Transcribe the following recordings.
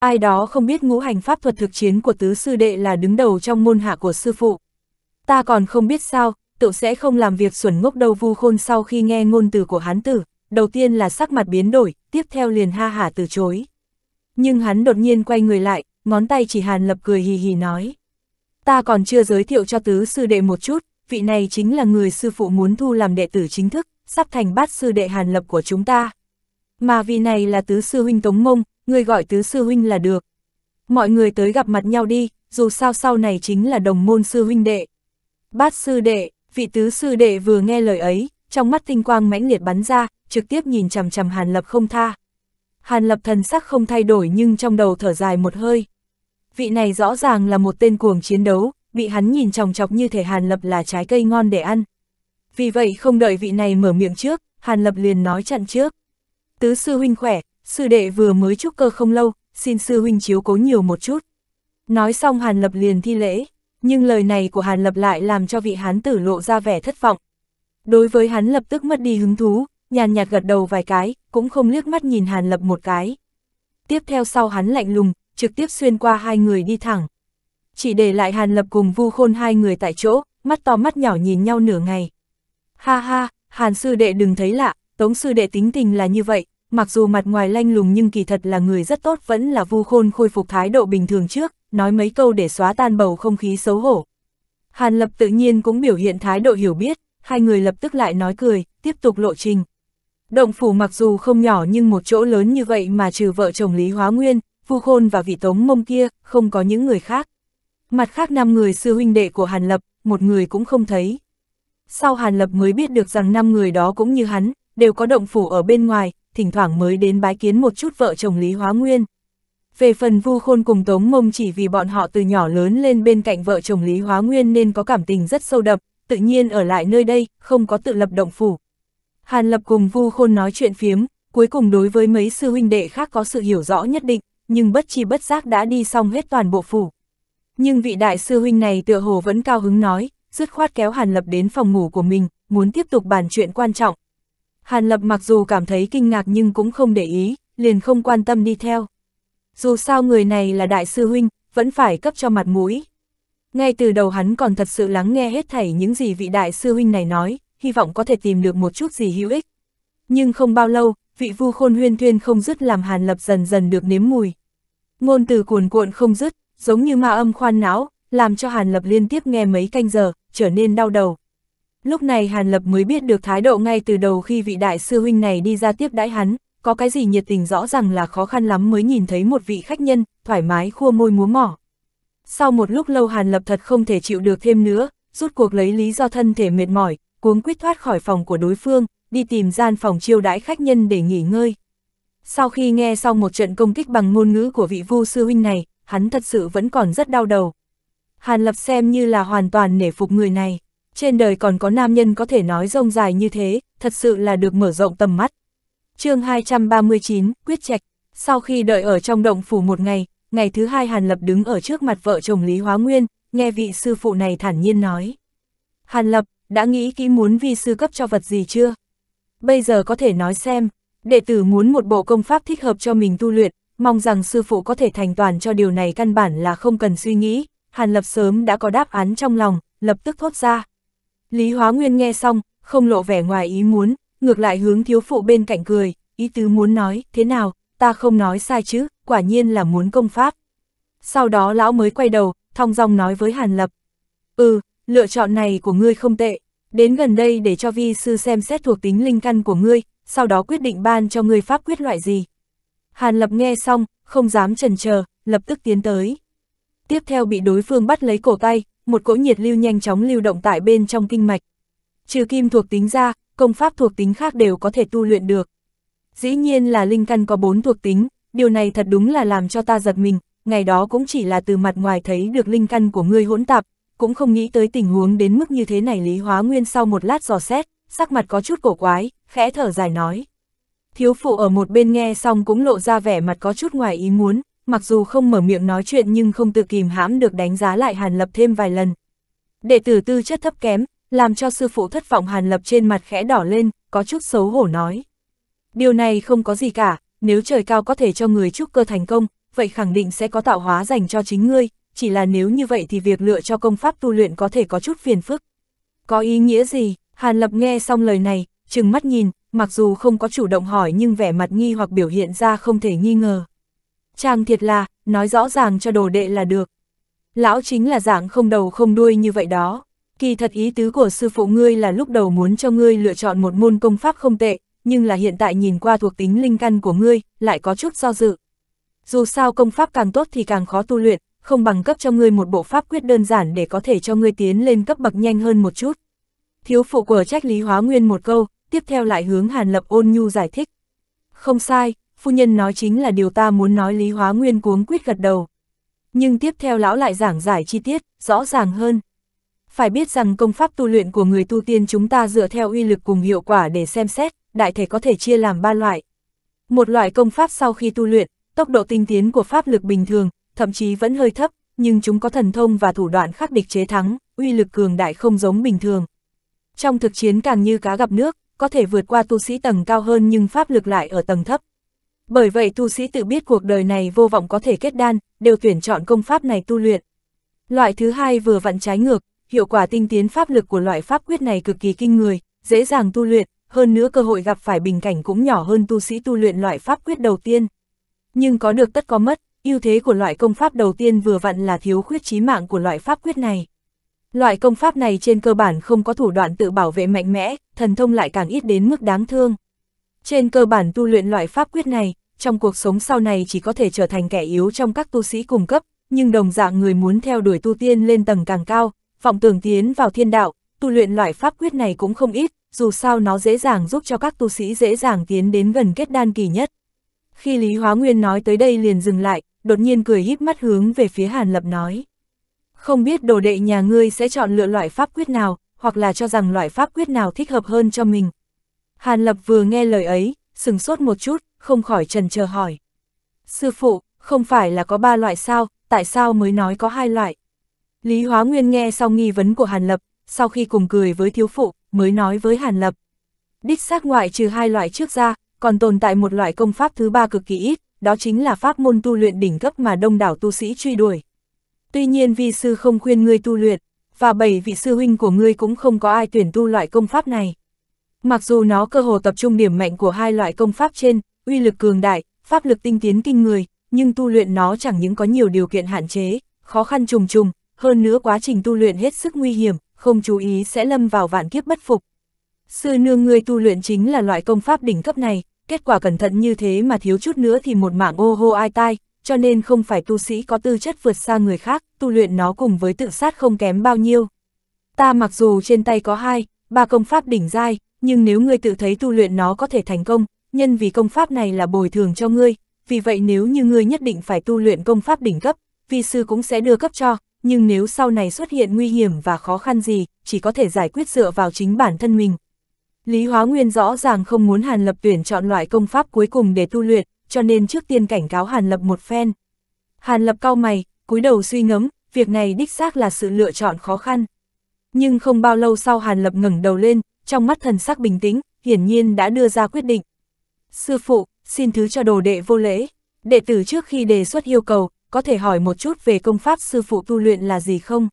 Ai đó không biết ngũ hành pháp thuật thực chiến của tứ sư đệ là đứng đầu trong môn hạ của sư phụ. Ta còn không biết sao, tự sẽ không làm việc xuẩn ngốc đầu vu khôn sau khi nghe ngôn từ của hán tử, đầu tiên là sắc mặt biến đổi, tiếp theo liền ha hả từ chối. Nhưng hắn đột nhiên quay người lại, ngón tay chỉ hàn lập cười hì hì nói. Ta còn chưa giới thiệu cho tứ sư đệ một chút, vị này chính là người sư phụ muốn thu làm đệ tử chính thức, sắp thành bát sư đệ hàn lập của chúng ta. Mà vì này là tứ sư huynh Tống Mông, người gọi tứ sư huynh là được. Mọi người tới gặp mặt nhau đi, dù sao sau này chính là đồng môn sư huynh đệ. Bát sư đệ, vị tứ sư đệ vừa nghe lời ấy, trong mắt tinh quang mãnh liệt bắn ra, trực tiếp nhìn chằm chằm Hàn Lập không tha. Hàn Lập thần sắc không thay đổi nhưng trong đầu thở dài một hơi. Vị này rõ ràng là một tên cuồng chiến đấu, bị hắn nhìn chòng chọc như thể Hàn Lập là trái cây ngon để ăn. Vì vậy không đợi vị này mở miệng trước, Hàn Lập liền nói chặn trước tứ sư huynh khỏe, sư đệ vừa mới trúc cơ không lâu, xin sư huynh chiếu cố nhiều một chút. Nói xong Hàn Lập liền thi lễ, nhưng lời này của Hàn Lập lại làm cho vị hán tử lộ ra vẻ thất vọng. Đối với hắn lập tức mất đi hứng thú, nhàn nhạt gật đầu vài cái, cũng không liếc mắt nhìn Hàn Lập một cái. Tiếp theo sau hắn lạnh lùng, trực tiếp xuyên qua hai người đi thẳng. Chỉ để lại Hàn Lập cùng vu khôn hai người tại chỗ, mắt to mắt nhỏ nhìn nhau nửa ngày. Ha ha, Hàn sư đệ đừng thấy lạ, tống sư đệ tính tình là như vậy, mặc dù mặt ngoài lanh lùng nhưng kỳ thật là người rất tốt vẫn là vu khôn khôi phục thái độ bình thường trước, nói mấy câu để xóa tan bầu không khí xấu hổ. Hàn Lập tự nhiên cũng biểu hiện thái độ hiểu biết, hai người lập tức lại nói cười, tiếp tục lộ trình. Động phủ mặc dù không nhỏ nhưng một chỗ lớn như vậy mà trừ vợ chồng Lý Hóa Nguyên, Vu Khôn và vị tống mông kia, không có những người khác. Mặt khác năm người sư huynh đệ của Hàn Lập, một người cũng không thấy. Sau Hàn Lập mới biết được rằng năm người đó cũng như hắn, đều có động phủ ở bên ngoài, thỉnh thoảng mới đến bái kiến một chút vợ chồng Lý Hóa Nguyên. Về phần Vu Khôn cùng Tống Mông chỉ vì bọn họ từ nhỏ lớn lên bên cạnh vợ chồng Lý Hóa Nguyên nên có cảm tình rất sâu đậm, tự nhiên ở lại nơi đây, không có tự lập động phủ. Hàn Lập cùng Vu Khôn nói chuyện phiếm, cuối cùng đối với mấy sư huynh đệ khác có sự hiểu rõ nhất định, nhưng bất chi bất giác đã đi xong hết toàn bộ phủ. Nhưng vị đại sư huynh này tựa hồ vẫn cao hứng nói, dứt khoát kéo Hàn Lập đến phòng ngủ của mình, muốn tiếp tục bàn chuyện quan trọng, Hàn Lập mặc dù cảm thấy kinh ngạc nhưng cũng không để ý, liền không quan tâm đi theo. Dù sao người này là đại sư huynh, vẫn phải cấp cho mặt mũi. Ngay từ đầu hắn còn thật sự lắng nghe hết thảy những gì vị đại sư huynh này nói, hy vọng có thể tìm được một chút gì hữu ích. Nhưng không bao lâu, vị vu khôn huyên thuyên không dứt làm Hàn Lập dần dần được nếm mùi. Ngôn từ cuồn cuộn không dứt, giống như ma âm khoan não, làm cho Hàn Lập liên tiếp nghe mấy canh giờ, trở nên đau đầu. Lúc này Hàn Lập mới biết được thái độ ngay từ đầu khi vị đại sư huynh này đi ra tiếp đãi hắn, có cái gì nhiệt tình rõ ràng là khó khăn lắm mới nhìn thấy một vị khách nhân, thoải mái khua môi múa mỏ. Sau một lúc lâu Hàn Lập thật không thể chịu được thêm nữa, rút cuộc lấy lý do thân thể mệt mỏi, cuống quyết thoát khỏi phòng của đối phương, đi tìm gian phòng chiêu đãi khách nhân để nghỉ ngơi. Sau khi nghe xong một trận công kích bằng ngôn ngữ của vị vu sư huynh này, hắn thật sự vẫn còn rất đau đầu. Hàn Lập xem như là hoàn toàn nể phục người này. Trên đời còn có nam nhân có thể nói rông dài như thế, thật sự là được mở rộng tầm mắt. chương 239, Quyết Trạch Sau khi đợi ở trong động phủ một ngày, ngày thứ hai Hàn Lập đứng ở trước mặt vợ chồng Lý Hóa Nguyên, nghe vị sư phụ này thản nhiên nói. Hàn Lập, đã nghĩ kỹ muốn vi sư cấp cho vật gì chưa? Bây giờ có thể nói xem, đệ tử muốn một bộ công pháp thích hợp cho mình tu luyện, mong rằng sư phụ có thể thành toàn cho điều này căn bản là không cần suy nghĩ. Hàn Lập sớm đã có đáp án trong lòng, lập tức thốt ra, Lý Hóa Nguyên nghe xong, không lộ vẻ ngoài ý muốn, ngược lại hướng thiếu phụ bên cạnh cười, ý tứ muốn nói, thế nào, ta không nói sai chứ, quả nhiên là muốn công pháp. Sau đó lão mới quay đầu, thong dong nói với Hàn Lập. Ừ, lựa chọn này của ngươi không tệ, đến gần đây để cho vi sư xem xét thuộc tính linh căn của ngươi, sau đó quyết định ban cho ngươi pháp quyết loại gì. Hàn Lập nghe xong, không dám trần chờ, lập tức tiến tới. Tiếp theo bị đối phương bắt lấy cổ tay, một cỗ nhiệt lưu nhanh chóng lưu động tại bên trong kinh mạch. Trừ kim thuộc tính ra, công pháp thuộc tính khác đều có thể tu luyện được. Dĩ nhiên là linh căn có bốn thuộc tính, điều này thật đúng là làm cho ta giật mình, ngày đó cũng chỉ là từ mặt ngoài thấy được linh căn của ngươi hỗn tạp, cũng không nghĩ tới tình huống đến mức như thế này Lý Hóa Nguyên sau một lát dò xét, sắc mặt có chút cổ quái, khẽ thở dài nói. Thiếu phụ ở một bên nghe xong cũng lộ ra vẻ mặt có chút ngoài ý muốn, mặc dù không mở miệng nói chuyện nhưng không tự kìm hãm được đánh giá lại Hàn Lập thêm vài lần. Đệ tử tư chất thấp kém, làm cho sư phụ thất vọng Hàn Lập trên mặt khẽ đỏ lên, có chút xấu hổ nói. Điều này không có gì cả, nếu trời cao có thể cho người trúc cơ thành công, vậy khẳng định sẽ có tạo hóa dành cho chính ngươi, chỉ là nếu như vậy thì việc lựa cho công pháp tu luyện có thể có chút phiền phức. Có ý nghĩa gì? Hàn Lập nghe xong lời này, trừng mắt nhìn, mặc dù không có chủ động hỏi nhưng vẻ mặt nghi hoặc biểu hiện ra không thể nghi ngờ trang thiệt là, nói rõ ràng cho đồ đệ là được. Lão chính là dạng không đầu không đuôi như vậy đó. Kỳ thật ý tứ của sư phụ ngươi là lúc đầu muốn cho ngươi lựa chọn một môn công pháp không tệ, nhưng là hiện tại nhìn qua thuộc tính linh căn của ngươi, lại có chút do dự. Dù sao công pháp càng tốt thì càng khó tu luyện, không bằng cấp cho ngươi một bộ pháp quyết đơn giản để có thể cho ngươi tiến lên cấp bậc nhanh hơn một chút. Thiếu phụ của trách Lý Hóa Nguyên một câu, tiếp theo lại hướng Hàn Lập ôn nhu giải thích. Không sai, phu nhân nói chính là điều ta muốn nói Lý Hóa Nguyên cuống quyết gật đầu. Nhưng tiếp theo lão lại giảng giải chi tiết, rõ ràng hơn. Phải biết rằng công pháp tu luyện của người tu tiên chúng ta dựa theo uy lực cùng hiệu quả để xem xét, đại thể có thể chia làm ba loại. Một loại công pháp sau khi tu luyện, tốc độ tinh tiến của pháp lực bình thường, thậm chí vẫn hơi thấp, nhưng chúng có thần thông và thủ đoạn khắc địch chế thắng, uy lực cường đại không giống bình thường. Trong thực chiến càng như cá gặp nước, có thể vượt qua tu sĩ tầng cao hơn nhưng pháp lực lại ở tầng thấp. Bởi vậy tu sĩ tự biết cuộc đời này vô vọng có thể kết đan, đều tuyển chọn công pháp này tu luyện. Loại thứ hai vừa vặn trái ngược, hiệu quả tinh tiến pháp lực của loại pháp quyết này cực kỳ kinh người, dễ dàng tu luyện, hơn nữa cơ hội gặp phải bình cảnh cũng nhỏ hơn tu sĩ tu luyện loại pháp quyết đầu tiên. Nhưng có được tất có mất, ưu thế của loại công pháp đầu tiên vừa vặn là thiếu khuyết chí mạng của loại pháp quyết này. Loại công pháp này trên cơ bản không có thủ đoạn tự bảo vệ mạnh mẽ, thần thông lại càng ít đến mức đáng thương. Trên cơ bản tu luyện loại pháp quyết này, trong cuộc sống sau này chỉ có thể trở thành kẻ yếu trong các tu sĩ cùng cấp, nhưng đồng dạng người muốn theo đuổi tu tiên lên tầng càng cao, vọng tưởng tiến vào thiên đạo, tu luyện loại pháp quyết này cũng không ít, dù sao nó dễ dàng giúp cho các tu sĩ dễ dàng tiến đến gần kết đan kỳ nhất. Khi Lý Hóa Nguyên nói tới đây liền dừng lại, đột nhiên cười híp mắt hướng về phía Hàn Lập nói. Không biết đồ đệ nhà ngươi sẽ chọn lựa loại pháp quyết nào, hoặc là cho rằng loại pháp quyết nào thích hợp hơn cho mình, Hàn Lập vừa nghe lời ấy, sừng sốt một chút, không khỏi trần chờ hỏi. Sư phụ, không phải là có ba loại sao, tại sao mới nói có hai loại? Lý Hóa Nguyên nghe sau nghi vấn của Hàn Lập, sau khi cùng cười với thiếu phụ, mới nói với Hàn Lập. Đích xác ngoại trừ hai loại trước ra, còn tồn tại một loại công pháp thứ ba cực kỳ ít, đó chính là pháp môn tu luyện đỉnh cấp mà đông đảo tu sĩ truy đuổi. Tuy nhiên vi sư không khuyên ngươi tu luyện, và bảy vị sư huynh của ngươi cũng không có ai tuyển tu loại công pháp này. Mặc dù nó cơ hồ tập trung điểm mạnh của hai loại công pháp trên, uy lực cường đại, pháp lực tinh tiến kinh người, nhưng tu luyện nó chẳng những có nhiều điều kiện hạn chế, khó khăn trùng trùng, hơn nữa quá trình tu luyện hết sức nguy hiểm, không chú ý sẽ lâm vào vạn kiếp bất phục. Sư nương người tu luyện chính là loại công pháp đỉnh cấp này, kết quả cẩn thận như thế mà thiếu chút nữa thì một mảng ô hô ai tai, cho nên không phải tu sĩ có tư chất vượt xa người khác, tu luyện nó cùng với tự sát không kém bao nhiêu. Ta mặc dù trên tay có hai, ba công pháp đỉnh giai nhưng nếu ngươi tự thấy tu luyện nó có thể thành công, nhân vì công pháp này là bồi thường cho ngươi, vì vậy nếu như ngươi nhất định phải tu luyện công pháp đỉnh cấp, vi sư cũng sẽ đưa cấp cho, nhưng nếu sau này xuất hiện nguy hiểm và khó khăn gì, chỉ có thể giải quyết dựa vào chính bản thân mình. Lý Hóa Nguyên rõ ràng không muốn Hàn Lập tuyển chọn loại công pháp cuối cùng để tu luyện, cho nên trước tiên cảnh cáo Hàn Lập một phen. Hàn Lập cau mày, cúi đầu suy ngẫm, việc này đích xác là sự lựa chọn khó khăn. Nhưng không bao lâu sau Hàn Lập ngẩng đầu lên, trong mắt thần sắc bình tĩnh, hiển nhiên đã đưa ra quyết định. Sư phụ, xin thứ cho đồ đệ vô lễ. Đệ tử trước khi đề xuất yêu cầu, có thể hỏi một chút về công pháp sư phụ tu luyện là gì không?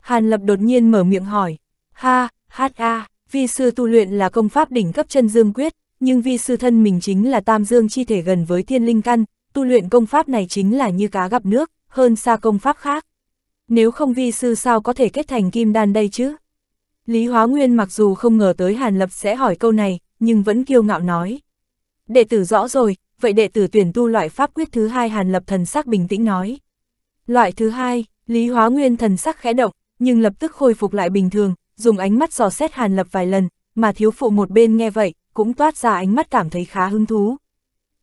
Hàn Lập đột nhiên mở miệng hỏi. Ha, ha a, vi sư tu luyện là công pháp đỉnh cấp chân dương quyết, nhưng vi sư thân mình chính là tam dương chi thể gần với thiên linh căn, tu luyện công pháp này chính là như cá gặp nước, hơn xa công pháp khác. Nếu không vi sư sao có thể kết thành kim đan đây chứ? Lý Hóa Nguyên mặc dù không ngờ tới Hàn Lập sẽ hỏi câu này, nhưng vẫn kiêu ngạo nói. Đệ tử rõ rồi, vậy đệ tử tuyển tu loại pháp quyết thứ hai Hàn Lập thần sắc bình tĩnh nói. Loại thứ hai, Lý Hóa Nguyên thần sắc khẽ động, nhưng lập tức khôi phục lại bình thường, dùng ánh mắt dò xét Hàn Lập vài lần, mà thiếu phụ một bên nghe vậy, cũng toát ra ánh mắt cảm thấy khá hứng thú.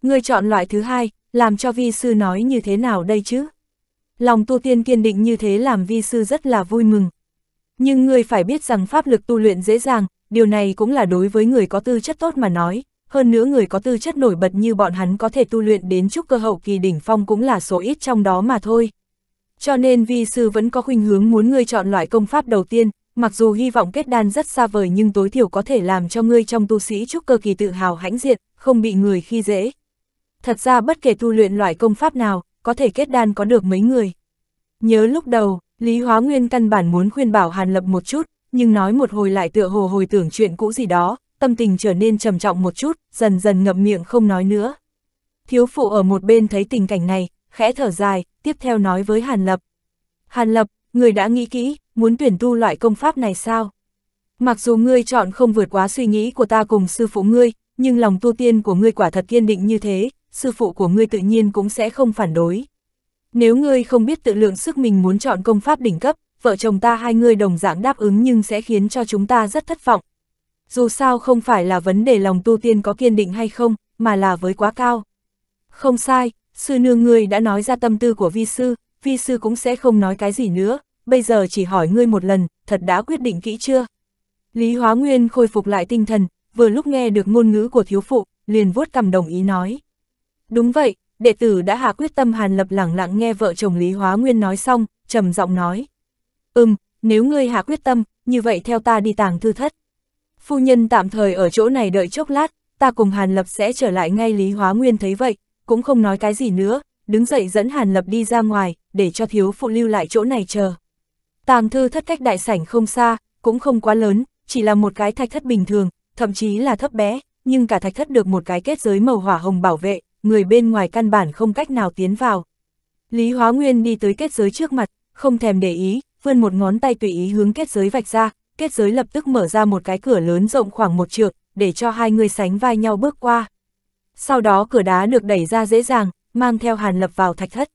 Người chọn loại thứ hai, làm cho vi sư nói như thế nào đây chứ? Lòng tu tiên kiên định như thế làm vi sư rất là vui mừng. Nhưng ngươi phải biết rằng pháp lực tu luyện dễ dàng, điều này cũng là đối với người có tư chất tốt mà nói, hơn nữa người có tư chất nổi bật như bọn hắn có thể tu luyện đến trúc cơ hậu kỳ đỉnh phong cũng là số ít trong đó mà thôi. Cho nên vi sư vẫn có khuynh hướng muốn ngươi chọn loại công pháp đầu tiên, mặc dù hy vọng kết đan rất xa vời nhưng tối thiểu có thể làm cho ngươi trong tu sĩ trúc cơ kỳ tự hào hãnh diện, không bị người khi dễ. Thật ra bất kể tu luyện loại công pháp nào, có thể kết đan có được mấy người. Nhớ lúc đầu, Lý Hóa Nguyên căn bản muốn khuyên bảo Hàn Lập một chút, nhưng nói một hồi lại tựa hồ hồi tưởng chuyện cũ gì đó, tâm tình trở nên trầm trọng một chút, dần dần ngậm miệng không nói nữa. Thiếu phụ ở một bên thấy tình cảnh này, khẽ thở dài, tiếp theo nói với Hàn Lập. Hàn Lập, người đã nghĩ kỹ, muốn tuyển tu loại công pháp này sao? Mặc dù ngươi chọn không vượt quá suy nghĩ của ta cùng sư phụ ngươi, nhưng lòng tu tiên của ngươi quả thật kiên định như thế, sư phụ của ngươi tự nhiên cũng sẽ không phản đối. Nếu ngươi không biết tự lượng sức mình muốn chọn công pháp đỉnh cấp, vợ chồng ta hai người đồng dạng đáp ứng nhưng sẽ khiến cho chúng ta rất thất vọng. Dù sao không phải là vấn đề lòng tu tiên có kiên định hay không, mà là với quá cao. Không sai, sư nương ngươi đã nói ra tâm tư của vi sư, vi sư cũng sẽ không nói cái gì nữa, bây giờ chỉ hỏi ngươi một lần, thật đã quyết định kỹ chưa? Lý Hóa Nguyên khôi phục lại tinh thần, vừa lúc nghe được ngôn ngữ của thiếu phụ, liền vuốt cầm đồng ý nói. Đúng vậy, đệ tử đã hạ quyết tâm Hàn Lập lẳng lặng nghe vợ chồng Lý Hóa Nguyên nói xong, trầm giọng nói. Ừm, nếu ngươi hạ quyết tâm, như vậy theo ta đi tàng thư thất. Phu nhân tạm thời ở chỗ này đợi chốc lát, ta cùng Hàn Lập sẽ trở lại ngay Lý Hóa Nguyên thấy vậy, cũng không nói cái gì nữa, đứng dậy dẫn Hàn Lập đi ra ngoài, để cho thiếu phụ lưu lại chỗ này chờ. Tàng thư thất cách đại sảnh không xa, cũng không quá lớn, chỉ là một cái thạch thất bình thường, thậm chí là thấp bé, nhưng cả thạch thất được một cái kết giới màu hỏa hồng bảo vệ, người bên ngoài căn bản không cách nào tiến vào. Lý Hóa Nguyên đi tới kết giới trước mặt, không thèm để ý, vươn một ngón tay tùy ý hướng kết giới vạch ra, kết giới lập tức mở ra một cái cửa lớn rộng khoảng một trượng, để cho hai người sánh vai nhau bước qua. Sau đó cửa đá được đẩy ra dễ dàng, mang theo Hàn Lập vào thạch thất.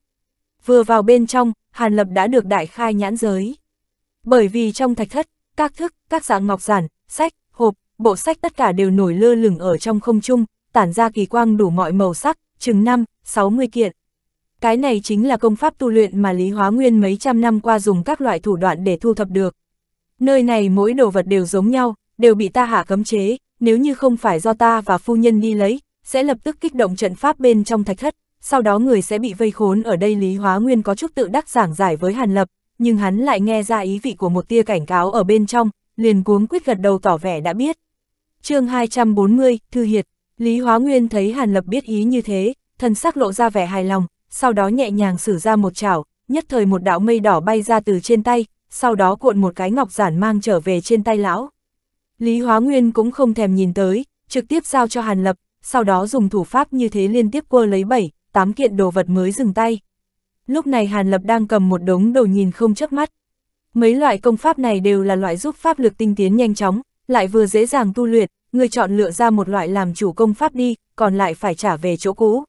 Vừa vào bên trong, Hàn Lập đã được đại khai nhãn giới. Bởi vì trong thạch thất, các thức, các dạng ngọc giản, sách, hộp, bộ sách tất cả đều nổi lơ lửng ở trong không trung, tản ra kỳ quang đủ mọi màu sắc, chừng 5, 60 kiện. Cái này chính là công pháp tu luyện mà Lý Hóa Nguyên mấy trăm năm qua dùng các loại thủ đoạn để thu thập được. Nơi này mỗi đồ vật đều giống nhau, đều bị ta hạ cấm chế, nếu như không phải do ta và phu nhân đi lấy, sẽ lập tức kích động trận pháp bên trong thạch thất, sau đó người sẽ bị vây khốn ở đây Lý Hóa Nguyên có chút tự đắc giảng giải với Hàn Lập, nhưng hắn lại nghe ra ý vị của một tia cảnh cáo ở bên trong, liền cuống quyết gật đầu tỏ vẻ đã biết. chương 240, Thư Hiệt Lý Hóa Nguyên thấy Hàn Lập biết ý như thế, thần sắc lộ ra vẻ hài lòng, sau đó nhẹ nhàng sử ra một chảo, nhất thời một đạo mây đỏ bay ra từ trên tay, sau đó cuộn một cái ngọc giản mang trở về trên tay lão. Lý Hóa Nguyên cũng không thèm nhìn tới, trực tiếp giao cho Hàn Lập, sau đó dùng thủ pháp như thế liên tiếp cua lấy bảy, tám kiện đồ vật mới dừng tay. Lúc này Hàn Lập đang cầm một đống đồ nhìn không chớp mắt. Mấy loại công pháp này đều là loại giúp pháp lực tinh tiến nhanh chóng, lại vừa dễ dàng tu luyện, ngươi chọn lựa ra một loại làm chủ công pháp đi, còn lại phải trả về chỗ cũ.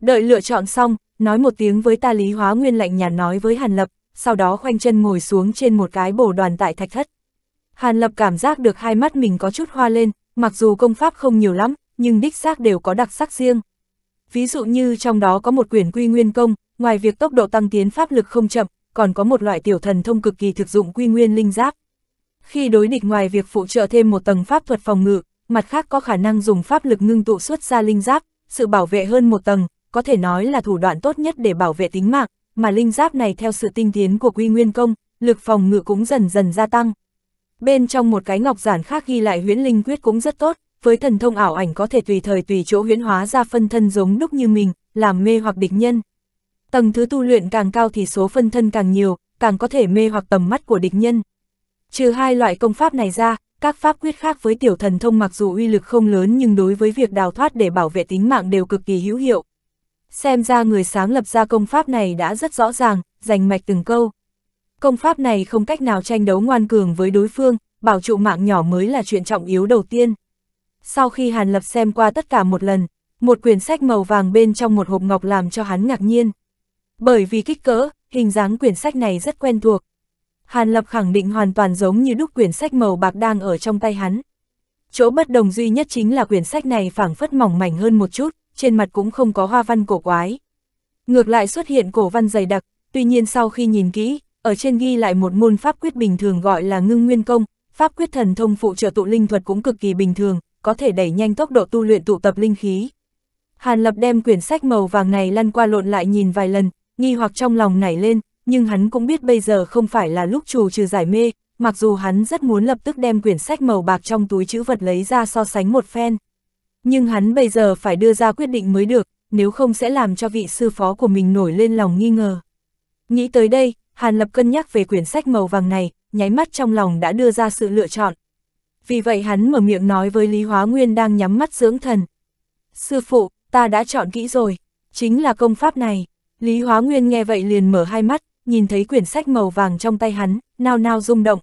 Đợi lựa chọn xong, nói một tiếng với ta Lý Hóa Nguyên lạnh nhạt nói với Hàn Lập, sau đó khoanh chân ngồi xuống trên một cái bổ đoàn tại thạch thất. Hàn Lập cảm giác được hai mắt mình có chút hoa lên, mặc dù công pháp không nhiều lắm, nhưng đích xác đều có đặc sắc riêng. Ví dụ như trong đó có một quyển quy nguyên công, ngoài việc tốc độ tăng tiến pháp lực không chậm, còn có một loại tiểu thần thông cực kỳ thực dụng quy nguyên linh giáp. Khi đối địch ngoài việc phụ trợ thêm một tầng pháp thuật phòng ngự, mặt khác có khả năng dùng pháp lực ngưng tụ xuất ra linh giáp, sự bảo vệ hơn một tầng, có thể nói là thủ đoạn tốt nhất để bảo vệ tính mạng, mà linh giáp này theo sự tinh tiến của quy nguyên công, lực phòng ngự cũng dần dần gia tăng. Bên trong một cái ngọc giản khác ghi lại huyễn linh quyết cũng rất tốt, với thần thông ảo ảnh có thể tùy thời tùy chỗ huyễn hóa ra phân thân giống đúc như mình, làm mê hoặc địch nhân. Tầng thứ tu luyện càng cao thì số phân thân càng nhiều, càng có thể mê hoặc tầm mắt của địch nhân. Trừ hai loại công pháp này ra, các pháp quyết khác với tiểu thần thông mặc dù uy lực không lớn nhưng đối với việc đào thoát để bảo vệ tính mạng đều cực kỳ hữu hiệu. Xem ra người sáng lập ra công pháp này đã rất rõ ràng, dành mạch từng câu. Công pháp này không cách nào tranh đấu ngoan cường với đối phương, bảo trụ mạng nhỏ mới là chuyện trọng yếu đầu tiên. Sau khi Hàn Lập xem qua tất cả một lần, một quyển sách màu vàng bên trong một hộp ngọc làm cho hắn ngạc nhiên. Bởi vì kích cỡ, hình dáng quyển sách này rất quen thuộc. Hàn Lập khẳng định hoàn toàn giống như đúc quyển sách màu bạc đang ở trong tay hắn. Chỗ bất đồng duy nhất chính là quyển sách này phảng phất mỏng mảnh hơn một chút, trên mặt cũng không có hoa văn cổ quái. Ngược lại xuất hiện cổ văn dày đặc, tuy nhiên sau khi nhìn kỹ, ở trên ghi lại một môn pháp quyết bình thường gọi là ngưng nguyên công, pháp quyết thần thông phụ trợ tụ linh thuật cũng cực kỳ bình thường, có thể đẩy nhanh tốc độ tu luyện tụ tập linh khí. Hàn Lập đem quyển sách màu vàng này lăn qua lộn lại nhìn vài lần, nghi hoặc trong lòng nảy lên, nhưng hắn cũng biết bây giờ không phải là lúc trù trừ giải mê, mặc dù hắn rất muốn lập tức đem quyển sách màu bạc trong túi chữ vật lấy ra so sánh một phen. Nhưng hắn bây giờ phải đưa ra quyết định mới được, nếu không sẽ làm cho vị sư phó của mình nổi lên lòng nghi ngờ. Nghĩ tới đây, Hàn Lập cân nhắc về quyển sách màu vàng này, nháy mắt trong lòng đã đưa ra sự lựa chọn. Vì vậy hắn mở miệng nói với Lý Hóa Nguyên đang nhắm mắt dưỡng thần. Sư phụ, ta đã chọn kỹ rồi, chính là công pháp này. Lý Hóa Nguyên nghe vậy liền mở hai mắt, nhìn thấy quyển sách màu vàng trong tay hắn, nao nao rung động.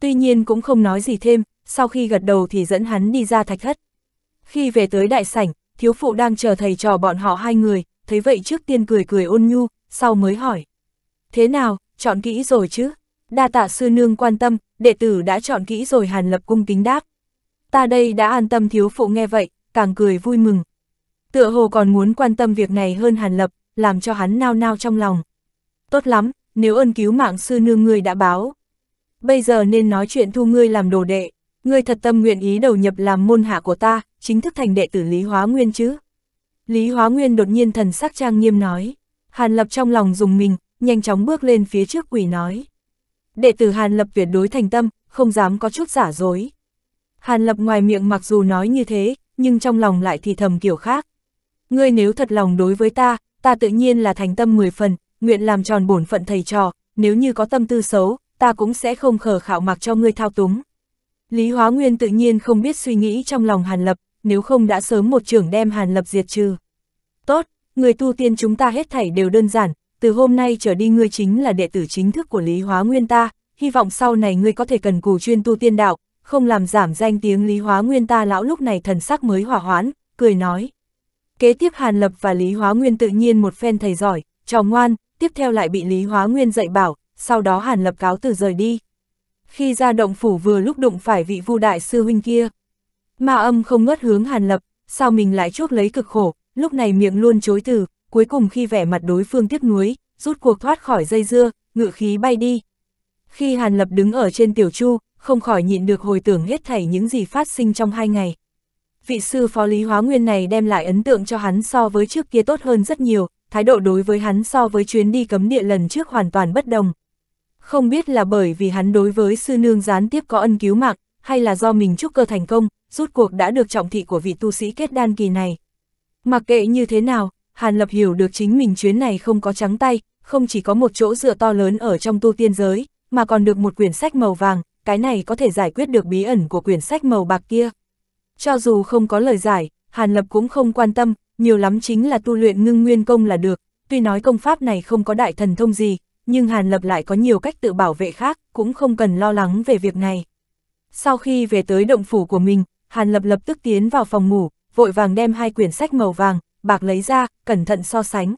Tuy nhiên cũng không nói gì thêm, sau khi gật đầu thì dẫn hắn đi ra thạch thất. Khi về tới đại sảnh, thiếu phụ đang chờ thầy trò bọn họ hai người, thấy vậy trước tiên cười cười ôn nhu, sau mới hỏi. Thế nào, chọn kỹ rồi chứ? Đa tạ sư nương quan tâm, đệ tử đã chọn kỹ rồi hàn lập cung kính đáp. Ta đây đã an tâm thiếu phụ nghe vậy, càng cười vui mừng. Tựa hồ còn muốn quan tâm việc này hơn hàn lập, làm cho hắn nao nao trong lòng tốt lắm, nếu ơn cứu mạng sư nương ngươi đã báo. Bây giờ nên nói chuyện thu ngươi làm đồ đệ, ngươi thật tâm nguyện ý đầu nhập làm môn hạ của ta, chính thức thành đệ tử Lý Hóa Nguyên chứ. Lý Hóa Nguyên đột nhiên thần sắc trang nghiêm nói, Hàn Lập trong lòng dùng mình, nhanh chóng bước lên phía trước quỷ nói. Đệ tử Hàn Lập tuyệt đối thành tâm, không dám có chút giả dối. Hàn Lập ngoài miệng mặc dù nói như thế, nhưng trong lòng lại thì thầm kiểu khác. Ngươi nếu thật lòng đối với ta, ta tự nhiên là thành tâm 10 phần, nguyện làm tròn bổn phận thầy trò, nếu như có tâm tư xấu, ta cũng sẽ không khờ khảo mặc cho ngươi thao túng. Lý Hóa Nguyên tự nhiên không biết suy nghĩ trong lòng Hàn Lập, nếu không đã sớm một trưởng đem Hàn Lập diệt trừ. Tốt, người tu tiên chúng ta hết thảy đều đơn giản, từ hôm nay trở đi ngươi chính là đệ tử chính thức của Lý Hóa Nguyên ta, hy vọng sau này ngươi có thể cần cù chuyên tu tiên đạo, không làm giảm danh tiếng Lý Hóa Nguyên ta lão lúc này thần sắc mới hỏa hoãn, cười nói. Kế tiếp Hàn Lập và Lý Hóa Nguyên tự nhiên một phen thầy giỏi, trò ngoan, tiếp theo lại bị Lý Hóa Nguyên dạy bảo, sau đó Hàn Lập cáo từ rời đi. Khi ra động phủ vừa lúc đụng phải vị vu đại sư huynh kia, ma âm không ngớt hướng Hàn Lập, sao mình lại chuốc lấy cực khổ, lúc này miệng luôn chối từ, cuối cùng khi vẻ mặt đối phương tiếc nuối, rút cuộc thoát khỏi dây dưa, ngự khí bay đi. Khi Hàn Lập đứng ở trên tiểu chu, không khỏi nhịn được hồi tưởng hết thảy những gì phát sinh trong hai ngày. Vị sư phó lý hóa nguyên này đem lại ấn tượng cho hắn so với trước kia tốt hơn rất nhiều, thái độ đối với hắn so với chuyến đi cấm địa lần trước hoàn toàn bất đồng. Không biết là bởi vì hắn đối với sư nương gián tiếp có ân cứu mạng, hay là do mình chúc cơ thành công, rút cuộc đã được trọng thị của vị tu sĩ kết đan kỳ này. Mặc kệ như thế nào, Hàn Lập hiểu được chính mình chuyến này không có trắng tay, không chỉ có một chỗ dựa to lớn ở trong tu tiên giới, mà còn được một quyển sách màu vàng, cái này có thể giải quyết được bí ẩn của quyển sách màu bạc kia. Cho dù không có lời giải, Hàn Lập cũng không quan tâm, nhiều lắm chính là tu luyện ngưng nguyên công là được, tuy nói công pháp này không có đại thần thông gì, nhưng Hàn Lập lại có nhiều cách tự bảo vệ khác, cũng không cần lo lắng về việc này. Sau khi về tới động phủ của mình, Hàn Lập lập tức tiến vào phòng ngủ, vội vàng đem hai quyển sách màu vàng, bạc lấy ra, cẩn thận so sánh.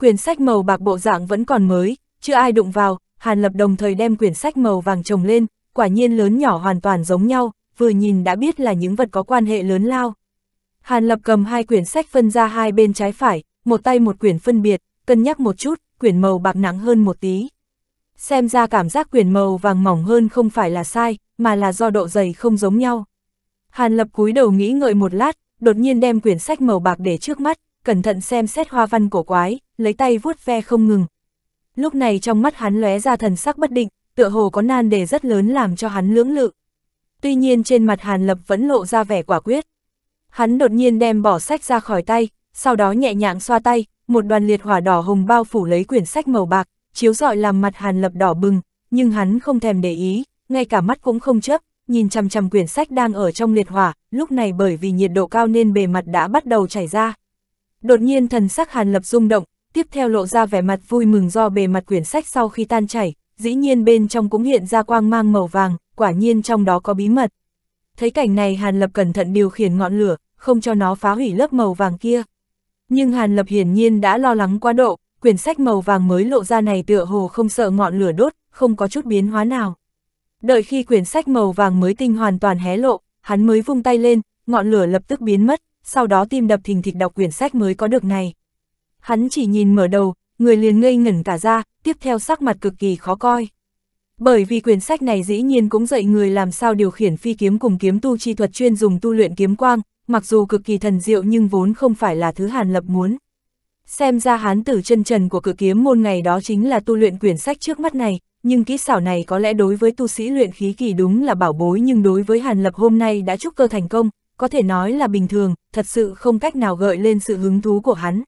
Quyển sách màu bạc bộ dạng vẫn còn mới, chưa ai đụng vào, Hàn Lập đồng thời đem quyển sách màu vàng trồng lên, quả nhiên lớn nhỏ hoàn toàn giống nhau, vừa nhìn đã biết là những vật có quan hệ lớn lao. Hàn Lập cầm hai quyển sách phân ra hai bên trái phải, một tay một quyển phân biệt, cân nhắc một chút, quyển màu bạc nắng hơn một tí. Xem ra cảm giác quyển màu vàng mỏng hơn không phải là sai, mà là do độ dày không giống nhau. Hàn Lập cúi đầu nghĩ ngợi một lát, đột nhiên đem quyển sách màu bạc để trước mắt, cẩn thận xem xét hoa văn cổ quái, lấy tay vuốt ve không ngừng. Lúc này trong mắt hắn lóe ra thần sắc bất định, tựa hồ có nan đề rất lớn làm cho hắn lưỡng lự. Tuy nhiên trên mặt Hàn Lập vẫn lộ ra vẻ quả quyết. Hắn đột nhiên đem bỏ sách ra khỏi tay, sau đó nhẹ nhàng xoa tay, một đoàn liệt hỏa đỏ hồng bao phủ lấy quyển sách màu bạc, chiếu rọi làm mặt Hàn Lập đỏ bừng, nhưng hắn không thèm để ý, ngay cả mắt cũng không chớp, nhìn chằm chằm quyển sách đang ở trong liệt hỏa, lúc này bởi vì nhiệt độ cao nên bề mặt đã bắt đầu chảy ra. Đột nhiên thần sắc Hàn Lập rung động, tiếp theo lộ ra vẻ mặt vui mừng do bề mặt quyển sách sau khi tan chảy, dĩ nhiên bên trong cũng hiện ra quang mang màu vàng, quả nhiên trong đó có bí mật thấy cảnh này Hàn Lập cẩn thận điều khiển ngọn lửa, không cho nó phá hủy lớp màu vàng kia. Nhưng Hàn Lập hiển nhiên đã lo lắng quá độ, quyển sách màu vàng mới lộ ra này tựa hồ không sợ ngọn lửa đốt, không có chút biến hóa nào. Đợi khi quyển sách màu vàng mới tinh hoàn toàn hé lộ, hắn mới vung tay lên, ngọn lửa lập tức biến mất, sau đó tim đập thình thịch đọc quyển sách mới có được này. Hắn chỉ nhìn mở đầu, người liền ngây ngẩn cả ra, tiếp theo sắc mặt cực kỳ khó coi. Bởi vì quyển sách này dĩ nhiên cũng dạy người làm sao điều khiển phi kiếm cùng kiếm tu chi thuật chuyên dùng tu luyện kiếm quang, mặc dù cực kỳ thần diệu nhưng vốn không phải là thứ Hàn Lập muốn. Xem ra hán tử chân trần của cử kiếm môn ngày đó chính là tu luyện quyển sách trước mắt này, nhưng kỹ xảo này có lẽ đối với tu sĩ luyện khí kỳ đúng là bảo bối nhưng đối với Hàn Lập hôm nay đã trúc cơ thành công, có thể nói là bình thường, thật sự không cách nào gợi lên sự hứng thú của hắn.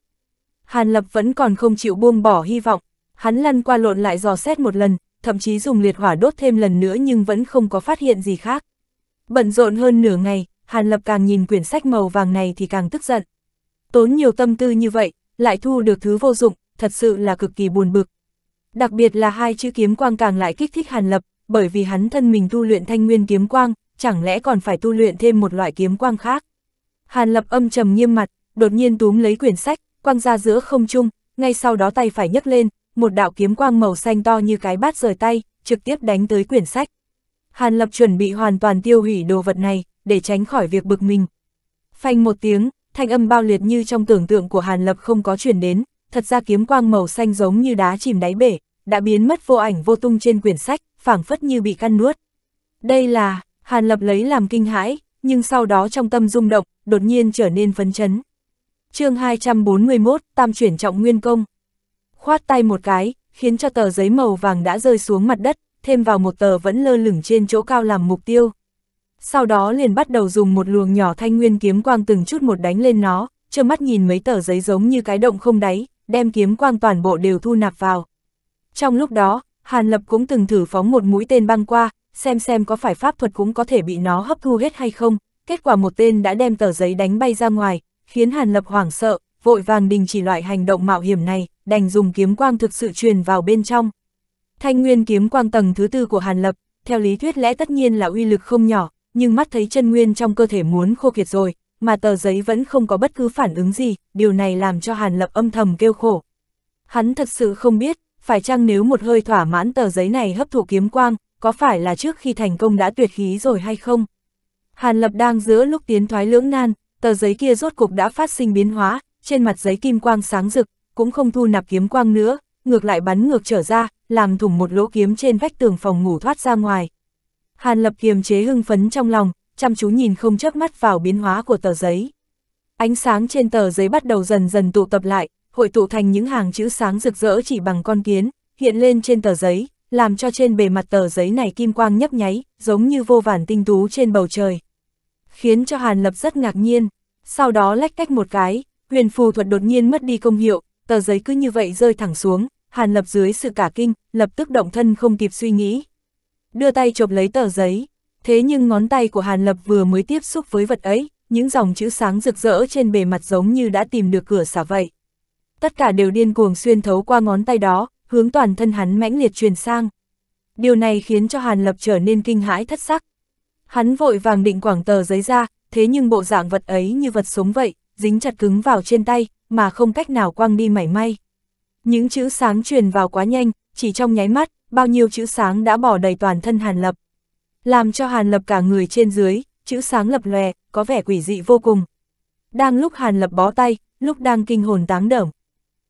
Hàn Lập vẫn còn không chịu buông bỏ hy vọng, hắn lăn qua lộn lại dò xét một lần, thậm chí dùng liệt hỏa đốt thêm lần nữa nhưng vẫn không có phát hiện gì khác. Bận rộn hơn nửa ngày, Hàn Lập càng nhìn quyển sách màu vàng này thì càng tức giận. Tốn nhiều tâm tư như vậy, lại thu được thứ vô dụng, thật sự là cực kỳ buồn bực. Đặc biệt là hai chữ kiếm quang càng lại kích thích Hàn Lập, bởi vì hắn thân mình tu luyện thanh nguyên kiếm quang, chẳng lẽ còn phải tu luyện thêm một loại kiếm quang khác. Hàn Lập âm trầm nghiêm mặt, đột nhiên túm lấy quyển sách, quăng ra giữa không trung, ngay sau đó tay phải nhấc lên, một đạo kiếm quang màu xanh to như cái bát rời tay, trực tiếp đánh tới quyển sách. Hàn Lập chuẩn bị hoàn toàn tiêu hủy đồ vật này, để tránh khỏi việc bực mình. Phanh một tiếng, thanh âm bao liệt như trong tưởng tượng của Hàn Lập không có truyền đến, thật ra kiếm quang màu xanh giống như đá chìm đáy bể, đã biến mất vô ảnh vô tung trên quyển sách, phảng phất như bị căn nuốt. Đây là, Hàn Lập lấy làm kinh hãi, nhưng sau đó trong tâm rung động, đột nhiên trở nên phấn chấn. chương 241, Tam chuyển trọng nguyên công khoát tay một cái, khiến cho tờ giấy màu vàng đã rơi xuống mặt đất, thêm vào một tờ vẫn lơ lửng trên chỗ cao làm mục tiêu. Sau đó liền bắt đầu dùng một luồng nhỏ thanh nguyên kiếm quang từng chút một đánh lên nó, trơ mắt nhìn mấy tờ giấy giống như cái động không đáy, đem kiếm quang toàn bộ đều thu nạp vào. Trong lúc đó, Hàn Lập cũng từng thử phóng một mũi tên băng qua, xem xem có phải pháp thuật cũng có thể bị nó hấp thu hết hay không, kết quả một tên đã đem tờ giấy đánh bay ra ngoài, khiến Hàn Lập hoảng sợ, vội vàng đình chỉ loại hành động mạo hiểm này đành dùng kiếm quang thực sự truyền vào bên trong. Thanh nguyên kiếm quang tầng thứ tư của Hàn Lập, theo lý thuyết lẽ tất nhiên là uy lực không nhỏ, nhưng mắt thấy chân nguyên trong cơ thể muốn khô kiệt rồi, mà tờ giấy vẫn không có bất cứ phản ứng gì, điều này làm cho Hàn Lập âm thầm kêu khổ. Hắn thật sự không biết, phải chăng nếu một hơi thỏa mãn tờ giấy này hấp thụ kiếm quang, có phải là trước khi thành công đã tuyệt khí rồi hay không? Hàn Lập đang giữa lúc tiến thoái lưỡng nan, tờ giấy kia rốt cục đã phát sinh biến hóa, trên mặt giấy kim quang sáng rực, cũng không thu nạp kiếm quang nữa, ngược lại bắn ngược trở ra, làm thủng một lỗ kiếm trên vách tường phòng ngủ thoát ra ngoài. Hàn Lập kiềm chế hưng phấn trong lòng, chăm chú nhìn không chớp mắt vào biến hóa của tờ giấy. Ánh sáng trên tờ giấy bắt đầu dần dần tụ tập lại, hội tụ thành những hàng chữ sáng rực rỡ chỉ bằng con kiến, hiện lên trên tờ giấy, làm cho trên bề mặt tờ giấy này kim quang nhấp nháy, giống như vô vàn tinh tú trên bầu trời. Khiến cho Hàn Lập rất ngạc nhiên, sau đó lách cách một cái, huyền phù thuật đột nhiên mất đi công hiệu, tờ giấy cứ như vậy rơi thẳng xuống, Hàn Lập dưới sự cả kinh, lập tức động thân không kịp suy nghĩ. Đưa tay chộp lấy tờ giấy, thế nhưng ngón tay của Hàn Lập vừa mới tiếp xúc với vật ấy, những dòng chữ sáng rực rỡ trên bề mặt giống như đã tìm được cửa xả vậy. Tất cả đều điên cuồng xuyên thấu qua ngón tay đó, hướng toàn thân hắn mãnh liệt truyền sang. Điều này khiến cho Hàn Lập trở nên kinh hãi thất sắc. Hắn vội vàng định quảng tờ giấy ra, thế nhưng bộ dạng vật ấy như vật sống vậy, dính chặt cứng vào trên tay, mà không cách nào quăng đi mảy may. Những chữ sáng truyền vào quá nhanh, chỉ trong nháy mắt, bao nhiêu chữ sáng đã bỏ đầy toàn thân Hàn Lập. Làm cho Hàn Lập cả người trên dưới, chữ sáng lập lòe, có vẻ quỷ dị vô cùng. Đang lúc Hàn Lập bó tay, lúc đang kinh hồn táng đởm.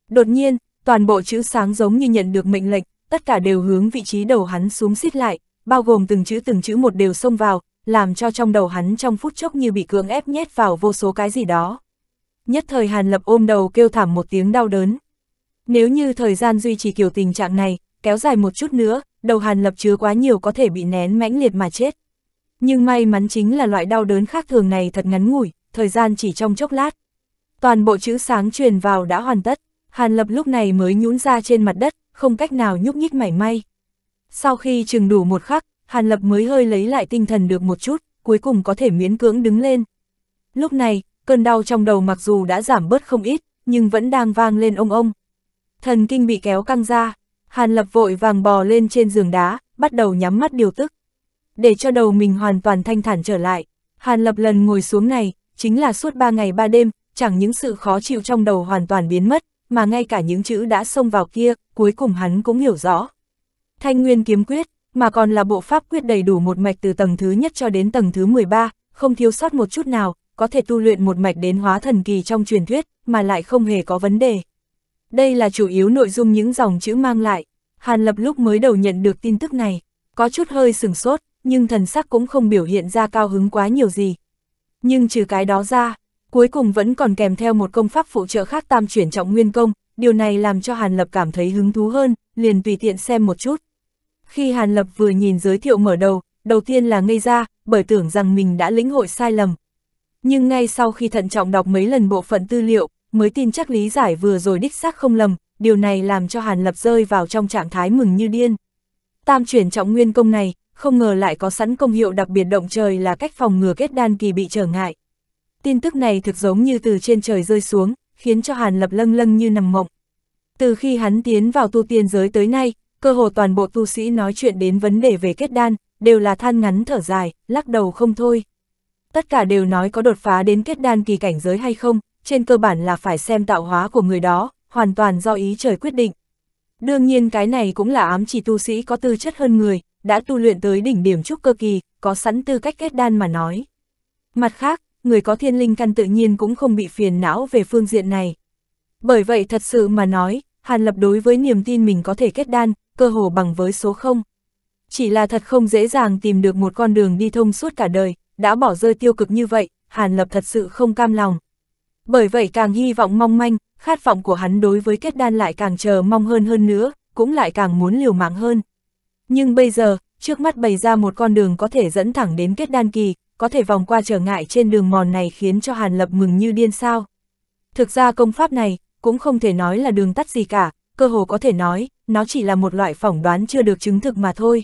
Đột nhiên, toàn bộ chữ sáng giống như nhận được mệnh lệnh, tất cả đều hướng vị trí đầu hắn xuống xít lại, bao gồm từng chữ từng chữ một đều xông vào, làm cho trong đầu hắn trong phút chốc như bị cưỡng ép nhét vào vô số cái gì đó nhất thời Hàn Lập ôm đầu kêu thảm một tiếng đau đớn. Nếu như thời gian duy trì kiểu tình trạng này, kéo dài một chút nữa, đầu Hàn Lập chứa quá nhiều có thể bị nén mãnh liệt mà chết. Nhưng may mắn chính là loại đau đớn khác thường này thật ngắn ngủi, thời gian chỉ trong chốc lát. Toàn bộ chữ sáng truyền vào đã hoàn tất, Hàn Lập lúc này mới nhũn ra trên mặt đất, không cách nào nhúc nhích mảy may. Sau khi chừng đủ một khắc, Hàn Lập mới hơi lấy lại tinh thần được một chút, cuối cùng có thể miễn cưỡng đứng lên. Lúc này, cơn đau trong đầu mặc dù đã giảm bớt không ít, nhưng vẫn đang vang lên ông ông. Thần kinh bị kéo căng ra, Hàn Lập vội vàng bò lên trên giường đá, bắt đầu nhắm mắt điều tức. Để cho đầu mình hoàn toàn thanh thản trở lại, Hàn Lập lần ngồi xuống này, chính là suốt ba ngày ba đêm, chẳng những sự khó chịu trong đầu hoàn toàn biến mất, mà ngay cả những chữ đã xông vào kia, cuối cùng hắn cũng hiểu rõ. Thanh Nguyên kiếm quyết, mà còn là bộ pháp quyết đầy đủ một mạch từ tầng thứ nhất cho đến tầng thứ 13, không thiếu sót một chút nào, có thể tu luyện một mạch đến hóa thần kỳ trong truyền thuyết, mà lại không hề có vấn đề. Đây là chủ yếu nội dung những dòng chữ mang lại. Hàn Lập lúc mới đầu nhận được tin tức này, có chút hơi sừng sốt, nhưng thần sắc cũng không biểu hiện ra cao hứng quá nhiều gì. Nhưng trừ cái đó ra, cuối cùng vẫn còn kèm theo một công pháp phụ trợ khác tam chuyển trọng nguyên công, điều này làm cho Hàn Lập cảm thấy hứng thú hơn, liền tùy tiện xem một chút. Khi Hàn Lập vừa nhìn giới thiệu mở đầu, đầu tiên là ngây ra, bởi tưởng rằng mình đã lĩnh hội sai lầm, nhưng ngay sau khi thận trọng đọc mấy lần bộ phận tư liệu, mới tin chắc lý giải vừa rồi đích xác không lầm, điều này làm cho Hàn Lập rơi vào trong trạng thái mừng như điên. Tam chuyển trọng nguyên công này, không ngờ lại có sẵn công hiệu đặc biệt động trời là cách phòng ngừa kết đan kỳ bị trở ngại. Tin tức này thực giống như từ trên trời rơi xuống, khiến cho Hàn Lập lâng lâng như nằm mộng. Từ khi hắn tiến vào tu tiên giới tới nay, cơ hồ toàn bộ tu sĩ nói chuyện đến vấn đề về kết đan, đều là than ngắn thở dài, lắc đầu không thôi tất cả đều nói có đột phá đến kết đan kỳ cảnh giới hay không, trên cơ bản là phải xem tạo hóa của người đó, hoàn toàn do ý trời quyết định. Đương nhiên cái này cũng là ám chỉ tu sĩ có tư chất hơn người, đã tu luyện tới đỉnh điểm trúc cơ kỳ, có sẵn tư cách kết đan mà nói. Mặt khác, người có thiên linh căn tự nhiên cũng không bị phiền não về phương diện này. Bởi vậy thật sự mà nói, Hàn Lập đối với niềm tin mình có thể kết đan, cơ hồ bằng với số 0. Chỉ là thật không dễ dàng tìm được một con đường đi thông suốt cả đời, đã bỏ rơi tiêu cực như vậy, Hàn Lập thật sự không cam lòng. Bởi vậy càng hy vọng mong manh, khát vọng của hắn đối với kết đan lại càng chờ mong hơn hơn nữa, cũng lại càng muốn liều mạng hơn. Nhưng bây giờ, trước mắt bày ra một con đường có thể dẫn thẳng đến kết đan kỳ, có thể vòng qua trở ngại trên đường mòn này khiến cho Hàn Lập mừng như điên sao. Thực ra công pháp này, cũng không thể nói là đường tắt gì cả, cơ hồ có thể nói, nó chỉ là một loại phỏng đoán chưa được chứng thực mà thôi.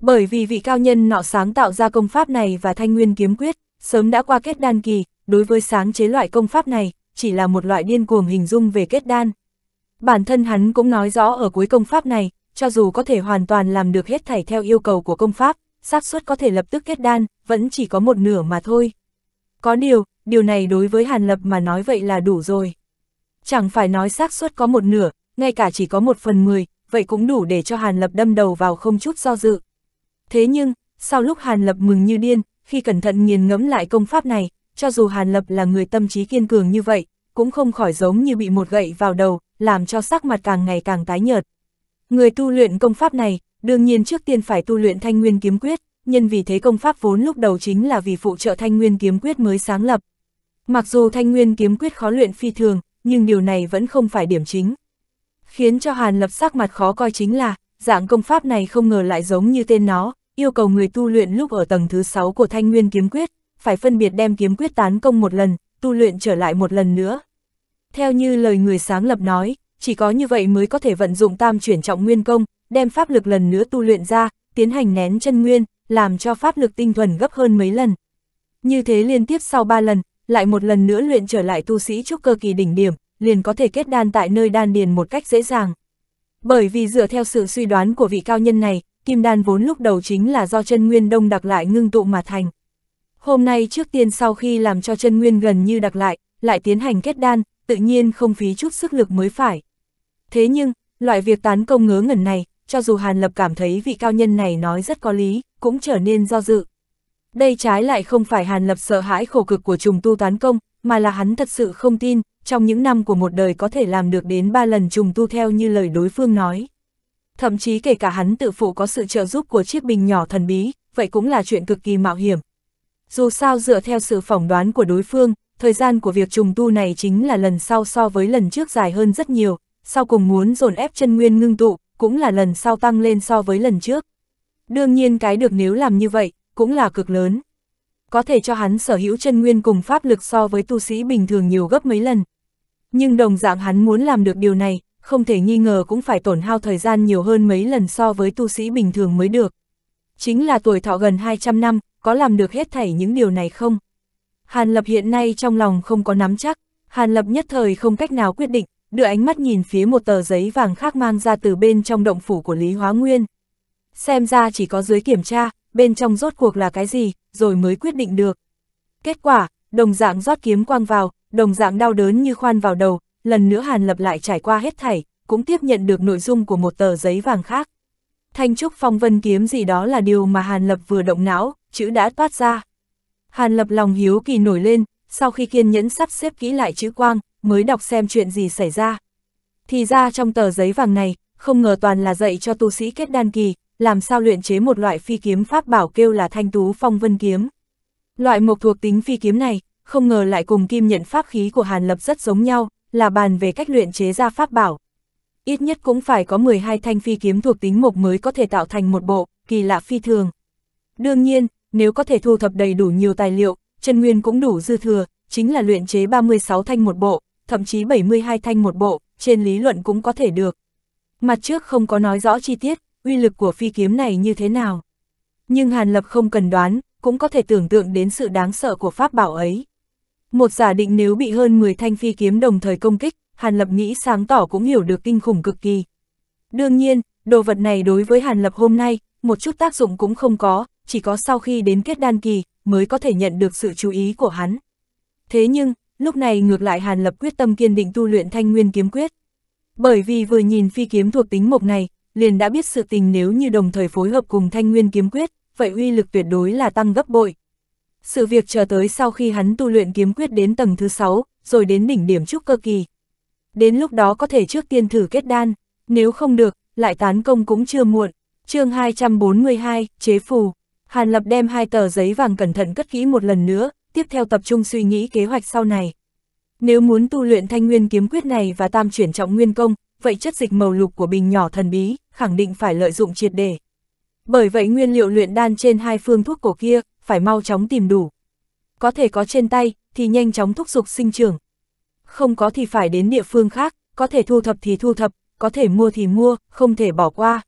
Bởi vì vị cao nhân nọ sáng tạo ra công pháp này và thanh nguyên kiếm quyết, sớm đã qua kết đan kỳ, đối với sáng chế loại công pháp này, chỉ là một loại điên cuồng hình dung về kết đan. Bản thân hắn cũng nói rõ ở cuối công pháp này, cho dù có thể hoàn toàn làm được hết thảy theo yêu cầu của công pháp, xác suất có thể lập tức kết đan, vẫn chỉ có một nửa mà thôi. Có điều, điều này đối với Hàn Lập mà nói vậy là đủ rồi. Chẳng phải nói xác suất có một nửa, ngay cả chỉ có một phần mười, vậy cũng đủ để cho Hàn Lập đâm đầu vào không chút do dự. Thế nhưng, sau lúc Hàn Lập mừng như điên, khi cẩn thận nghiền ngẫm lại công pháp này, cho dù Hàn Lập là người tâm trí kiên cường như vậy, cũng không khỏi giống như bị một gậy vào đầu, làm cho sắc mặt càng ngày càng tái nhợt. Người tu luyện công pháp này, đương nhiên trước tiên phải tu luyện thanh nguyên kiếm quyết, nhân vì thế công pháp vốn lúc đầu chính là vì phụ trợ thanh nguyên kiếm quyết mới sáng lập. Mặc dù thanh nguyên kiếm quyết khó luyện phi thường, nhưng điều này vẫn không phải điểm chính. Khiến cho Hàn Lập sắc mặt khó coi chính là, dạng công pháp này không ngờ lại giống như tên nó, yêu cầu người tu luyện lúc ở tầng thứ 6 của thanh nguyên kiếm quyết, phải phân biệt đem kiếm quyết tán công một lần, tu luyện trở lại một lần nữa. Theo như lời người sáng lập nói, chỉ có như vậy mới có thể vận dụng tam chuyển trọng nguyên công, đem pháp lực lần nữa tu luyện ra, tiến hành nén chân nguyên, làm cho pháp lực tinh thuần gấp hơn mấy lần. Như thế liên tiếp sau 3 lần, lại một lần nữa luyện trở lại tu sĩ trúc cơ kỳ đỉnh điểm, liền có thể kết đan tại nơi đan điền một cách dễ dàng. Bởi vì dựa theo sự suy đoán của vị cao nhân này, kim đan vốn lúc đầu chính là do chân nguyên đông đặc lại ngưng tụ mà thành. Hôm nay trước tiên sau khi làm cho chân nguyên gần như đặc lại, lại tiến hành kết đan, tự nhiên không phí chút sức lực mới phải. Thế nhưng, loại việc tán công ngớ ngẩn này, cho dù Hàn Lập cảm thấy vị cao nhân này nói rất có lý, cũng trở nên do dự. Đây trái lại không phải Hàn Lập sợ hãi khổ cực của trùng tu tán công, mà là hắn thật sự không tin, trong những năm của một đời có thể làm được đến ba lần trùng tu theo như lời đối phương nói. Thậm chí kể cả hắn tự phụ có sự trợ giúp của chiếc bình nhỏ thần bí, vậy cũng là chuyện cực kỳ mạo hiểm. Dù sao dựa theo sự phỏng đoán của đối phương, thời gian của việc trùng tu này chính là lần sau so với lần trước dài hơn rất nhiều, sau cùng muốn dồn ép chân nguyên ngưng tụ, cũng là lần sau tăng lên so với lần trước. Đương nhiên cái được nếu làm như vậy, cũng là cực lớn. Có thể cho hắn sở hữu chân nguyên cùng pháp lực so với tu sĩ bình thường nhiều gấp mấy lần, nhưng đồng dạng hắn muốn làm được điều này, không thể nghi ngờ cũng phải tổn hao thời gian nhiều hơn mấy lần so với tu sĩ bình thường mới được. Chính là tuổi thọ gần 200 năm, có làm được hết thảy những điều này không? Hàn Lập hiện nay trong lòng không có nắm chắc, Hàn Lập nhất thời không cách nào quyết định, đưa ánh mắt nhìn phía một tờ giấy vàng khác mang ra từ bên trong động phủ của Lý Hóa Nguyên. Xem ra chỉ có dưới kiểm tra, bên trong rốt cuộc là cái gì, rồi mới quyết định được. Kết quả, đồng dạng rót kiếm quang vào, đồng dạng đau đớn như khoan vào đầu, lần nữa Hàn Lập lại trải qua hết thảy, cũng tiếp nhận được nội dung của một tờ giấy vàng khác. Thanh trúc phong vân kiếm gì đó là điều mà Hàn Lập vừa động não, chữ đã toát ra. Hàn Lập lòng hiếu kỳ nổi lên, sau khi kiên nhẫn sắp xếp kỹ lại chữ quang, mới đọc xem chuyện gì xảy ra. Thì ra trong tờ giấy vàng này, không ngờ toàn là dạy cho tu sĩ kết đan kỳ, làm sao luyện chế một loại phi kiếm pháp bảo kêu là thanh tú phong vân kiếm. Loại mộc thuộc tính phi kiếm này, không ngờ lại cùng kim nhận pháp khí của Hàn Lập rất giống nhau, là bàn về cách luyện chế ra pháp bảo. Ít nhất cũng phải có 12 thanh phi kiếm thuộc tính mộc mới có thể tạo thành một bộ, kỳ lạ phi thường. Đương nhiên, nếu có thể thu thập đầy đủ nhiều tài liệu, chân nguyên cũng đủ dư thừa, chính là luyện chế 36 thanh một bộ, thậm chí 72 thanh một bộ, trên lý luận cũng có thể được. Mặt trước không có nói rõ chi tiết, uy lực của phi kiếm này như thế nào. Nhưng Hàn Lập không cần đoán, cũng có thể tưởng tượng đến sự đáng sợ của pháp bảo ấy. Một giả định nếu bị hơn 10 thanh phi kiếm đồng thời công kích, Hàn Lập nghĩ sáng tỏ cũng hiểu được kinh khủng cực kỳ. Đương nhiên, đồ vật này đối với Hàn Lập hôm nay, một chút tác dụng cũng không có, chỉ có sau khi đến kết đan kỳ, mới có thể nhận được sự chú ý của hắn. Thế nhưng, lúc này ngược lại Hàn Lập quyết tâm kiên định tu luyện thanh nguyên kiếm quyết. Bởi vì vừa nhìn phi kiếm thuộc tính mộc này, liền đã biết sự tình nếu như đồng thời phối hợp cùng thanh nguyên kiếm quyết, vậy uy lực tuyệt đối là tăng gấp bội. Sự việc chờ tới sau khi hắn tu luyện kiếm quyết đến tầng thứ 6, rồi đến đỉnh điểm trúc cơ kỳ. Đến lúc đó có thể trước tiên thử kết đan, nếu không được, lại tán công cũng chưa muộn. chương 242, chế phù. Hàn Lập đem hai tờ giấy vàng cẩn thận cất kỹ một lần nữa, tiếp theo tập trung suy nghĩ kế hoạch sau này. Nếu muốn tu luyện thanh nguyên kiếm quyết này và tam chuyển trọng nguyên công, vậy chất dịch màu lục của bình nhỏ thần bí, khẳng định phải lợi dụng triệt để. Bởi vậy nguyên liệu luyện đan trên hai phương thuốc cổ kia, phải mau chóng tìm đủ. Có thể có trên tay, thì nhanh chóng thúc giục sinh trưởng. Không có thì phải đến địa phương khác, có thể thu thập thì thu thập, có thể mua thì mua, không thể bỏ qua.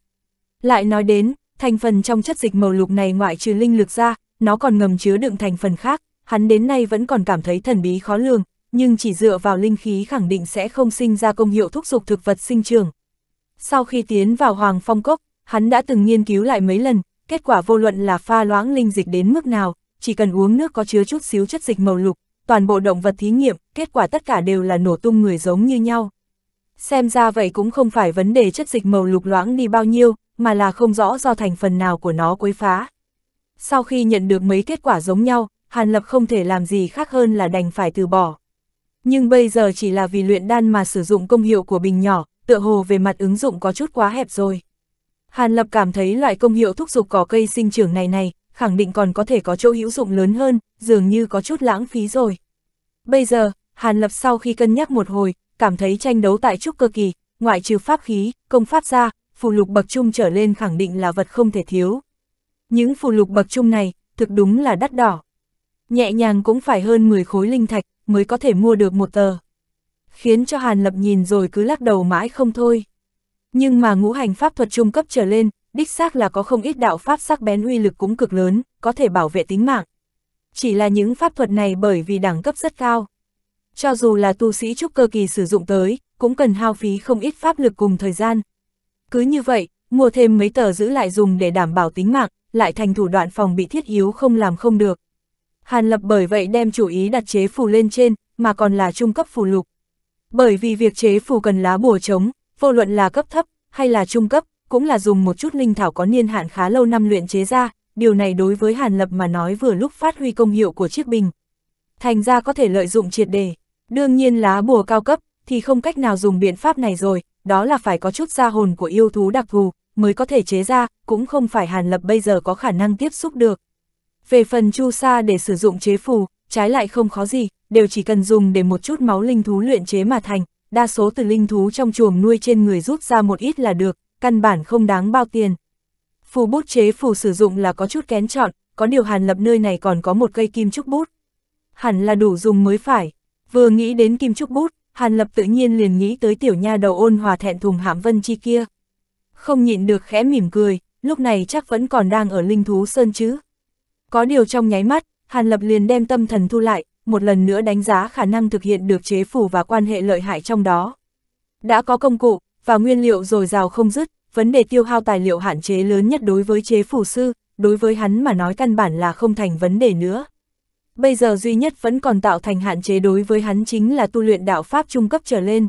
Lại nói đến, thành phần trong chất dịch màu lục này ngoại trừ linh lực ra, nó còn ngầm chứa đựng thành phần khác, hắn đến nay vẫn còn cảm thấy thần bí khó lường, nhưng chỉ dựa vào linh khí khẳng định sẽ không sinh ra công hiệu thúc giục thực vật sinh trưởng. Sau khi tiến vào Hoàng Phong Cốc, hắn đã từng nghiên cứu lại mấy lần, Kết quả vô luận là pha loãng linh dịch đến mức nào, chỉ cần uống nước có chứa chút xíu chất dịch màu lục, toàn bộ động vật thí nghiệm, kết quả tất cả đều là nổ tung người giống như nhau. Xem ra vậy cũng không phải vấn đề chất dịch màu lục loãng đi bao nhiêu, mà là không rõ do thành phần nào của nó quấy phá. Sau khi nhận được mấy kết quả giống nhau, Hàn Lập không thể làm gì khác hơn là đành phải từ bỏ. Nhưng bây giờ chỉ là vì luyện đan mà sử dụng công hiệu của bình nhỏ, tựa hồ về mặt ứng dụng có chút quá hẹp rồi. Hàn Lập cảm thấy loại công hiệu thúc dục cỏ cây sinh trưởng này này, khẳng định còn có thể có chỗ hữu dụng lớn hơn, dường như có chút lãng phí rồi. Bây giờ, Hàn Lập sau khi cân nhắc một hồi, cảm thấy tranh đấu tại trúc cơ kỳ, ngoại trừ pháp khí, công pháp ra, phù lục bậc trung trở lên khẳng định là vật không thể thiếu. Những phù lục bậc trung này, thực đúng là đắt đỏ. Nhẹ nhàng cũng phải hơn 10 khối linh thạch mới có thể mua được một tờ. Khiến cho Hàn Lập nhìn rồi cứ lắc đầu mãi không thôi. Nhưng mà ngũ hành pháp thuật trung cấp trở lên, đích xác là có không ít đạo pháp sắc bén uy lực cũng cực lớn, có thể bảo vệ tính mạng. Chỉ là những pháp thuật này bởi vì đẳng cấp rất cao. Cho dù là tu sĩ trúc cơ kỳ sử dụng tới, cũng cần hao phí không ít pháp lực cùng thời gian. Cứ như vậy, mua thêm mấy tờ giữ lại dùng để đảm bảo tính mạng, lại thành thủ đoạn phòng bị thiết yếu không làm không được. Hàn Lập bởi vậy đem chủ ý đặt chế phù lên trên, mà còn là trung cấp phù lục. Bởi vì việc chế phù cần lá bùa chống vô luận là cấp thấp hay là trung cấp, cũng là dùng một chút linh thảo có niên hạn khá lâu năm luyện chế ra, điều này đối với Hàn Lập mà nói vừa lúc phát huy công hiệu của chiếc bình. Thành ra có thể lợi dụng triệt đề, đương nhiên lá bùa cao cấp thì không cách nào dùng biện pháp này rồi, đó là phải có chút gia hồn của yêu thú đặc thù mới có thể chế ra, cũng không phải Hàn Lập bây giờ có khả năng tiếp xúc được. Về phần chu sa để sử dụng chế phù, trái lại không khó gì, đều chỉ cần dùng để một chút máu linh thú luyện chế mà thành, đa số từ linh thú trong chuồng nuôi trên người rút ra một ít là được, căn bản không đáng bao tiền. Phù bút chế phù sử dụng là có chút kén chọn, có điều Hàn Lập nơi này còn có một cây kim trúc bút. Hẳn là đủ dùng mới phải. Vừa nghĩ đến kim trúc bút, Hàn Lập tự nhiên liền nghĩ tới tiểu nha đầu ôn hòa thẹn thùng hãm vân chi kia. Không nhịn được khẽ mỉm cười, lúc này chắc vẫn còn đang ở linh thú sơn chứ. Có điều trong nháy mắt, Hàn Lập liền đem tâm thần thu lại, một lần nữa đánh giá khả năng thực hiện được chế phủ và quan hệ lợi hại trong đó. Đã có công cụ, và nguyên liệu dồi dào không dứt, vấn đề tiêu hao tài liệu hạn chế lớn nhất đối với chế phủ sư, đối với hắn mà nói căn bản là không thành vấn đề nữa. Bây giờ duy nhất vẫn còn tạo thành hạn chế đối với hắn chính là tu luyện đạo Pháp trung cấp trở lên.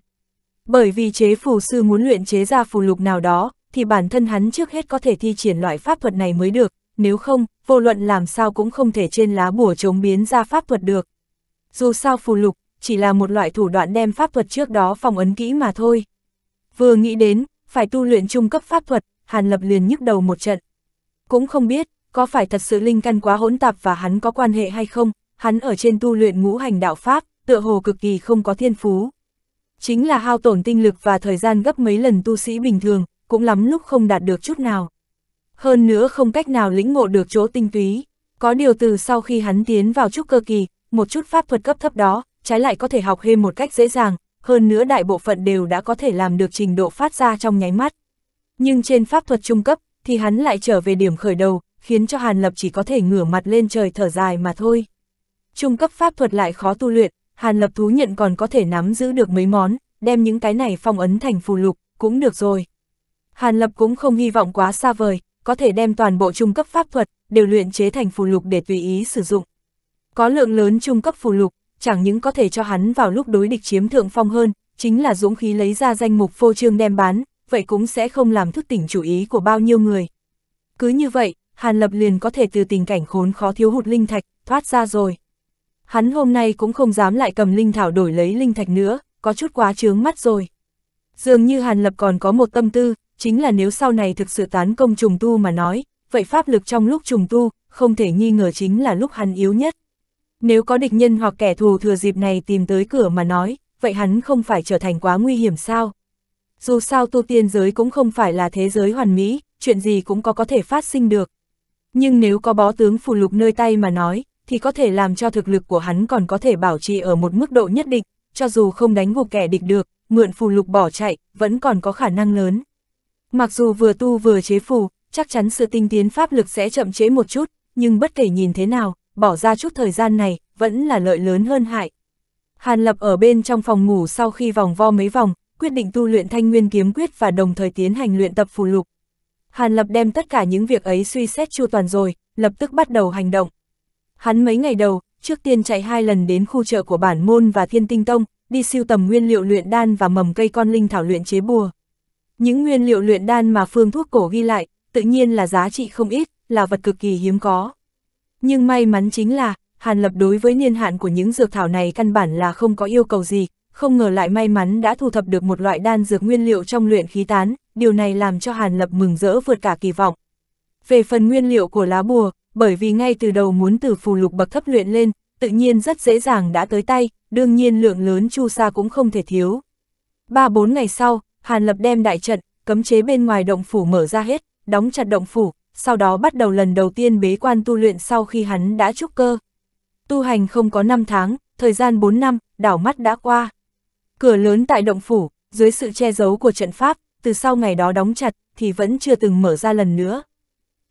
Bởi vì chế phù sư muốn luyện chế ra phù lục nào đó, thì bản thân hắn trước hết có thể thi triển loại pháp thuật này mới được, nếu không, vô luận làm sao cũng không thể trên lá bùa chống biến ra pháp thuật được. Dù sao phù lục, chỉ là một loại thủ đoạn đem pháp thuật trước đó phòng ấn kỹ mà thôi. Vừa nghĩ đến, phải tu luyện trung cấp pháp thuật, Hàn Lập liền nhức đầu một trận. Cũng không biết, có phải thật sự linh căn quá hỗn tạp và hắn có quan hệ hay không, hắn ở trên tu luyện ngũ hành đạo pháp, tựa hồ cực kỳ không có thiên phú. Chính là hao tổn tinh lực và thời gian gấp mấy lần tu sĩ bình thường, cũng lắm lúc không đạt được chút nào. Hơn nữa không cách nào lĩnh ngộ được chỗ tinh túy, có điều từ sau khi hắn tiến vào trúc cơ kỳ, một chút pháp thuật cấp thấp đó, trái lại có thể học thêm một cách dễ dàng, hơn nữa đại bộ phận đều đã có thể làm được trình độ phát ra trong nháy mắt. Nhưng trên pháp thuật trung cấp, thì hắn lại trở về điểm khởi đầu, khiến cho Hàn Lập chỉ có thể ngửa mặt lên trời thở dài mà thôi. Trung cấp pháp thuật lại khó tu luyện, Hàn Lập thú nhận còn có thể nắm giữ được mấy món, đem những cái này phong ấn thành phù lục, cũng được rồi. Hàn Lập cũng không hy vọng quá xa vời, có thể đem toàn bộ trung cấp pháp thuật, đều luyện chế thành phù lục để tùy ý sử dụng. Có lượng lớn trung cấp phù lục, chẳng những có thể cho hắn vào lúc đối địch chiếm thượng phong hơn, chính là dũng khí lấy ra danh mục phô trương đem bán, vậy cũng sẽ không làm thức tỉnh chủ ý của bao nhiêu người. Cứ như vậy, Hàn Lập liền có thể từ tình cảnh khốn khó thiếu hụt linh thạch, thoát ra rồi. Hắn hôm nay cũng không dám lại cầm linh thảo đổi lấy linh thạch nữa, có chút quá chướng mắt rồi. Dường như Hàn Lập còn có một tâm tư, chính là nếu sau này thực sự tán công trùng tu mà nói, vậy pháp lực trong lúc trùng tu, không thể nghi ngờ chính là lúc hắn yếu nhất. Nếu có địch nhân hoặc kẻ thù thừa dịp này tìm tới cửa mà nói, vậy hắn không phải trở thành quá nguy hiểm sao? Dù sao tu tiên giới cũng không phải là thế giới hoàn mỹ, chuyện gì cũng có có thể phát sinh được. Nhưng nếu có bó tướng phù lục nơi tay mà nói, thì có thể làm cho thực lực của hắn còn có thể bảo trì ở một mức độ nhất định, cho dù không đánh gục kẻ địch được, mượn phù lục bỏ chạy, vẫn còn có khả năng lớn. Mặc dù vừa tu vừa chế phù, chắc chắn sự tinh tiến pháp lực sẽ chậm chế một chút, nhưng bất kể nhìn thế nào, bỏ ra chút thời gian này, vẫn là lợi lớn hơn hại. Hàn Lập ở bên trong phòng ngủ sau khi vòng vo mấy vòng, quyết định tu luyện thanh nguyên kiếm quyết và đồng thời tiến hành luyện tập phù lục. Hàn Lập đem tất cả những việc ấy suy xét chu toàn rồi, lập tức bắt đầu hành động. Hắn mấy ngày đầu, trước tiên chạy hai lần đến khu chợ của bản môn và thiên tinh tông, đi siêu tầm nguyên liệu luyện đan và mầm cây con linh thảo luyện chế bùa. Những nguyên liệu luyện đan mà phương thuốc cổ ghi lại, tự nhiên là giá trị không ít, là vật cực kỳ hiếm có. Nhưng may mắn chính là, Hàn Lập đối với niên hạn của những dược thảo này căn bản là không có yêu cầu gì, không ngờ lại may mắn đã thu thập được một loại đan dược nguyên liệu trong luyện khí tán, điều này làm cho Hàn Lập mừng rỡ vượt cả kỳ vọng. Về phần nguyên liệu của lá bùa, bởi vì ngay từ đầu muốn từ phù lục bậc thấp luyện lên, tự nhiên rất dễ dàng đã tới tay, đương nhiên lượng lớn chu sa cũng không thể thiếu. Ba bốn ngày sau, Hàn Lập đem đại trận, cấm chế bên ngoài động phủ mở ra hết, đóng chặt động phủ, sau đó bắt đầu lần đầu tiên bế quan tu luyện sau khi hắn đã trúc cơ. Tu hành không có 5 tháng, thời gian 4 năm, đảo mắt đã qua. Cửa lớn tại động phủ, dưới sự che giấu của trận pháp, từ sau ngày đó đóng chặt, thì vẫn chưa từng mở ra lần nữa.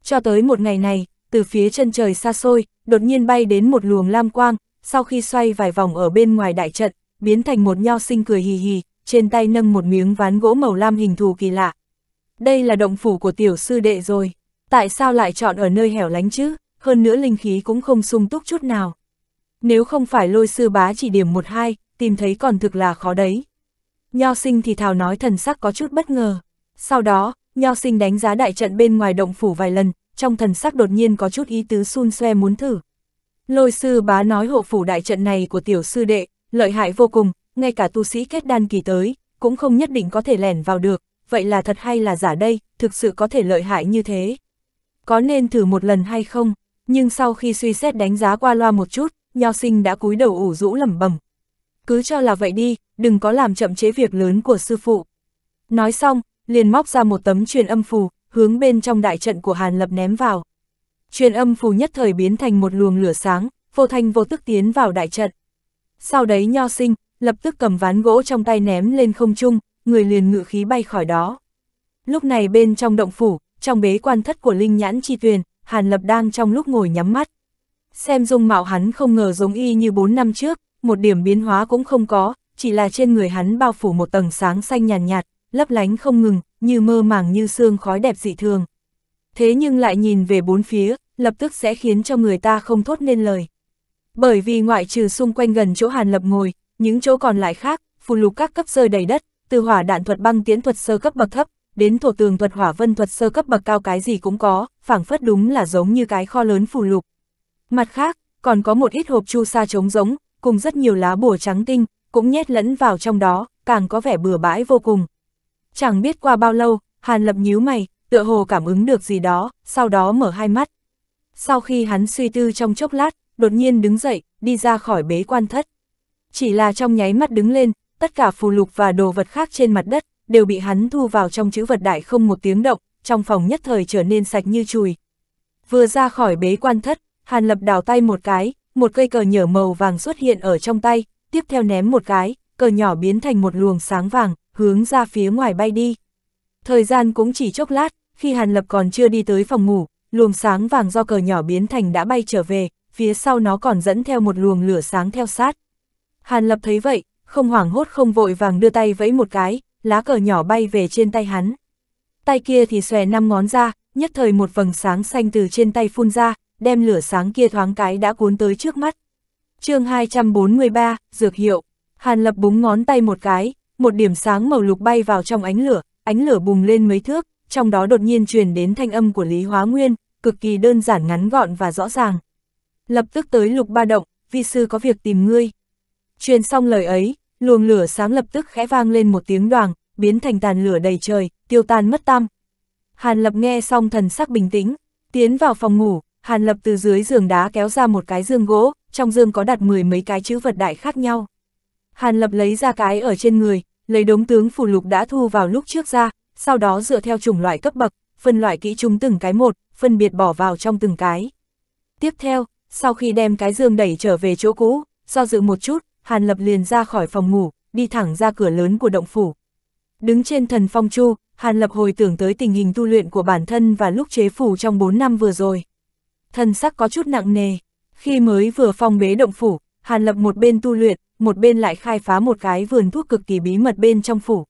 Cho tới một ngày này, từ phía chân trời xa xôi, đột nhiên bay đến một luồng lam quang, sau khi xoay vài vòng ở bên ngoài đại trận, biến thành một nho sinh cười hì hì, trên tay nâng một miếng ván gỗ màu lam hình thù kỳ lạ. Đây là động phủ của tiểu sư đệ rồi tại sao lại chọn ở nơi hẻo lánh chứ, hơn nữa linh khí cũng không sung túc chút nào. Nếu không phải lôi sư bá chỉ điểm một hai, tìm thấy còn thực là khó đấy. Nho sinh thì thào nói thần sắc có chút bất ngờ. Sau đó, nho sinh đánh giá đại trận bên ngoài động phủ vài lần, trong thần sắc đột nhiên có chút ý tứ xun xoe muốn thử. Lôi sư bá nói hộ phủ đại trận này của tiểu sư đệ, lợi hại vô cùng, ngay cả tu sĩ kết đan kỳ tới, cũng không nhất định có thể lẻn vào được, vậy là thật hay là giả đây, thực sự có thể lợi hại như thế có nên thử một lần hay không, nhưng sau khi suy xét đánh giá qua loa một chút, nho sinh đã cúi đầu ủ rũ lẩm bẩm. Cứ cho là vậy đi, đừng có làm chậm chế việc lớn của sư phụ. Nói xong, liền móc ra một tấm truyền âm phù, hướng bên trong đại trận của Hàn Lập ném vào. Truyền âm phù nhất thời biến thành một luồng lửa sáng, vô thanh vô tức tiến vào đại trận. Sau đấy nho sinh, lập tức cầm ván gỗ trong tay ném lên không trung, người liền ngự khí bay khỏi đó. Lúc này bên trong động phủ, trong bế quan thất của linh nhãn chi tuyền, Hàn Lập đang trong lúc ngồi nhắm mắt. Xem dung mạo hắn không ngờ giống y như bốn năm trước, một điểm biến hóa cũng không có, chỉ là trên người hắn bao phủ một tầng sáng xanh nhàn nhạt, nhạt, lấp lánh không ngừng, như mơ màng như sương khói đẹp dị thường. Thế nhưng lại nhìn về bốn phía, lập tức sẽ khiến cho người ta không thốt nên lời. Bởi vì ngoại trừ xung quanh gần chỗ Hàn Lập ngồi, những chỗ còn lại khác, phù lục các cấp rơi đầy đất, từ hỏa đạn thuật băng tiến thuật sơ cấp bậc thấp, đến thổ tường thuật hỏa vân thuật sơ cấp bậc cao cái gì cũng có, phảng phất đúng là giống như cái kho lớn phù lục. Mặt khác, còn có một ít hộp chu sa trống giống, cùng rất nhiều lá bùa trắng tinh, cũng nhét lẫn vào trong đó, càng có vẻ bừa bãi vô cùng. Chẳng biết qua bao lâu, Hàn Lập nhíu mày, tựa hồ cảm ứng được gì đó, sau đó mở hai mắt. Sau khi hắn suy tư trong chốc lát, đột nhiên đứng dậy, đi ra khỏi bế quan thất. Chỉ là trong nháy mắt đứng lên, tất cả phù lục và đồ vật khác trên mặt đất, đều bị hắn thu vào trong chữ vật đại không một tiếng động, trong phòng nhất thời trở nên sạch như chùi. Vừa ra khỏi bế quan thất, Hàn Lập đào tay một cái, một cây cờ nhở màu vàng xuất hiện ở trong tay, tiếp theo ném một cái, cờ nhỏ biến thành một luồng sáng vàng, hướng ra phía ngoài bay đi. Thời gian cũng chỉ chốc lát, khi Hàn Lập còn chưa đi tới phòng ngủ, luồng sáng vàng do cờ nhỏ biến thành đã bay trở về, phía sau nó còn dẫn theo một luồng lửa sáng theo sát. Hàn Lập thấy vậy, không hoảng hốt không vội vàng đưa tay vẫy một cái, lá cờ nhỏ bay về trên tay hắn. Tay kia thì xòe năm ngón ra, nhất thời một vầng sáng xanh từ trên tay phun ra, đem lửa sáng kia thoáng cái đã cuốn tới trước mắt. chương 243, Dược hiệu, Hàn Lập búng ngón tay một cái, một điểm sáng màu lục bay vào trong ánh lửa, ánh lửa bùng lên mấy thước, trong đó đột nhiên truyền đến thanh âm của Lý Hóa Nguyên, cực kỳ đơn giản ngắn gọn và rõ ràng. Lập tức tới lục ba động, vi sư có việc tìm ngươi. Truyền xong lời ấy, luồng lửa sáng lập tức khẽ vang lên một tiếng đoàn, biến thành tàn lửa đầy trời, tiêu tan mất tăm. Hàn Lập nghe xong thần sắc bình tĩnh, tiến vào phòng ngủ, Hàn Lập từ dưới giường đá kéo ra một cái dương gỗ, trong dương có đặt mười mấy cái chữ vật đại khác nhau. Hàn Lập lấy ra cái ở trên người, lấy đống tướng phù lục đã thu vào lúc trước ra, sau đó dựa theo chủng loại cấp bậc, phân loại kỹ chúng từng cái một, phân biệt bỏ vào trong từng cái. Tiếp theo, sau khi đem cái dương đẩy trở về chỗ cũ, do dự một chút, Hàn Lập liền ra khỏi phòng ngủ, đi thẳng ra cửa lớn của động phủ. Đứng trên thần phong chu, Hàn Lập hồi tưởng tới tình hình tu luyện của bản thân và lúc chế phủ trong 4 năm vừa rồi. Thần sắc có chút nặng nề. Khi mới vừa phong bế động phủ, Hàn Lập một bên tu luyện, một bên lại khai phá một cái vườn thuốc cực kỳ bí mật bên trong phủ.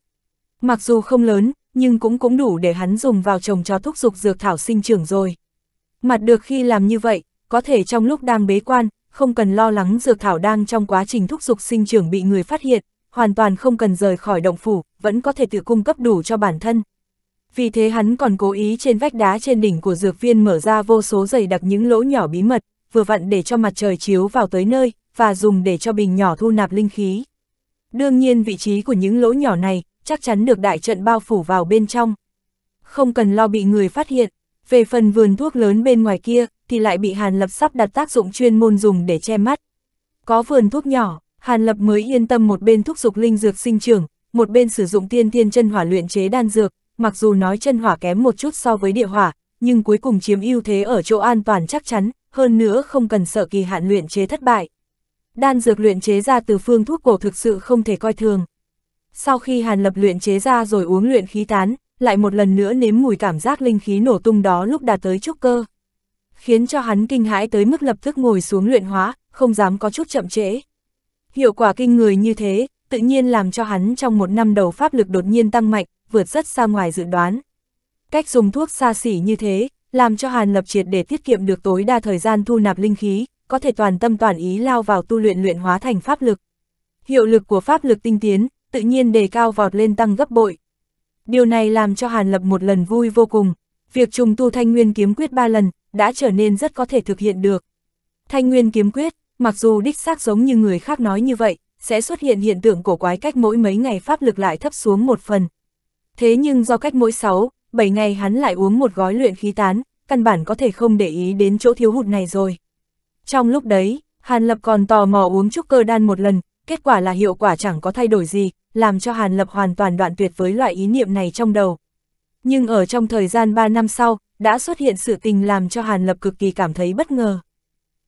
Mặc dù không lớn, nhưng cũng cũng đủ để hắn dùng vào trồng cho thúc dục dược thảo sinh trưởng rồi. Mặt được khi làm như vậy, có thể trong lúc đang bế quan, không cần lo lắng dược thảo đang trong quá trình thúc dục sinh trưởng bị người phát hiện, hoàn toàn không cần rời khỏi động phủ, vẫn có thể tự cung cấp đủ cho bản thân. Vì thế hắn còn cố ý trên vách đá trên đỉnh của dược viên mở ra vô số dày đặc những lỗ nhỏ bí mật, vừa vặn để cho mặt trời chiếu vào tới nơi, và dùng để cho bình nhỏ thu nạp linh khí. Đương nhiên vị trí của những lỗ nhỏ này chắc chắn được đại trận bao phủ vào bên trong. Không cần lo bị người phát hiện, về phần vườn thuốc lớn bên ngoài kia, thì lại bị Hàn Lập sắp đặt tác dụng chuyên môn dùng để che mắt. Có vườn thuốc nhỏ, Hàn Lập mới yên tâm một bên thúc dục linh dược sinh trưởng, một bên sử dụng tiên thiên chân hỏa luyện chế đan dược, mặc dù nói chân hỏa kém một chút so với địa hỏa, nhưng cuối cùng chiếm ưu thế ở chỗ an toàn chắc chắn, hơn nữa không cần sợ kỳ hạn luyện chế thất bại. Đan dược luyện chế ra từ phương thuốc cổ thực sự không thể coi thường. Sau khi Hàn Lập luyện chế ra rồi uống luyện khí tán, lại một lần nữa nếm mùi cảm giác linh khí nổ tung đó lúc đạt tới trúc cơ. Khiến cho hắn kinh hãi tới mức lập tức ngồi xuống luyện hóa, không dám có chút chậm trễ. Hiệu quả kinh người như thế, tự nhiên làm cho hắn trong một năm đầu pháp lực đột nhiên tăng mạnh, vượt rất xa ngoài dự đoán. Cách dùng thuốc xa xỉ như thế, làm cho Hàn Lập triệt để tiết kiệm được tối đa thời gian thu nạp linh khí, có thể toàn tâm toàn ý lao vào tu luyện luyện hóa thành pháp lực. Hiệu lực của pháp lực tinh tiến, tự nhiên đề cao vọt lên tăng gấp bội. Điều này làm cho Hàn Lập một lần vui vô cùng. Việc trùng tu thanh nguyên kiếm quyết ba lần, đã trở nên rất có thể thực hiện được. Thanh nguyên kiếm quyết, mặc dù đích xác giống như người khác nói như vậy, sẽ xuất hiện hiện tượng cổ quái cách mỗi mấy ngày pháp lực lại thấp xuống một phần. Thế nhưng do cách mỗi 6, 7 ngày hắn lại uống một gói luyện khí tán, căn bản có thể không để ý đến chỗ thiếu hụt này rồi. Trong lúc đấy, Hàn Lập còn tò mò uống trúc cơ đan một lần, kết quả là hiệu quả chẳng có thay đổi gì, làm cho Hàn Lập hoàn toàn đoạn tuyệt với loại ý niệm này trong đầu. Nhưng ở trong thời gian 3 năm sau, đã xuất hiện sự tình làm cho Hàn Lập cực kỳ cảm thấy bất ngờ.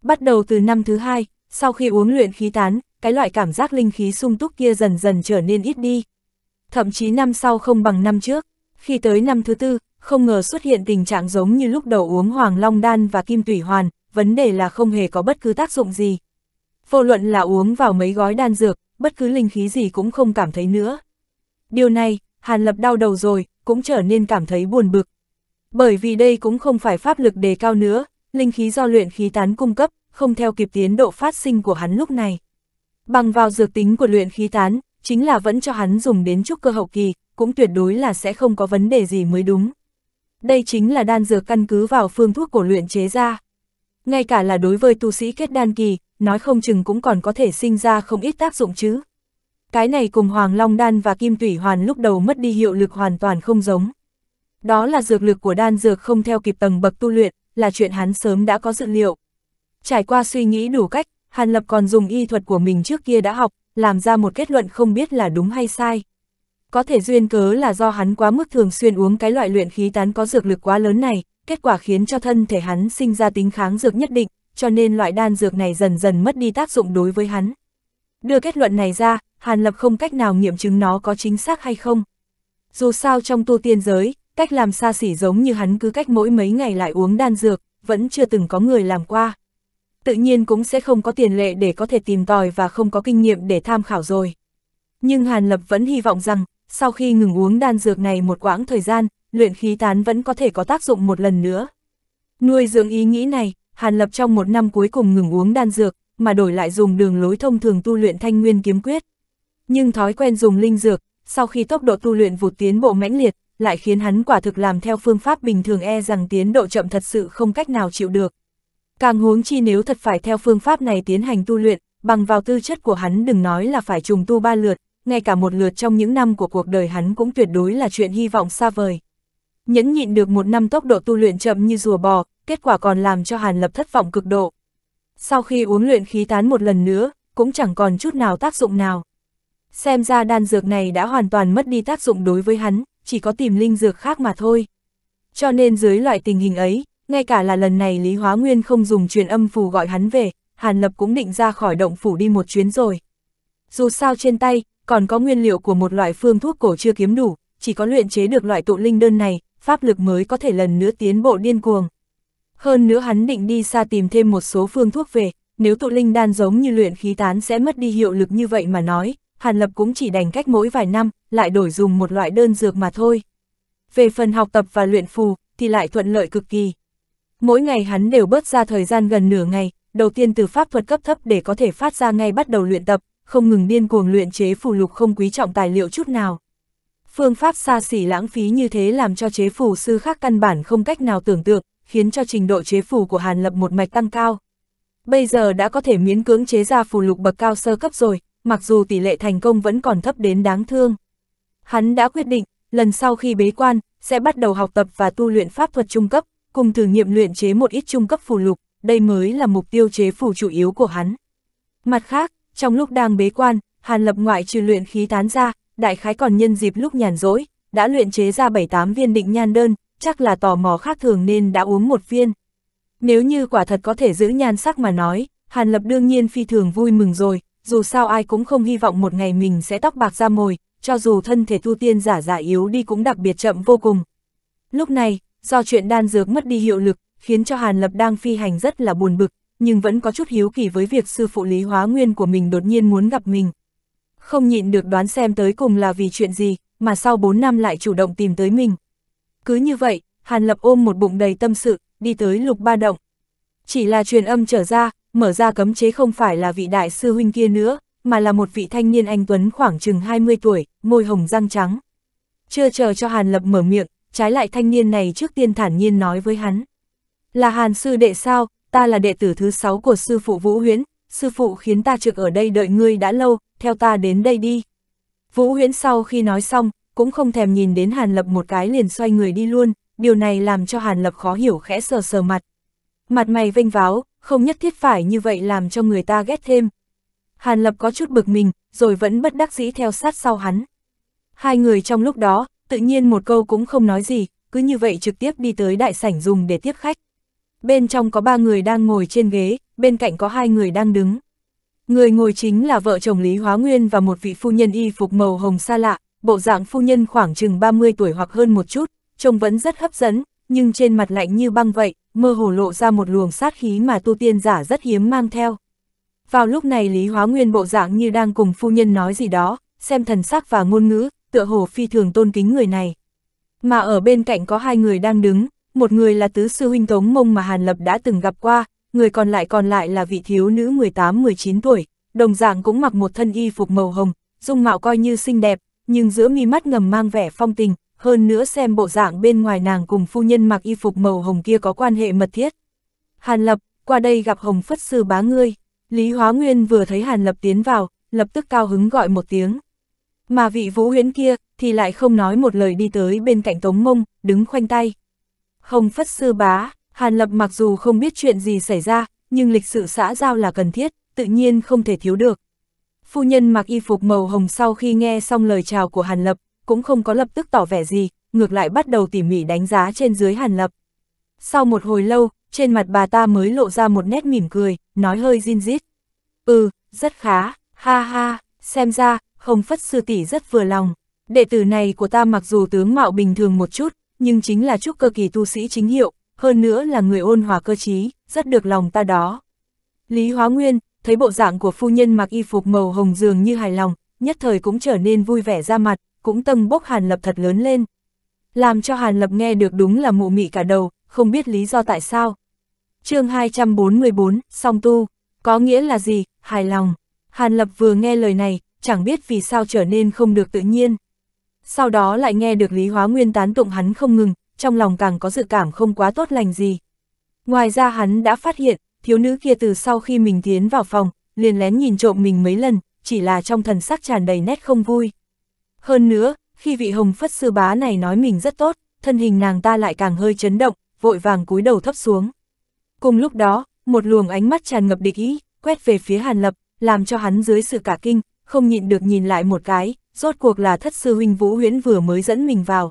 Bắt đầu từ năm thứ hai, sau khi uống luyện khí tán, cái loại cảm giác linh khí sung túc kia dần dần trở nên ít đi. Thậm chí năm sau không bằng năm trước, khi tới năm thứ tư, không ngờ xuất hiện tình trạng giống như lúc đầu uống Hoàng Long Đan và Kim Tủy Hoàn, vấn đề là không hề có bất cứ tác dụng gì. Vô luận là uống vào mấy gói đan dược, bất cứ linh khí gì cũng không cảm thấy nữa. Điều này, Hàn Lập đau đầu rồi, cũng trở nên cảm thấy buồn bực. Bởi vì đây cũng không phải pháp lực đề cao nữa, linh khí do luyện khí tán cung cấp, không theo kịp tiến độ phát sinh của hắn lúc này. Bằng vào dược tính của luyện khí tán, chính là vẫn cho hắn dùng đến chút cơ hậu kỳ, cũng tuyệt đối là sẽ không có vấn đề gì mới đúng. Đây chính là đan dược căn cứ vào phương thuốc cổ luyện chế ra ngay cả là đối với tu sĩ kết đan kỳ, nói không chừng cũng còn có thể sinh ra không ít tác dụng chứ. Cái này cùng Hoàng Long Đan và Kim Tủy Hoàn lúc đầu mất đi hiệu lực hoàn toàn không giống. Đó là dược lực của đan dược không theo kịp tầng bậc tu luyện, là chuyện hắn sớm đã có dự liệu. Trải qua suy nghĩ đủ cách, Hàn Lập còn dùng y thuật của mình trước kia đã học, làm ra một kết luận không biết là đúng hay sai. Có thể duyên cớ là do hắn quá mức thường xuyên uống cái loại luyện khí tán có dược lực quá lớn này, kết quả khiến cho thân thể hắn sinh ra tính kháng dược nhất định, cho nên loại đan dược này dần dần mất đi tác dụng đối với hắn. Đưa kết luận này ra, Hàn Lập không cách nào nghiệm chứng nó có chính xác hay không. Dù sao trong tu tiên giới, cách làm xa xỉ giống như hắn cứ cách mỗi mấy ngày lại uống đan dược, vẫn chưa từng có người làm qua. Tự nhiên cũng sẽ không có tiền lệ để có thể tìm tòi và không có kinh nghiệm để tham khảo rồi. Nhưng Hàn Lập vẫn hy vọng rằng, sau khi ngừng uống đan dược này một quãng thời gian, luyện khí tán vẫn có thể có tác dụng một lần nữa. Nuôi dưỡng ý nghĩ này, Hàn Lập trong một năm cuối cùng ngừng uống đan dược, mà đổi lại dùng đường lối thông thường tu luyện thanh nguyên kiếm quyết. Nhưng thói quen dùng linh dược, sau khi tốc độ tu luyện vụt tiến bộ mãnh liệt, lại khiến hắn quả thực làm theo phương pháp bình thường e rằng tiến độ chậm thật sự không cách nào chịu được. Càng huống chi nếu thật phải theo phương pháp này tiến hành tu luyện, bằng vào tư chất của hắn đừng nói là phải trùng tu ba lượt, ngay cả một lượt trong những năm của cuộc đời hắn cũng tuyệt đối là chuyện hy vọng xa vời nhẫn nhịn được một năm tốc độ tu luyện chậm như rùa bò, kết quả còn làm cho Hàn Lập thất vọng cực độ. Sau khi uống luyện khí tán một lần nữa, cũng chẳng còn chút nào tác dụng nào. Xem ra đan dược này đã hoàn toàn mất đi tác dụng đối với hắn, chỉ có tìm linh dược khác mà thôi. Cho nên dưới loại tình hình ấy, ngay cả là lần này Lý Hóa Nguyên không dùng truyền âm phù gọi hắn về, Hàn Lập cũng định ra khỏi động phủ đi một chuyến rồi. Dù sao trên tay, còn có nguyên liệu của một loại phương thuốc cổ chưa kiếm đủ, chỉ có luyện chế được loại tụ linh đơn này, pháp lực mới có thể lần nữa tiến bộ điên cuồng. Hơn nữa hắn định đi xa tìm thêm một số phương thuốc về, nếu tụ linh đan giống như luyện khí tán sẽ mất đi hiệu lực như vậy mà nói, Hàn Lập cũng chỉ đành cách mỗi vài năm, lại đổi dùng một loại đơn dược mà thôi. Về phần học tập và luyện phù, thì lại thuận lợi cực kỳ. Mỗi ngày hắn đều bớt ra thời gian gần nửa ngày, đầu tiên từ pháp thuật cấp thấp để có thể phát ra ngay bắt đầu luyện tập, không ngừng điên cuồng luyện chế phù lục không quý trọng tài liệu chút nào. Phương pháp xa xỉ lãng phí như thế làm cho chế phủ sư khác căn bản không cách nào tưởng tượng, khiến cho trình độ chế phủ của Hàn Lập một mạch tăng cao. Bây giờ đã có thể miễn cưỡng chế ra phù lục bậc cao sơ cấp rồi, mặc dù tỷ lệ thành công vẫn còn thấp đến đáng thương. Hắn đã quyết định, lần sau khi bế quan, sẽ bắt đầu học tập và tu luyện pháp thuật trung cấp, cùng thử nghiệm luyện chế một ít trung cấp phù lục, đây mới là mục tiêu chế phù chủ yếu của hắn. Mặt khác, trong lúc đang bế quan, Hàn Lập ngoại trừ luyện khí tán ra, đại khái còn nhân dịp lúc nhàn rỗi, đã luyện chế ra 7-8 viên định nhan đơn, chắc là tò mò khác thường nên đã uống một viên. Nếu như quả thật có thể giữ nhan sắc mà nói, Hàn Lập đương nhiên phi thường vui mừng rồi, dù sao ai cũng không hy vọng một ngày mình sẽ tóc bạc ra mồi, cho dù thân thể tu tiên giả giả yếu đi cũng đặc biệt chậm vô cùng. Lúc này, do chuyện đan dược mất đi hiệu lực, khiến cho Hàn Lập đang phi hành rất là buồn bực, nhưng vẫn có chút hiếu kỳ với việc sư phụ lý hóa nguyên của mình đột nhiên muốn gặp mình không nhịn được đoán xem tới cùng là vì chuyện gì, mà sau 4 năm lại chủ động tìm tới mình. Cứ như vậy, Hàn Lập ôm một bụng đầy tâm sự, đi tới lục ba động. Chỉ là truyền âm trở ra, mở ra cấm chế không phải là vị đại sư huynh kia nữa, mà là một vị thanh niên anh Tuấn khoảng chừng 20 tuổi, môi hồng răng trắng. Chưa chờ cho Hàn Lập mở miệng, trái lại thanh niên này trước tiên thản nhiên nói với hắn. Là Hàn sư đệ sao, ta là đệ tử thứ 6 của sư phụ Vũ Huyến, sư phụ khiến ta trực ở đây đợi ngươi đã lâu, theo ta đến đây đi. Vũ huyễn sau khi nói xong, cũng không thèm nhìn đến Hàn Lập một cái liền xoay người đi luôn, điều này làm cho Hàn Lập khó hiểu khẽ sờ sờ mặt. Mặt mày vênh váo, không nhất thiết phải như vậy làm cho người ta ghét thêm. Hàn Lập có chút bực mình, rồi vẫn bất đắc dĩ theo sát sau hắn. Hai người trong lúc đó, tự nhiên một câu cũng không nói gì, cứ như vậy trực tiếp đi tới đại sảnh dùng để tiếp khách. Bên trong có ba người đang ngồi trên ghế, bên cạnh có hai người đang đứng. Người ngồi chính là vợ chồng Lý Hóa Nguyên và một vị phu nhân y phục màu hồng xa lạ, bộ dạng phu nhân khoảng chừng 30 tuổi hoặc hơn một chút, trông vẫn rất hấp dẫn, nhưng trên mặt lạnh như băng vậy, mơ hồ lộ ra một luồng sát khí mà tu tiên giả rất hiếm mang theo. Vào lúc này Lý Hóa Nguyên bộ dạng như đang cùng phu nhân nói gì đó, xem thần sắc và ngôn ngữ, tựa hồ phi thường tôn kính người này. Mà ở bên cạnh có hai người đang đứng, một người là tứ sư huynh Tống Mông mà Hàn Lập đã từng gặp qua, người còn lại còn lại là vị thiếu nữ 18-19 tuổi, đồng dạng cũng mặc một thân y phục màu hồng, dung mạo coi như xinh đẹp, nhưng giữa mi mắt ngầm mang vẻ phong tình, hơn nữa xem bộ dạng bên ngoài nàng cùng phu nhân mặc y phục màu hồng kia có quan hệ mật thiết. Hàn Lập, qua đây gặp Hồng Phất Sư bá ngươi, Lý Hóa Nguyên vừa thấy Hàn Lập tiến vào, lập tức cao hứng gọi một tiếng. Mà vị vũ huyến kia, thì lại không nói một lời đi tới bên cạnh Tống Mông, đứng khoanh tay. Hồng Phất Sư bá, Hàn Lập mặc dù không biết chuyện gì xảy ra, nhưng lịch sự xã giao là cần thiết, tự nhiên không thể thiếu được. Phu nhân mặc y phục màu hồng sau khi nghe xong lời chào của Hàn Lập, cũng không có lập tức tỏ vẻ gì, ngược lại bắt đầu tỉ mỉ đánh giá trên dưới Hàn Lập. Sau một hồi lâu, trên mặt bà ta mới lộ ra một nét mỉm cười, nói hơi zin rít. Ừ, rất khá, ha ha, xem ra, không Phất Sư Tỷ rất vừa lòng. Đệ tử này của ta mặc dù tướng mạo bình thường một chút, nhưng chính là trúc cơ kỳ tu sĩ chính hiệu, hơn nữa là người ôn hòa cơ trí, rất được lòng ta đó. Lý Hóa Nguyên, thấy bộ dạng của phu nhân mặc y phục màu hồng dường như hài lòng, nhất thời cũng trở nên vui vẻ ra mặt, cũng tâng bốc Hàn Lập thật lớn lên. Làm cho Hàn Lập nghe được đúng là mụ mị cả đầu, không biết lý do tại sao. chương 244, song tu, có nghĩa là gì, hài lòng. Hàn Lập vừa nghe lời này, chẳng biết vì sao trở nên không được tự nhiên. Sau đó lại nghe được Lý Hóa Nguyên tán tụng hắn không ngừng, trong lòng càng có dự cảm không quá tốt lành gì. Ngoài ra hắn đã phát hiện, thiếu nữ kia từ sau khi mình tiến vào phòng, liền lén nhìn trộm mình mấy lần, chỉ là trong thần sắc tràn đầy nét không vui. Hơn nữa, khi vị hồng phất sư bá này nói mình rất tốt, thân hình nàng ta lại càng hơi chấn động, vội vàng cúi đầu thấp xuống. Cùng lúc đó, một luồng ánh mắt tràn ngập địch ý, quét về phía Hàn Lập, làm cho hắn dưới sự cả kinh, không nhịn được nhìn lại một cái, rốt cuộc là thất sư huynh Vũ Huyễn vừa mới dẫn mình vào.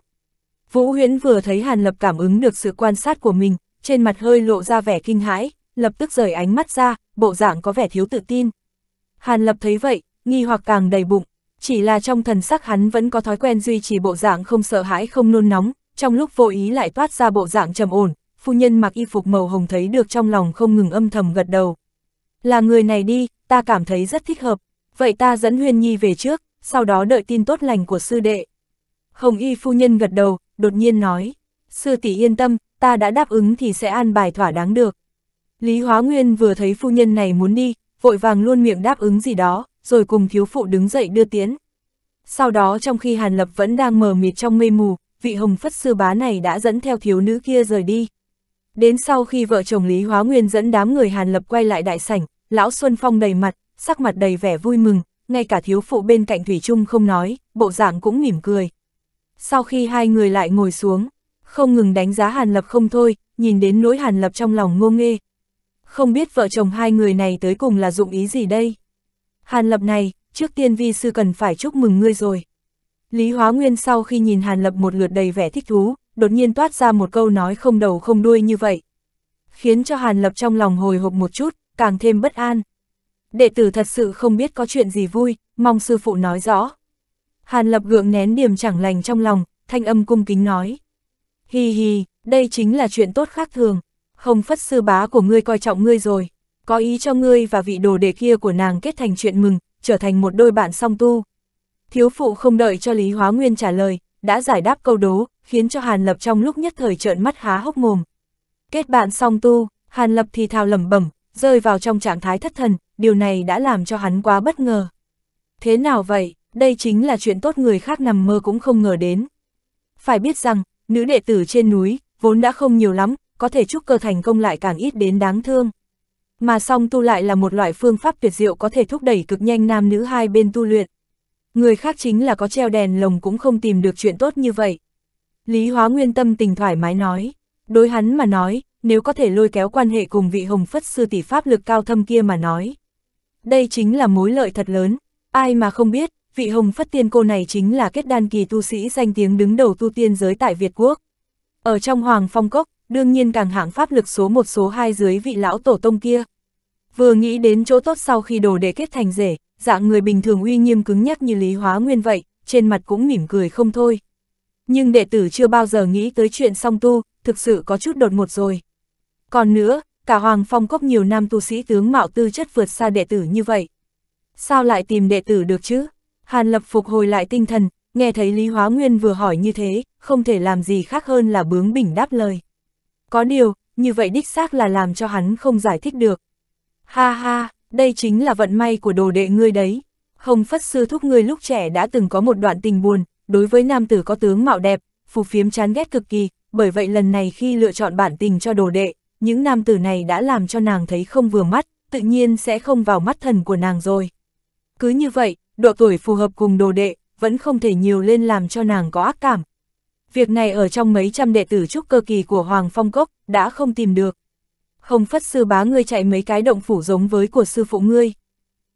Vũ Huyễn vừa thấy Hàn Lập cảm ứng được sự quan sát của mình, trên mặt hơi lộ ra vẻ kinh hãi, lập tức rời ánh mắt ra, bộ dạng có vẻ thiếu tự tin. Hàn Lập thấy vậy, nghi hoặc càng đầy bụng, chỉ là trong thần sắc hắn vẫn có thói quen duy trì bộ dạng không sợ hãi không nôn nóng, trong lúc vô ý lại toát ra bộ dạng trầm ổn, phu nhân mặc y phục màu hồng thấy được trong lòng không ngừng âm thầm gật đầu. Là người này đi, ta cảm thấy rất thích hợp, vậy ta dẫn Huyên Nhi về trước, sau đó đợi tin tốt lành của sư đệ. Hồng y phu nhân gật đầu, đột nhiên nói, sư tỷ yên tâm, ta đã đáp ứng thì sẽ an bài thỏa đáng được. Lý Hóa Nguyên vừa thấy phu nhân này muốn đi, vội vàng luôn miệng đáp ứng gì đó, rồi cùng thiếu phụ đứng dậy đưa tiến. Sau đó trong khi Hàn Lập vẫn đang mờ mịt trong mê mù, vị hồng phất sư bá này đã dẫn theo thiếu nữ kia rời đi. Đến sau khi vợ chồng Lý Hóa Nguyên dẫn đám người Hàn Lập quay lại đại sảnh, Lão Xuân Phong đầy mặt, sắc mặt đầy vẻ vui mừng, ngay cả thiếu phụ bên cạnh Thủy Trung không nói, bộ dạng cũng mỉm cười. Sau khi hai người lại ngồi xuống, không ngừng đánh giá Hàn Lập không thôi, nhìn đến nỗi Hàn Lập trong lòng ngô nghê. Không biết vợ chồng hai người này tới cùng là dụng ý gì đây? Hàn Lập này, trước tiên vi sư cần phải chúc mừng ngươi rồi. Lý Hóa Nguyên sau khi nhìn Hàn Lập một lượt đầy vẻ thích thú, đột nhiên toát ra một câu nói không đầu không đuôi như vậy. Khiến cho Hàn Lập trong lòng hồi hộp một chút, càng thêm bất an. Đệ tử thật sự không biết có chuyện gì vui, mong sư phụ nói rõ. Hàn Lập gượng nén điểm chẳng lành trong lòng, thanh âm cung kính nói. Hi hi, đây chính là chuyện tốt khác thường. Hồng phất sư bá của ngươi coi trọng ngươi rồi. Có ý cho ngươi và vị đồ đệ kia của nàng kết thành chuyện mừng, trở thành một đôi bạn song tu. Thiếu phụ không đợi cho Lý Hóa Nguyên trả lời, đã giải đáp câu đố, khiến cho Hàn Lập trong lúc nhất thời trợn mắt há hốc mồm. Kết bạn song tu, Hàn Lập thì thào lẩm bẩm, rơi vào trong trạng thái thất thần, điều này đã làm cho hắn quá bất ngờ. Thế nào vậy? đây chính là chuyện tốt người khác nằm mơ cũng không ngờ đến. Phải biết rằng, nữ đệ tử trên núi, vốn đã không nhiều lắm, có thể chúc cơ thành công lại càng ít đến đáng thương. Mà song tu lại là một loại phương pháp tuyệt diệu có thể thúc đẩy cực nhanh nam nữ hai bên tu luyện. Người khác chính là có treo đèn lồng cũng không tìm được chuyện tốt như vậy. Lý Hóa Nguyên tâm tình thoải mái nói, đối hắn mà nói, nếu có thể lôi kéo quan hệ cùng vị hồng phất sư tỷ pháp lực cao thâm kia mà nói. Đây chính là mối lợi thật lớn, ai mà không biết, vị hồng phất tiên cô này chính là kết đan kỳ tu sĩ danh tiếng đứng đầu tu tiên giới tại Việt Quốc. Ở trong Hoàng Phong Cốc, đương nhiên càng hạng pháp lực số một số hai dưới vị lão tổ tông kia. Vừa nghĩ đến chỗ tốt sau khi đồ đệ kết thành rể, dạng người bình thường uy nghiêm cứng nhắc như Lý Hóa Nguyên vậy, trên mặt cũng mỉm cười không thôi. Nhưng đệ tử chưa bao giờ nghĩ tới chuyện song tu, thực sự có chút đột ngột rồi. Còn nữa, cả Hoàng Phong Cốc nhiều năm tu sĩ tướng mạo tư chất vượt xa đệ tử như vậy. Sao lại tìm đệ tử được chứ? Hàn Lập phục hồi lại tinh thần, nghe thấy Lý Hóa Nguyên vừa hỏi như thế, không thể làm gì khác hơn là bướng bỉnh đáp lời. Có điều, như vậy đích xác là làm cho hắn không giải thích được. Ha ha, đây chính là vận may của đồ đệ ngươi đấy. Hồng Phất Sư Thúc ngươi lúc trẻ đã từng có một đoạn tình buồn, đối với nam tử có tướng mạo đẹp, phù phiếm chán ghét cực kỳ, bởi vậy lần này khi lựa chọn bản tình cho đồ đệ, những nam tử này đã làm cho nàng thấy không vừa mắt, tự nhiên sẽ không vào mắt thần của nàng rồi. Cứ như vậy, độ tuổi phù hợp cùng đồ đệ, vẫn không thể nhiều lên làm cho nàng có ác cảm. Việc này ở trong mấy trăm đệ tử trúc cơ kỳ của Hoàng Phong Cốc, đã không tìm được. Không phất sư bá ngươi chạy mấy cái động phủ giống với của sư phụ ngươi.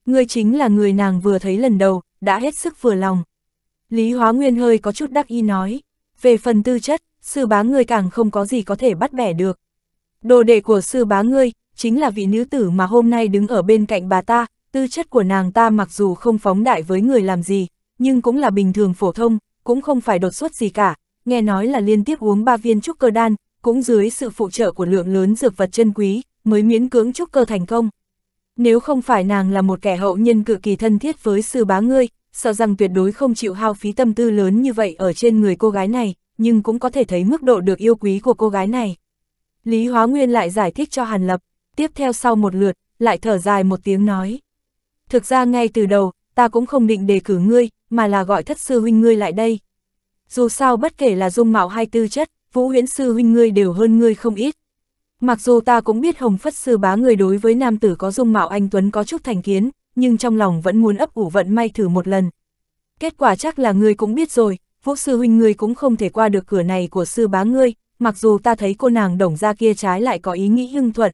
Ngươi chính là người nàng vừa thấy lần đầu, đã hết sức vừa lòng. Lý Hóa Nguyên hơi có chút đắc ý nói. Về phần tư chất, sư bá ngươi càng không có gì có thể bắt bẻ được. Đồ đệ của sư bá ngươi, chính là vị nữ tử mà hôm nay đứng ở bên cạnh bà ta, Tư chất của nàng ta mặc dù không phóng đại với người làm gì, nhưng cũng là bình thường phổ thông, cũng không phải đột xuất gì cả, nghe nói là liên tiếp uống ba viên trúc cơ đan, cũng dưới sự phụ trợ của lượng lớn dược vật chân quý, mới miễn cưỡng trúc cơ thành công. Nếu không phải nàng là một kẻ hậu nhân cực kỳ thân thiết với sư bá ngươi, sợ rằng tuyệt đối không chịu hao phí tâm tư lớn như vậy ở trên người cô gái này, nhưng cũng có thể thấy mức độ được yêu quý của cô gái này. Lý Hóa Nguyên lại giải thích cho Hàn Lập, tiếp theo sau một lượt, lại thở dài một tiếng nói. Thực ra ngay từ đầu, ta cũng không định đề cử ngươi, mà là gọi thất sư huynh ngươi lại đây. Dù sao bất kể là dung mạo hay tư chất, vũ huyễn sư huynh ngươi đều hơn ngươi không ít. Mặc dù ta cũng biết hồng phất sư bá người đối với nam tử có dung mạo anh Tuấn có chút thành kiến, nhưng trong lòng vẫn muốn ấp ủ vận may thử một lần. Kết quả chắc là ngươi cũng biết rồi, vũ sư huynh ngươi cũng không thể qua được cửa này của sư bá ngươi, mặc dù ta thấy cô nàng đồng ra kia trái lại có ý nghĩ hưng thuận.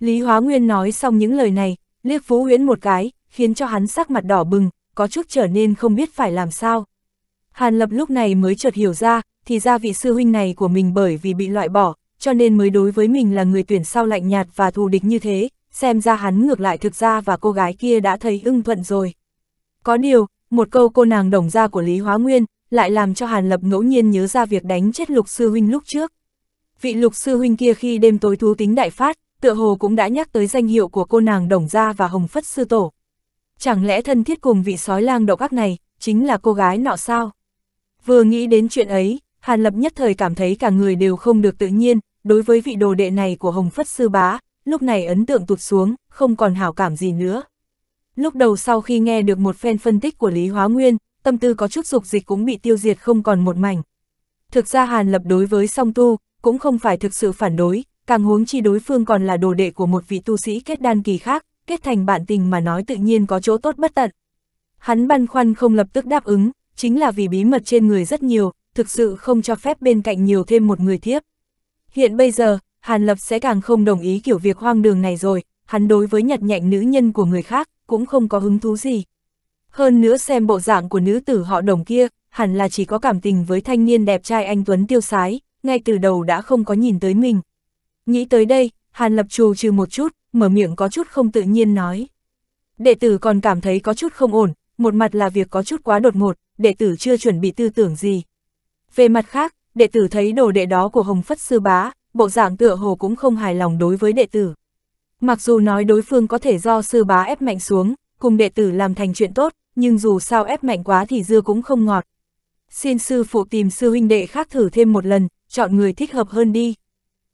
Lý Hóa Nguyên nói xong những lời này, liếc vũ huyễn một cái, khiến cho hắn sắc mặt đỏ bừng, có chút trở nên không biết phải làm sao. Hàn Lập lúc này mới chợt hiểu ra, thì ra vị sư huynh này của mình bởi vì bị loại bỏ, cho nên mới đối với mình là người tuyển sau lạnh nhạt và thù địch như thế, xem ra hắn ngược lại thực ra và cô gái kia đã thấy ưng thuận rồi. Có điều, một câu cô nàng đồng gia của Lý Hóa Nguyên, lại làm cho Hàn Lập ngẫu nhiên nhớ ra việc đánh chết lục sư huynh lúc trước. Vị lục sư huynh kia khi đêm tối thú tính đại phát, tựa hồ cũng đã nhắc tới danh hiệu của cô nàng đồng gia và hồng phất sư tổ. Chẳng lẽ thân thiết cùng vị sói lang độc ác này, chính là cô gái nọ sao? Vừa nghĩ đến chuyện ấy, Hàn Lập nhất thời cảm thấy cả người đều không được tự nhiên, đối với vị đồ đệ này của Hồng Phất Sư Bá, lúc này ấn tượng tụt xuống, không còn hảo cảm gì nữa. Lúc đầu sau khi nghe được một phen phân tích của Lý Hóa Nguyên, tâm tư có chút dục dịch cũng bị tiêu diệt không còn một mảnh. Thực ra Hàn Lập đối với song tu, cũng không phải thực sự phản đối, càng huống chi đối phương còn là đồ đệ của một vị tu sĩ kết đan kỳ khác, kết thành bạn tình mà nói tự nhiên có chỗ tốt bất tận. Hắn băn khoăn không lập tức đáp ứng, chính là vì bí mật trên người rất nhiều, thực sự không cho phép bên cạnh nhiều thêm một người thiếp. Hiện bây giờ, Hàn Lập sẽ càng không đồng ý kiểu việc hoang đường này rồi, hắn đối với nhặt nhạnh nữ nhân của người khác, cũng không có hứng thú gì. Hơn nữa xem bộ dạng của nữ tử họ đồng kia, hẳn là chỉ có cảm tình với thanh niên đẹp trai anh Tuấn tiêu sái, ngay từ đầu đã không có nhìn tới mình. Nghĩ tới đây, Hàn Lập trù trừ một chút, mở miệng có chút không tự nhiên nói. Đệ tử còn cảm thấy có chút không ổn, một mặt là việc có chút quá đột ngột, đệ tử chưa chuẩn bị tư tưởng gì. Về mặt khác, đệ tử thấy đồ đệ đó của Hồng Phất Sư Bá, bộ dạng tựa hồ cũng không hài lòng đối với đệ tử. Mặc dù nói đối phương có thể do sư bá ép mạnh xuống, cùng đệ tử làm thành chuyện tốt, nhưng dù sao ép mạnh quá thì dưa cũng không ngọt. Xin sư phụ tìm sư huynh đệ khác thử thêm một lần, chọn người thích hợp hơn đi.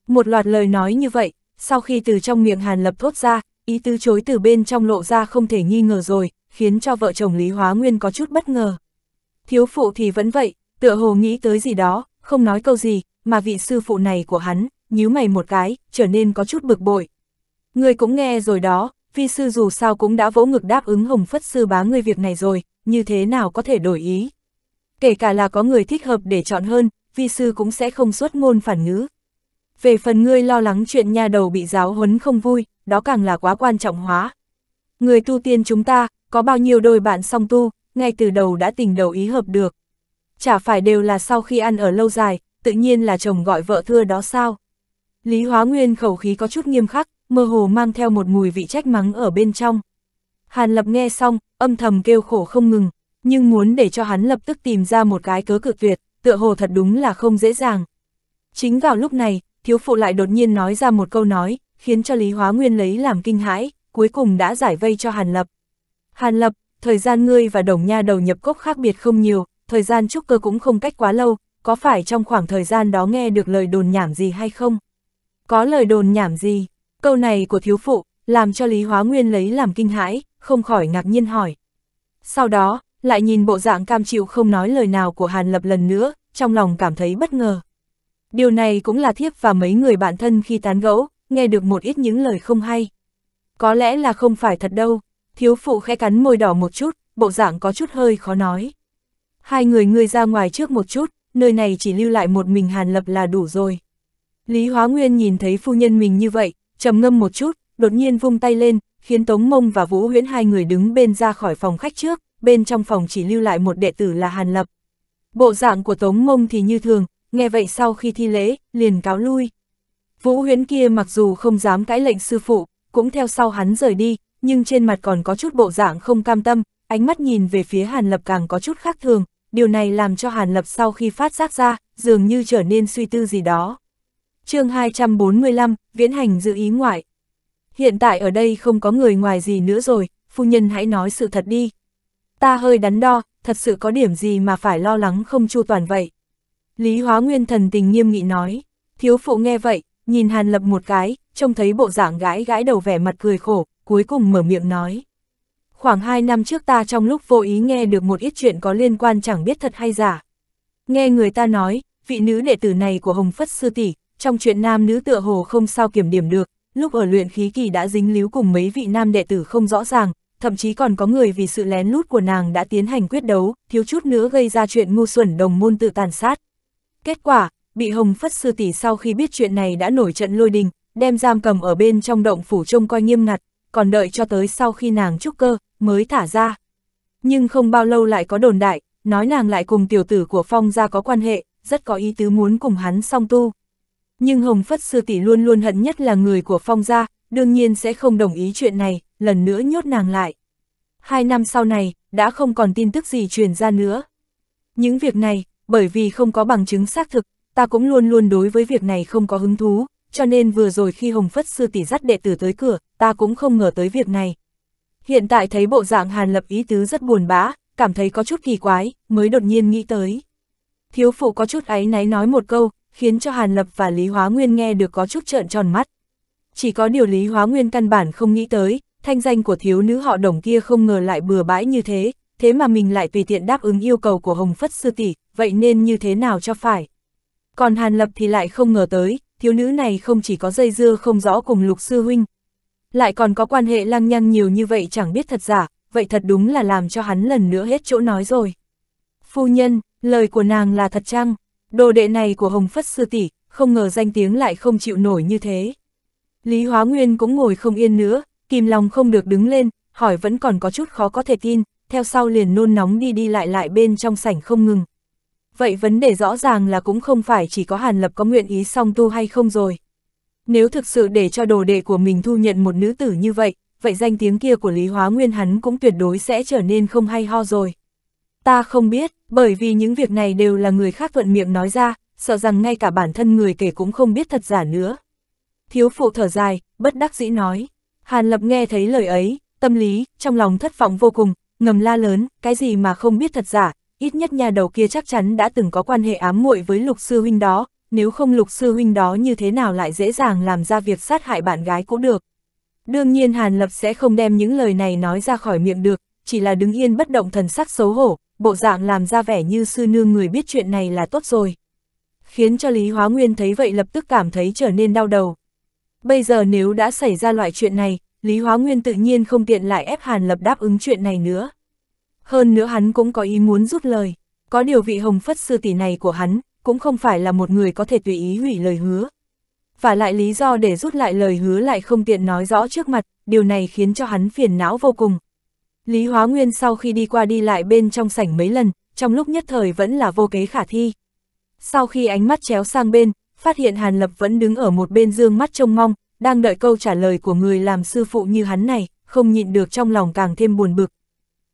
Một loạt lời nói như vậy, sau khi từ trong miệng Hàn Lập thốt ra, ý tứ chối từ bên trong lộ ra không thể nghi ngờ rồi, khiến cho vợ chồng Lý Hóa Nguyên có chút bất ngờ. Thiếu phụ thì vẫn vậy, tựa hồ nghĩ tới gì đó, không nói câu gì, mà vị sư phụ này của hắn, nhíu mày một cái, trở nên có chút bực bội. Người cũng nghe rồi đó, vi sư dù sao cũng đã vỗ ngực đáp ứng hồng phất sư bá ngươi việc này rồi, như thế nào có thể đổi ý. Kể cả là có người thích hợp để chọn hơn, vi sư cũng sẽ không xuất ngôn phản ngữ, về phần ngươi lo lắng chuyện nha đầu bị giáo huấn không vui, đó càng là quá quan trọng hóa. Người tu tiên chúng ta, có bao nhiêu đôi bạn song tu, ngay từ đầu đã tình đầu ý hợp được. Chả phải đều là sau khi ăn ở lâu dài, tự nhiên là chồng gọi vợ thưa đó sao. Lý Hóa Nguyên khẩu khí có chút nghiêm khắc, mơ hồ mang theo một mùi vị trách mắng ở bên trong. Hàn Lập nghe xong, âm thầm kêu khổ không ngừng, nhưng muốn để cho hắn lập tức tìm ra một cái cớ cự tuyệt, tựa hồ thật đúng là không dễ dàng. Chính vào lúc này, thiếu phụ lại đột nhiên nói ra một câu nói, khiến cho Lý Hóa Nguyên lấy làm kinh hãi, cuối cùng đã giải vây cho Hàn Lập. Hàn Lập, thời gian ngươi và đồng nha đầu nhập cốc khác biệt không nhiều, thời gian trúc cơ cũng không cách quá lâu, có phải trong khoảng thời gian đó nghe được lời đồn nhảm gì hay không? Có lời đồn nhảm gì? Câu này của thiếu phụ, làm cho Lý Hóa Nguyên lấy làm kinh hãi, không khỏi ngạc nhiên hỏi. Sau đó, lại nhìn bộ dạng cam chịu không nói lời nào của Hàn Lập lần nữa, trong lòng cảm thấy bất ngờ. Điều này cũng là thiếp và mấy người bạn thân khi tán gẫu, nghe được một ít những lời không hay. Có lẽ là không phải thật đâu, thiếu phụ khẽ cắn môi đỏ một chút, bộ dạng có chút hơi khó nói. Hai người người ra ngoài trước một chút, nơi này chỉ lưu lại một mình Hàn Lập là đủ rồi. Lý Hóa Nguyên nhìn thấy phu nhân mình như vậy, trầm ngâm một chút, đột nhiên vung tay lên, khiến Tống Mông và Vũ Huyễn hai người đứng bên ra khỏi phòng khách trước, bên trong phòng chỉ lưu lại một đệ tử là Hàn Lập. Bộ dạng của Tống Mông thì như thường, nghe vậy sau khi thi lễ, liền cáo lui. Vũ huyến kia mặc dù không dám cãi lệnh sư phụ, cũng theo sau hắn rời đi, nhưng trên mặt còn có chút bộ dạng không cam tâm, ánh mắt nhìn về phía Hàn Lập càng có chút khác thường, điều này làm cho Hàn Lập sau khi phát giác ra, dường như trở nên suy tư gì đó. chương 245, Viễn Hành dự ý ngoại. Hiện tại ở đây không có người ngoài gì nữa rồi, phu nhân hãy nói sự thật đi. Ta hơi đắn đo, thật sự có điểm gì mà phải lo lắng không chu toàn vậy. Lý Hóa Nguyên thần tình nghiêm nghị nói, thiếu phụ nghe vậy, nhìn Hàn Lập một cái, trông thấy bộ dạng gái gãi đầu vẻ mặt cười khổ, cuối cùng mở miệng nói. Khoảng hai năm trước ta trong lúc vô ý nghe được một ít chuyện có liên quan chẳng biết thật hay giả. Nghe người ta nói, vị nữ đệ tử này của Hồng Phất Sư Tỷ, trong chuyện nam nữ tựa hồ không sao kiểm điểm được, lúc ở luyện khí kỳ đã dính líu cùng mấy vị nam đệ tử không rõ ràng, thậm chí còn có người vì sự lén lút của nàng đã tiến hành quyết đấu, thiếu chút nữa gây ra chuyện ngu xuẩn đồng môn tự tàn sát. Kết quả, bị Hồng Phất Sư Tỷ sau khi biết chuyện này đã nổi trận lôi đình, đem giam cầm ở bên trong động phủ trông coi nghiêm ngặt, còn đợi cho tới sau khi nàng trúc cơ, mới thả ra. Nhưng không bao lâu lại có đồn đại, nói nàng lại cùng tiểu tử của Phong ra có quan hệ, rất có ý tứ muốn cùng hắn song tu. Nhưng Hồng Phất Sư Tỷ luôn luôn hận nhất là người của Phong ra, đương nhiên sẽ không đồng ý chuyện này, lần nữa nhốt nàng lại. Hai năm sau này, đã không còn tin tức gì truyền ra nữa. Những việc này, bởi vì không có bằng chứng xác thực, ta cũng luôn luôn đối với việc này không có hứng thú, cho nên vừa rồi khi Hồng Phất Sư tỷ dắt đệ tử tới cửa, ta cũng không ngờ tới việc này. Hiện tại thấy bộ dạng Hàn Lập ý tứ rất buồn bã, cảm thấy có chút kỳ quái, mới đột nhiên nghĩ tới. Thiếu phụ có chút áy náy nói một câu, khiến cho Hàn Lập và Lý Hóa Nguyên nghe được có chút trợn tròn mắt. Chỉ có điều Lý Hóa Nguyên căn bản không nghĩ tới, thanh danh của thiếu nữ họ đồng kia không ngờ lại bừa bãi như thế, thế mà mình lại tùy tiện đáp ứng yêu cầu của Hồng Phất Sư Tỷ, vậy nên như thế nào cho phải. Còn Hàn Lập thì lại không ngờ tới, thiếu nữ này không chỉ có dây dưa không rõ cùng Lục Sư Huynh, lại còn có quan hệ lăng nhăng nhiều như vậy chẳng biết thật giả, vậy thật đúng là làm cho hắn lần nữa hết chỗ nói rồi. Phu nhân, lời của nàng là thật chăng? Đồ đệ này của Hồng Phất Sư Tỷ, không ngờ danh tiếng lại không chịu nổi như thế. Lý Hóa Nguyên cũng ngồi không yên nữa, kìm lòng không được đứng lên, hỏi vẫn còn có chút khó có thể tin, theo sau liền nôn nóng đi đi lại lại bên trong sảnh không ngừng. Vậy vấn đề rõ ràng là cũng không phải chỉ có Hàn Lập có nguyện ý song tu hay không rồi. Nếu thực sự để cho đồ đệ của mình thu nhận một nữ tử như vậy, vậy danh tiếng kia của Lý Hóa Nguyên hắn cũng tuyệt đối sẽ trở nên không hay ho rồi. Ta không biết, bởi vì những việc này đều là người khác thuận miệng nói ra, sợ rằng ngay cả bản thân người kể cũng không biết thật giả nữa. Thiếu phụ thở dài, bất đắc dĩ nói. Hàn Lập nghe thấy lời ấy, tâm lý, trong lòng thất vọng vô cùng, ngầm la lớn, cái gì mà không biết thật giả, ít nhất nhà đầu kia chắc chắn đã từng có quan hệ ám muội với lục sư huynh đó, nếu không lục sư huynh đó như thế nào lại dễ dàng làm ra việc sát hại bạn gái cũng được. Đương nhiên Hàn Lập sẽ không đem những lời này nói ra khỏi miệng được, chỉ là đứng yên bất động thần sắc xấu hổ, bộ dạng làm ra vẻ như sư nương người biết chuyện này là tốt rồi. Khiến cho Lý Hóa Nguyên thấy vậy lập tức cảm thấy trở nên đau đầu. Bây giờ nếu đã xảy ra loại chuyện này, Lý Hóa Nguyên tự nhiên không tiện lại ép Hàn Lập đáp ứng chuyện này nữa. Hơn nữa hắn cũng có ý muốn rút lời, có điều vị hồng phất sư tỷ này của hắn, cũng không phải là một người có thể tùy ý hủy lời hứa. Và lại lý do để rút lại lời hứa lại không tiện nói rõ trước mặt, điều này khiến cho hắn phiền não vô cùng. Lý Hóa Nguyên sau khi đi qua đi lại bên trong sảnh mấy lần, trong lúc nhất thời vẫn là vô kế khả thi. Sau khi ánh mắt chéo sang bên, phát hiện Hàn Lập vẫn đứng ở một bên dương mắt trông mong, đang đợi câu trả lời của người làm sư phụ như hắn này, không nhịn được trong lòng càng thêm buồn bực.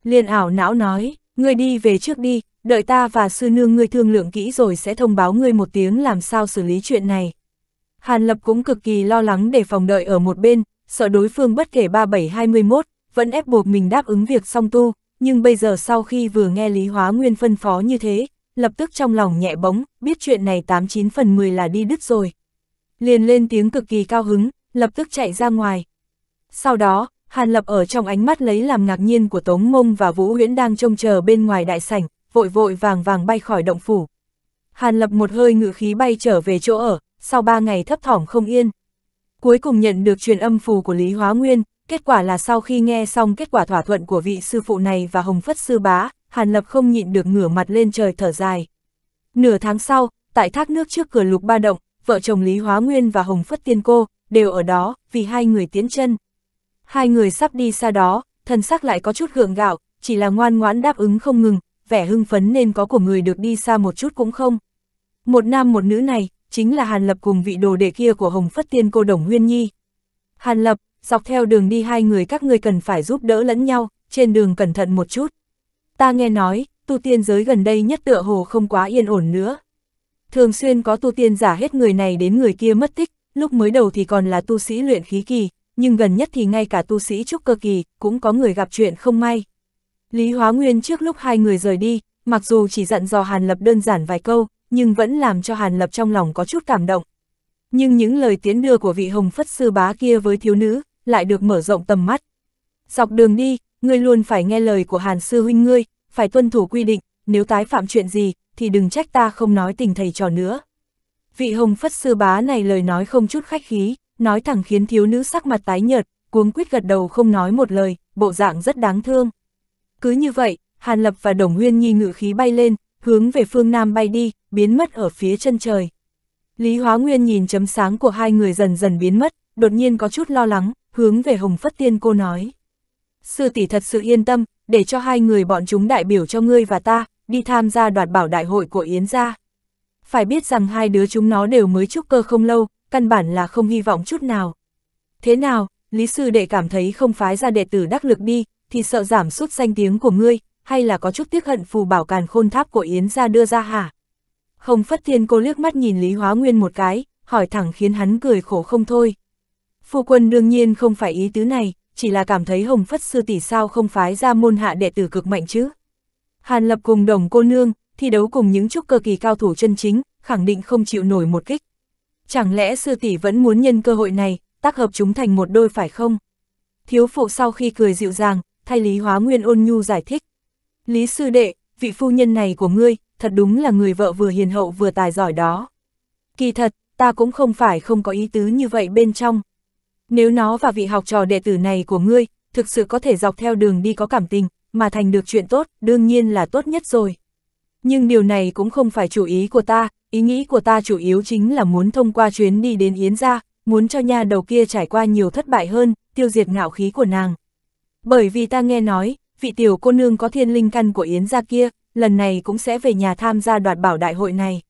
Liên ảo não nói, ngươi đi về trước đi, đợi ta và sư nương ngươi thương lượng kỹ rồi sẽ thông báo ngươi một tiếng làm sao xử lý chuyện này. Hàn Lập cũng cực kỳ lo lắng để phòng đợi ở một bên, sợ đối phương bất kể 3721, vẫn ép buộc mình đáp ứng việc song tu, nhưng bây giờ sau khi vừa nghe Lý Hóa Nguyên phân phó như thế, lập tức trong lòng nhẹ bóng, biết chuyện này 89 phần 10 là đi đứt rồi. Liền lên tiếng cực kỳ cao hứng, lập tức chạy ra ngoài. Sau đó, Hàn Lập ở trong ánh mắt lấy làm ngạc nhiên của Tống Mông và Vũ Huyễn đang trông chờ bên ngoài đại sảnh, vội vội vàng vàng bay khỏi động phủ. Hàn Lập một hơi ngự khí bay trở về chỗ ở, sau ba ngày thấp thỏm không yên. Cuối cùng nhận được truyền âm phù của Lý Hóa Nguyên, kết quả là sau khi nghe xong kết quả thỏa thuận của vị sư phụ này và Hồng Phất Sư Bá, Hàn Lập không nhịn được ngửa mặt lên trời thở dài. Nửa tháng sau, tại thác nước trước cửa lục ba động, vợ chồng Lý Hóa Nguyên và Hồng Phất Tiên Cô, đều ở đó, vì hai người tiến chân. Hai người sắp đi xa đó, thần sắc lại có chút gượng gạo, chỉ là ngoan ngoãn đáp ứng không ngừng, vẻ hưng phấn nên có của người được đi xa một chút cũng không. Một nam một nữ này, chính là Hàn Lập cùng vị đồ đệ kia của Hồng Phất Tiên cô Đồng Huyên Nhi. Hàn Lập, dọc theo đường đi hai người các ngươi cần phải giúp đỡ lẫn nhau, trên đường cẩn thận một chút. Ta nghe nói, tu tiên giới gần đây nhất tựa hồ không quá yên ổn nữa. Thường xuyên có tu tiên giả hết người này đến người kia mất tích, lúc mới đầu thì còn là tu sĩ luyện khí kỳ, nhưng gần nhất thì ngay cả tu sĩ trúc cơ kỳ, cũng có người gặp chuyện không may. Lý Hóa Nguyên trước lúc hai người rời đi, mặc dù chỉ dặn dò Hàn Lập đơn giản vài câu, nhưng vẫn làm cho Hàn Lập trong lòng có chút cảm động. Nhưng những lời tiến đưa của vị hồng phất sư bá kia với thiếu nữ, lại được mở rộng tầm mắt. Dọc đường đi, ngươi luôn phải nghe lời của Hàn sư huynh ngươi, phải tuân thủ quy định, nếu tái phạm chuyện gì, thì đừng trách ta không nói tình thầy trò nữa. Vị hồng phất sư bá này lời nói không chút khách khí, nói thẳng khiến thiếu nữ sắc mặt tái nhợt, cuống quyết gật đầu không nói một lời, bộ dạng rất đáng thương. Cứ như vậy, Hàn Lập và Đồng nguyên Nhi ngự khí bay lên, hướng về phương Nam bay đi, biến mất ở phía chân trời. Lý Hóa Nguyên nhìn chấm sáng của hai người dần dần biến mất, đột nhiên có chút lo lắng, hướng về Hồng Phất Tiên cô nói. Sư tỷ thật sự yên tâm, để cho hai người bọn chúng đại biểu cho ngươi và ta, đi tham gia đoạt bảo đại hội của Yến gia phải biết rằng hai đứa chúng nó đều mới trúc cơ không lâu, căn bản là không hy vọng chút nào. Thế nào, Lý Sư Đệ cảm thấy không phái ra đệ tử đắc lực đi, thì sợ giảm sút danh tiếng của ngươi, hay là có chút tiếc hận phù bảo càn khôn tháp của Yến ra đưa ra hả? hồng Phất Thiên cô liếc mắt nhìn Lý Hóa Nguyên một cái, hỏi thẳng khiến hắn cười khổ không thôi. Phu quân đương nhiên không phải ý tứ này, chỉ là cảm thấy Hồng Phất Sư tỷ sao không phái ra môn hạ đệ tử cực mạnh chứ. Hàn Lập cùng đồng cô nương, thi đấu cùng những trúc cơ kỳ cao thủ chân chính, khẳng định không chịu nổi một kích. Chẳng lẽ sư tỷ vẫn muốn nhân cơ hội này, tác hợp chúng thành một đôi phải không? Thiếu phụ sau khi cười dịu dàng, thay Lý Hóa Nguyên ôn nhu giải thích. Lý sư đệ, vị phu nhân này của ngươi, thật đúng là người vợ vừa hiền hậu vừa tài giỏi đó. Kỳ thật, ta cũng không phải không có ý tứ như vậy bên trong. Nếu nó và vị học trò đệ tử này của ngươi, thực sự có thể dọc theo đường đi có cảm tình, mà thành được chuyện tốt, đương nhiên là tốt nhất rồi. Nhưng điều này cũng không phải chủ ý của ta, ý nghĩ của ta chủ yếu chính là muốn thông qua chuyến đi đến Yến gia, muốn cho nha đầu kia trải qua nhiều thất bại hơn, tiêu diệt ngạo khí của nàng. Bởi vì ta nghe nói, vị tiểu cô nương có thiên linh căn của Yến gia kia, lần này cũng sẽ về nhà tham gia đoạt bảo đại hội này.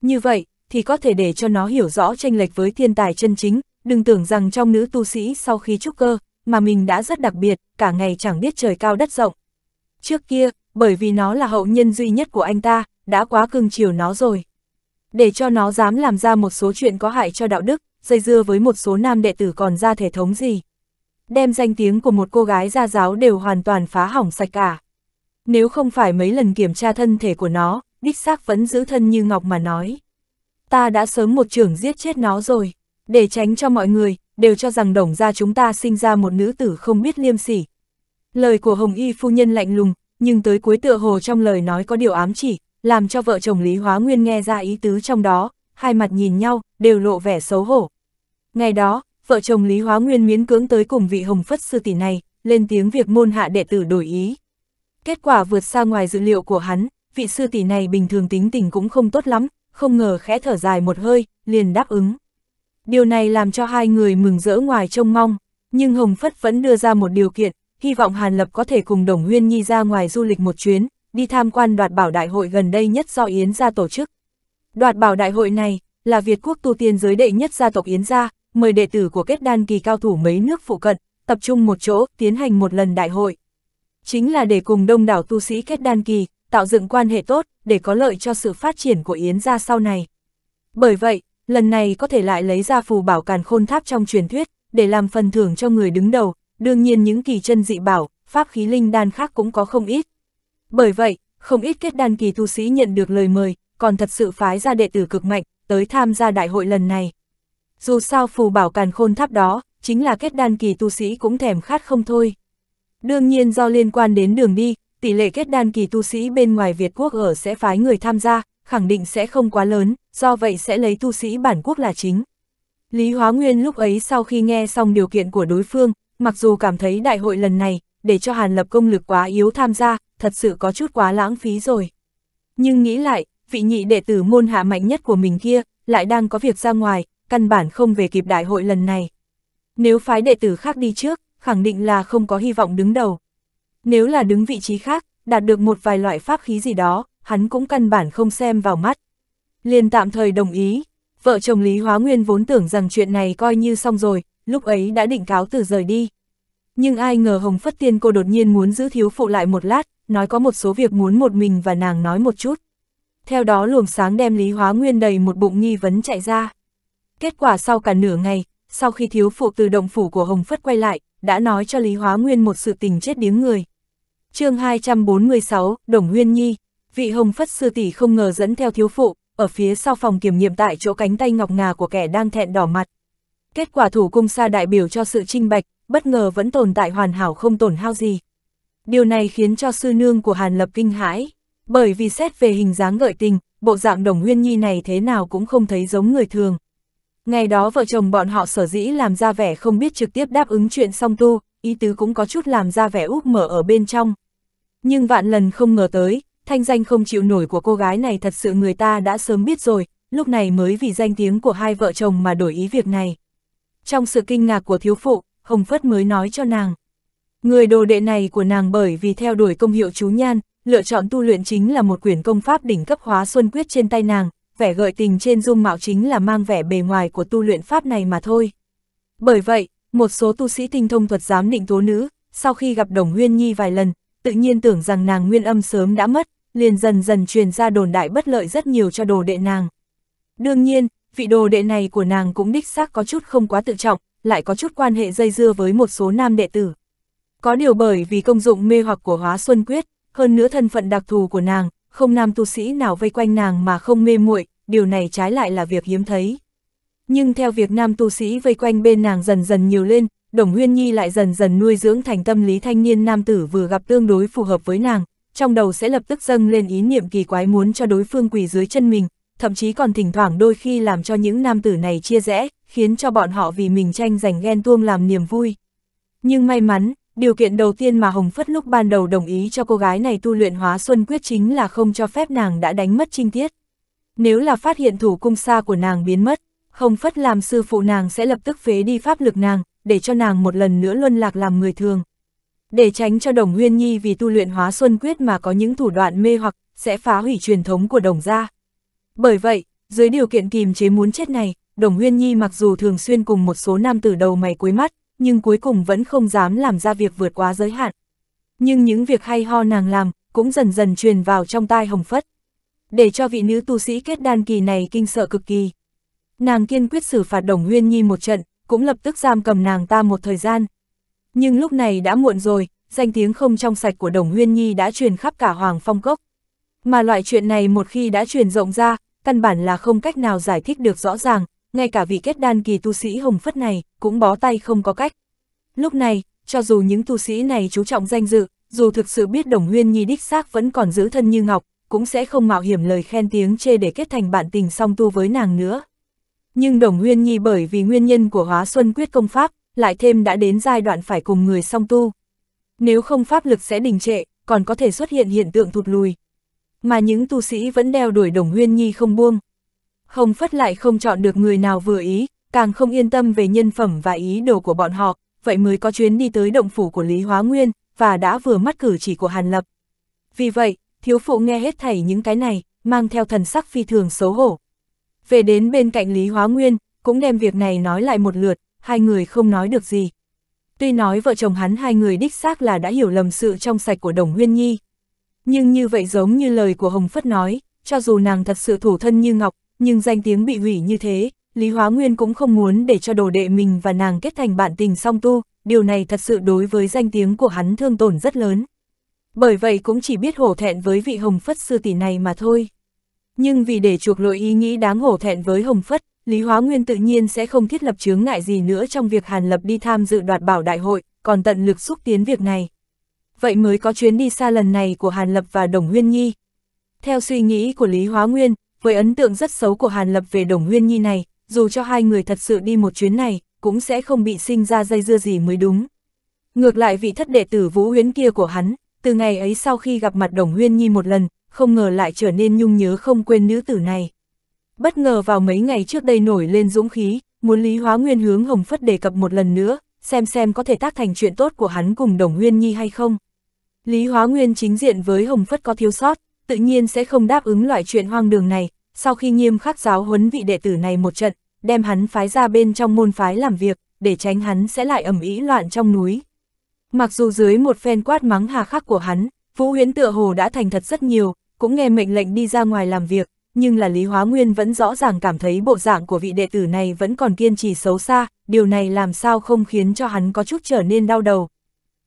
Như vậy, thì có thể để cho nó hiểu rõ tranh lệch với thiên tài chân chính, đừng tưởng rằng trong nữ tu sĩ sau khi trúc cơ, mà mình đã rất đặc biệt, cả ngày chẳng biết trời cao đất rộng. Trước kia, bởi vì nó là hậu nhân duy nhất của anh ta, đã quá cưng chiều nó rồi. Để cho nó dám làm ra một số chuyện có hại cho đạo đức, dây dưa với một số nam đệ tử còn ra thể thống gì. Đem danh tiếng của một cô gái gia giáo đều hoàn toàn phá hỏng sạch cả. Nếu không phải mấy lần kiểm tra thân thể của nó, đích xác vẫn giữ thân như ngọc mà nói. Ta đã sớm một trưởng giết chết nó rồi, để tránh cho mọi người, đều cho rằng đồng gia chúng ta sinh ra một nữ tử không biết liêm sỉ. Lời của Hồng Y phu nhân lạnh lùng, nhưng tới cuối tựa hồ trong lời nói có điều ám chỉ, làm cho vợ chồng Lý Hóa Nguyên nghe ra ý tứ trong đó, hai mặt nhìn nhau, đều lộ vẻ xấu hổ. Ngày đó, vợ chồng Lý Hóa Nguyên miễn cưỡng tới cùng vị hồng phất sư tỷ này, lên tiếng việc môn hạ đệ tử đổi ý. Kết quả vượt xa ngoài dự liệu của hắn, vị sư tỷ này bình thường tính tình cũng không tốt lắm, không ngờ khẽ thở dài một hơi, liền đáp ứng. Điều này làm cho hai người mừng rỡ ngoài trông mong, nhưng Hồng Phất vẫn đưa ra một điều kiện, hy vọng Hàn Lập có thể cùng Đồng Huyên Nhi ra ngoài du lịch một chuyến, đi tham quan đoạt bảo đại hội gần đây nhất do Yến gia tổ chức. Đoạt bảo đại hội này là Việt quốc tu tiên giới đệ nhất gia tộc Yến gia, mời đệ tử của kết đan kỳ cao thủ mấy nước phụ cận, tập trung một chỗ, tiến hành một lần đại hội. Chính là để cùng đông đảo tu sĩ kết đan kỳ, tạo dựng quan hệ tốt, để có lợi cho sự phát triển của Yến gia sau này. Bởi vậy, lần này có thể lại lấy ra phù bảo càn khôn tháp trong truyền thuyết, để làm phần thưởng cho người đứng đầu, đương nhiên những kỳ chân dị bảo, pháp khí linh đan khác cũng có không ít. Bởi vậy, không ít kết đan kỳ tu sĩ nhận được lời mời, còn thật sự phái ra đệ tử cực mạnh, tới tham gia đại hội lần này. Dù sao phù bảo càn khôn tháp đó, chính là kết đan kỳ tu sĩ cũng thèm khát không thôi. Đương nhiên do liên quan đến đường đi, tỷ lệ kết đan kỳ tu sĩ bên ngoài Việt quốc ở sẽ phái người tham gia, khẳng định sẽ không quá lớn, do vậy sẽ lấy tu sĩ bản quốc là chính. Lý Hóa Nguyên lúc ấy sau khi nghe xong điều kiện của đối phương, mặc dù cảm thấy đại hội lần này, để cho Hàn Lập công lực quá yếu tham gia, thật sự có chút quá lãng phí rồi. Nhưng nghĩ lại, vị nhị đệ tử môn hạ mạnh nhất của mình kia, lại đang có việc ra ngoài, căn bản không về kịp đại hội lần này. Nếu phái đệ tử khác đi trước, khẳng định là không có hy vọng đứng đầu. Nếu là đứng vị trí khác, đạt được một vài loại pháp khí gì đó, hắn cũng căn bản không xem vào mắt. liền tạm thời đồng ý, vợ chồng Lý Hóa Nguyên vốn tưởng rằng chuyện này coi như xong rồi, lúc ấy đã định cáo từ rời đi. Nhưng ai ngờ Hồng Phất Tiên cô đột nhiên muốn giữ thiếu phụ lại một lát, nói có một số việc muốn một mình và nàng nói một chút. Theo đó luồng sáng đem Lý Hóa Nguyên đầy một bụng nghi vấn chạy ra. Kết quả sau cả nửa ngày, sau khi thiếu phụ từ động phủ của Hồng Phất quay lại, đã nói cho Lý Hóa Nguyên một sự tình chết điếng người. chương 246, Đồng nguyên Nhi, vị Hồng Phất sư tỷ không ngờ dẫn theo thiếu phụ, ở phía sau phòng kiểm nghiệm tại chỗ cánh tay ngọc ngà của kẻ đang thẹn đỏ mặt. Kết quả thủ cung xa đại biểu cho sự trinh bạch, bất ngờ vẫn tồn tại hoàn hảo không tổn hao gì. Điều này khiến cho sư nương của Hàn Lập kinh hãi, bởi vì xét về hình dáng gợi tình, bộ dạng đồng huyên nhi này thế nào cũng không thấy giống người thường. Ngày đó vợ chồng bọn họ sở dĩ làm ra vẻ không biết trực tiếp đáp ứng chuyện song tu, ý tứ cũng có chút làm ra vẻ úp mở ở bên trong. Nhưng vạn lần không ngờ tới, thanh danh không chịu nổi của cô gái này thật sự người ta đã sớm biết rồi, lúc này mới vì danh tiếng của hai vợ chồng mà đổi ý việc này. Trong sự kinh ngạc của thiếu phụ, Hồng Phất mới nói cho nàng. Người đồ đệ này của nàng bởi vì theo đuổi công hiệu chú nhan, lựa chọn tu luyện chính là một quyển công pháp đỉnh cấp hóa xuân quyết trên tay nàng, vẻ gợi tình trên dung mạo chính là mang vẻ bề ngoài của tu luyện pháp này mà thôi. Bởi vậy, một số tu sĩ tinh thông thuật giám định tố nữ, sau khi gặp Đồng nguyên Nhi vài lần, tự nhiên tưởng rằng nàng nguyên âm sớm đã mất, liền dần dần truyền ra đồn đại bất lợi rất nhiều cho đồ đệ nàng. Đương nhiên, vị đồ đệ này của nàng cũng đích xác có chút không quá tự trọng, lại có chút quan hệ dây dưa với một số nam đệ tử. Có điều bởi vì công dụng mê hoặc của hóa xuân quyết, hơn nữa thân phận đặc thù của nàng, không nam tu sĩ nào vây quanh nàng mà không mê muội, điều này trái lại là việc hiếm thấy. Nhưng theo việc nam tu sĩ vây quanh bên nàng dần dần nhiều lên, Đồng Huyên Nhi lại dần dần nuôi dưỡng thành tâm lý thanh niên nam tử vừa gặp tương đối phù hợp với nàng, trong đầu sẽ lập tức dâng lên ý niệm kỳ quái muốn cho đối phương quỳ dưới chân mình, thậm chí còn thỉnh thoảng đôi khi làm cho những nam tử này chia rẽ, khiến cho bọn họ vì mình tranh giành ghen tuông làm niềm vui. Nhưng may mắn, điều kiện đầu tiên mà Hồng Phất lúc ban đầu đồng ý cho cô gái này tu luyện hóa xuân quyết chính là không cho phép nàng đã đánh mất trinh tiết. Nếu là phát hiện thủ cung xa của nàng biến mất, Hồng Phất làm sư phụ nàng sẽ lập tức phế đi pháp lực nàng, để cho nàng một lần nữa luân lạc làm người thường. Để tránh cho Đồng Huyên Nhi vì tu luyện hóa xuân quyết mà có những thủ đoạn mê hoặc, sẽ phá hủy truyền thống của Đồng gia. Bởi vậy, dưới điều kiện kìm chế muốn chết này, Đồng nguyên Nhi mặc dù thường xuyên cùng một số nam tử đầu mày cuối mắt, nhưng cuối cùng vẫn không dám làm ra việc vượt quá giới hạn. Nhưng những việc hay ho nàng làm, cũng dần dần truyền vào trong tai Hồng Phất. Để cho vị nữ tu sĩ kết đan kỳ này kinh sợ cực kỳ. Nàng kiên quyết xử phạt Đồng nguyên Nhi một trận, cũng lập tức giam cầm nàng ta một thời gian. Nhưng lúc này đã muộn rồi, danh tiếng không trong sạch của Đồng nguyên Nhi đã truyền khắp cả Hoàng Phong Cốc. Mà loại chuyện này một khi đã truyền rộng ra, căn bản là không cách nào giải thích được rõ ràng, ngay cả vị kết đan kỳ tu sĩ hồng phất này, cũng bó tay không có cách. Lúc này, cho dù những tu sĩ này chú trọng danh dự, dù thực sự biết đồng huyên nhi đích xác vẫn còn giữ thân như ngọc, cũng sẽ không mạo hiểm lời khen tiếng chê để kết thành bạn tình song tu với nàng nữa. Nhưng đồng huyên nhi bởi vì nguyên nhân của hóa xuân quyết công pháp, lại thêm đã đến giai đoạn phải cùng người song tu. Nếu không pháp lực sẽ đình trệ, còn có thể xuất hiện hiện tượng thụt lùi, mà những tu sĩ vẫn đeo đuổi đồng huyên nhi không buông. Hồng Phất lại không chọn được người nào vừa ý, càng không yên tâm về nhân phẩm và ý đồ của bọn họ, vậy mới có chuyến đi tới động phủ của Lý Hóa Nguyên, và đã vừa mắt cử chỉ của Hàn Lập. Vì vậy, thiếu phụ nghe hết thảy những cái này, mang theo thần sắc phi thường xấu hổ. Về đến bên cạnh Lý Hóa Nguyên, cũng đem việc này nói lại một lượt, hai người không nói được gì. Tuy nói vợ chồng hắn hai người đích xác là đã hiểu lầm sự trong sạch của Đồng Huyên Nhi, nhưng như vậy giống như lời của Hồng Phất nói, cho dù nàng thật sự thủ thân như ngọc, nhưng danh tiếng bị hủy như thế, Lý Hóa Nguyên cũng không muốn để cho đồ đệ mình và nàng kết thành bạn tình song tu, điều này thật sự đối với danh tiếng của hắn thương tổn rất lớn. Bởi vậy cũng chỉ biết hổ thẹn với vị Hồng Phất sư tỷ này mà thôi. Nhưng vì để chuộc lỗi ý nghĩ đáng hổ thẹn với Hồng Phất, Lý Hóa Nguyên tự nhiên sẽ không thiết lập chướng ngại gì nữa trong việc Hàn Lập đi tham dự đoạt bảo đại hội, còn tận lực xúc tiến việc này vậy mới có chuyến đi xa lần này của Hàn Lập và Đồng Huyên Nhi. Theo suy nghĩ của Lý Hóa Nguyên, với ấn tượng rất xấu của Hàn Lập về Đồng Huyên Nhi này, dù cho hai người thật sự đi một chuyến này, cũng sẽ không bị sinh ra dây dưa gì mới đúng. Ngược lại vị thất đệ tử Vũ Huyến kia của hắn, từ ngày ấy sau khi gặp mặt Đồng Huyên Nhi một lần, không ngờ lại trở nên nhung nhớ không quên nữ tử này. Bất ngờ vào mấy ngày trước đây nổi lên dũng khí, muốn Lý Hóa Nguyên hướng Hồng Phất đề cập một lần nữa, xem xem có thể tác thành chuyện tốt của hắn cùng Đồng Huyên Nhi hay không. Lý Hóa Nguyên chính diện với Hồng Phất có thiếu sót, tự nhiên sẽ không đáp ứng loại chuyện hoang đường này, sau khi nghiêm khắc giáo huấn vị đệ tử này một trận, đem hắn phái ra bên trong môn phái làm việc, để tránh hắn sẽ lại ẩm ý loạn trong núi. Mặc dù dưới một phen quát mắng hà khắc của hắn, Vũ Huyến tựa hồ đã thành thật rất nhiều, cũng nghe mệnh lệnh đi ra ngoài làm việc, nhưng là Lý Hóa Nguyên vẫn rõ ràng cảm thấy bộ dạng của vị đệ tử này vẫn còn kiên trì xấu xa, điều này làm sao không khiến cho hắn có chút trở nên đau đầu.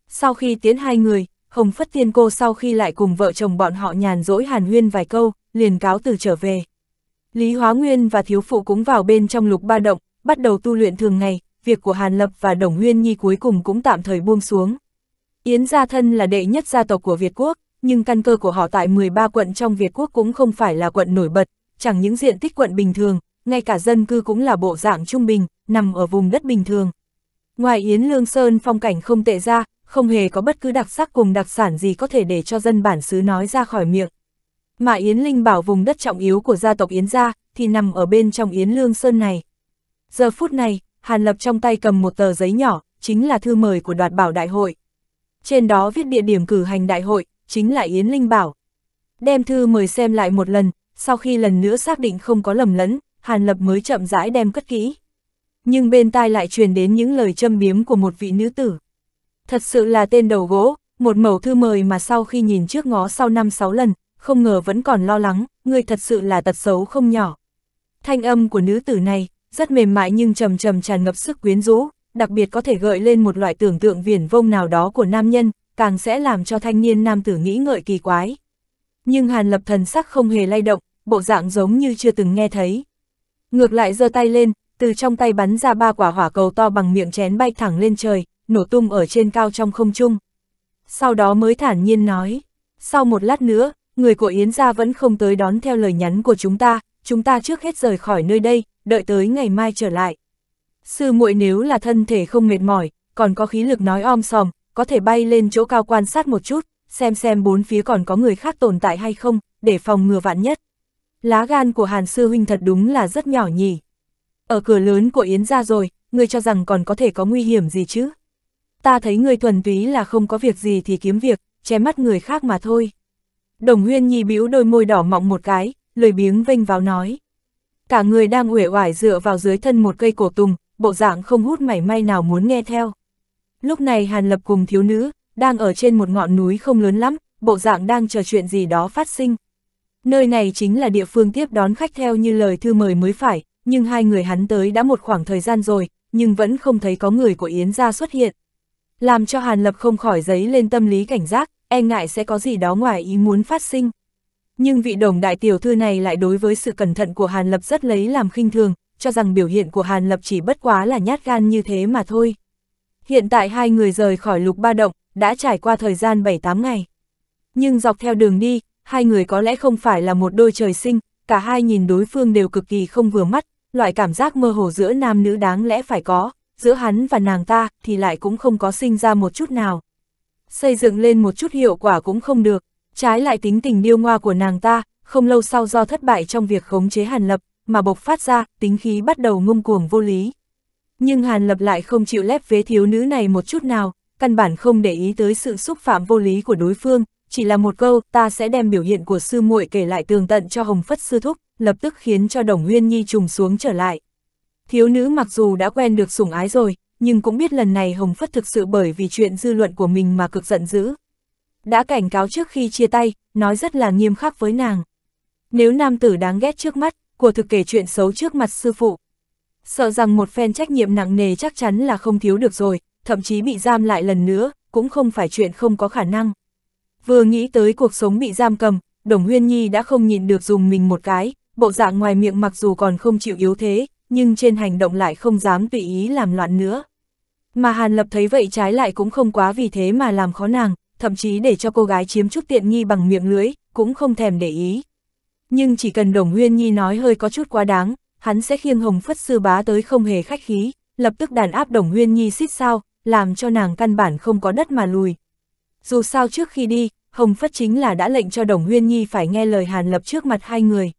Sau khi tiến hai người, Hồng Phất Tiên Cô sau khi lại cùng vợ chồng bọn họ nhàn rỗi hàn huyên vài câu, liền cáo từ trở về. Lý Hóa Nguyên và thiếu phụ cũng vào bên trong lục ba động, bắt đầu tu luyện thường ngày, việc của Hàn Lập và Đồng Nguyên Nhi cuối cùng cũng tạm thời buông xuống. Yến gia thân là đệ nhất gia tộc của Việt Quốc, nhưng căn cơ của họ tại 13 quận trong Việt Quốc cũng không phải là quận nổi bật, chẳng những diện tích quận bình thường, ngay cả dân cư cũng là bộ dạng trung bình, nằm ở vùng đất bình thường. Ngoài Yến Lương Sơn phong cảnh không tệ ra, không hề có bất cứ đặc sắc cùng đặc sản gì có thể để cho dân bản xứ nói ra khỏi miệng. Mà Yến Linh bảo vùng đất trọng yếu của gia tộc Yến gia thì nằm ở bên trong Yến Lương Sơn này. Giờ phút này, Hàn Lập trong tay cầm một tờ giấy nhỏ, chính là thư mời của đoạt bảo đại hội. Trên đó viết địa điểm cử hành đại hội, chính là Yến Linh bảo. Đem thư mời xem lại một lần, sau khi lần nữa xác định không có lầm lẫn, Hàn Lập mới chậm rãi đem cất kỹ. Nhưng bên tai lại truyền đến những lời châm biếm của một vị nữ tử. Thật sự là tên đầu gỗ, một mẩu thư mời mà sau khi nhìn trước ngó sau năm sáu lần, không ngờ vẫn còn lo lắng, người thật sự là tật xấu không nhỏ. Thanh âm của nữ tử này, rất mềm mại nhưng trầm trầm tràn ngập sức quyến rũ, đặc biệt có thể gợi lên một loại tưởng tượng viển vông nào đó của nam nhân, càng sẽ làm cho thanh niên nam tử nghĩ ngợi kỳ quái. Nhưng Hàn Lập thần sắc không hề lay động, bộ dạng giống như chưa từng nghe thấy. Ngược lại giơ tay lên, từ trong tay bắn ra ba quả hỏa cầu to bằng miệng chén bay thẳng lên trời, nổ tung ở trên cao trong không trung. Sau đó mới thản nhiên nói, sau một lát nữa, người của Yến gia vẫn không tới đón theo lời nhắn của chúng ta, chúng ta trước hết rời khỏi nơi đây, đợi tới ngày mai trở lại. Sư muội nếu là thân thể không mệt mỏi, còn có khí lực nói om sòm, có thể bay lên chỗ cao quan sát một chút, xem xem bốn phía còn có người khác tồn tại hay không, để phòng ngừa vạn nhất. Lá gan của Hàn Sư Huynh thật đúng là rất nhỏ nhỉ. Ở cửa lớn của Yến gia rồi, người cho rằng còn có thể có nguy hiểm gì chứ? ta thấy người thuần túy là không có việc gì thì kiếm việc, che mắt người khác mà thôi. Đồng huyên nhì bĩu đôi môi đỏ mọng một cái, lười biếng vênh vào nói. Cả người đang uể oải dựa vào dưới thân một cây cổ tùng, bộ dạng không hút mảy may nào muốn nghe theo. Lúc này Hàn Lập cùng thiếu nữ, đang ở trên một ngọn núi không lớn lắm, bộ dạng đang chờ chuyện gì đó phát sinh. Nơi này chính là địa phương tiếp đón khách theo như lời thư mời mới phải, nhưng hai người hắn tới đã một khoảng thời gian rồi, nhưng vẫn không thấy có người của Yến gia xuất hiện làm cho Hàn Lập không khỏi giấy lên tâm lý cảnh giác, e ngại sẽ có gì đó ngoài ý muốn phát sinh. Nhưng vị đồng đại tiểu thư này lại đối với sự cẩn thận của Hàn Lập rất lấy làm khinh thường, cho rằng biểu hiện của Hàn Lập chỉ bất quá là nhát gan như thế mà thôi. Hiện tại hai người rời khỏi lục ba động, đã trải qua thời gian 7-8 ngày. Nhưng dọc theo đường đi, hai người có lẽ không phải là một đôi trời sinh, cả hai nhìn đối phương đều cực kỳ không vừa mắt, loại cảm giác mơ hồ giữa nam nữ đáng lẽ phải có, giữa hắn và nàng ta thì lại cũng không có sinh ra một chút nào. Xây dựng lên một chút hiệu quả cũng không được, trái lại tính tình điêu ngoa của nàng ta, không lâu sau do thất bại trong việc khống chế Hàn Lập, mà bộc phát ra, tính khí bắt đầu ngông cuồng vô lý. Nhưng Hàn Lập lại không chịu lép vế thiếu nữ này một chút nào, căn bản không để ý tới sự xúc phạm vô lý của đối phương, chỉ là một câu, ta sẽ đem biểu hiện của sư muội kể lại tường tận cho Hồng Phất sư thúc, lập tức khiến cho Đồng Huyên Nhi trùng xuống trở lại. Thiếu nữ mặc dù đã quen được sủng ái rồi, nhưng cũng biết lần này Hồng Phất thực sự bởi vì chuyện dư luận của mình mà cực giận dữ. Đã cảnh cáo trước khi chia tay, nói rất là nghiêm khắc với nàng. Nếu nam tử đáng ghét trước mắt, của thực kể chuyện xấu trước mặt sư phụ. Sợ rằng một phen trách nhiệm nặng nề chắc chắn là không thiếu được rồi, thậm chí bị giam lại lần nữa, cũng không phải chuyện không có khả năng. Vừa nghĩ tới cuộc sống bị giam cầm, Đồng Huyên Nhi đã không nhìn được dùng mình một cái, bộ dạng ngoài miệng mặc dù còn không chịu yếu thế, nhưng trên hành động lại không dám tùy ý làm loạn nữa. Mà Hàn Lập thấy vậy trái lại cũng không quá vì thế mà làm khó nàng, thậm chí để cho cô gái chiếm chút tiện nghi bằng miệng lưới, cũng không thèm để ý. Nhưng chỉ cần Đồng Huyên Nhi nói hơi có chút quá đáng, hắn sẽ khiêng Hồng Phất Sư Bá tới không hề khách khí, lập tức đàn áp Đồng Huyên Nhi xít sao, làm cho nàng căn bản không có đất mà lùi. Dù sao trước khi đi, Hồng Phất chính là đã lệnh cho Đồng Huyên Nhi phải nghe lời Hàn Lập trước mặt hai người.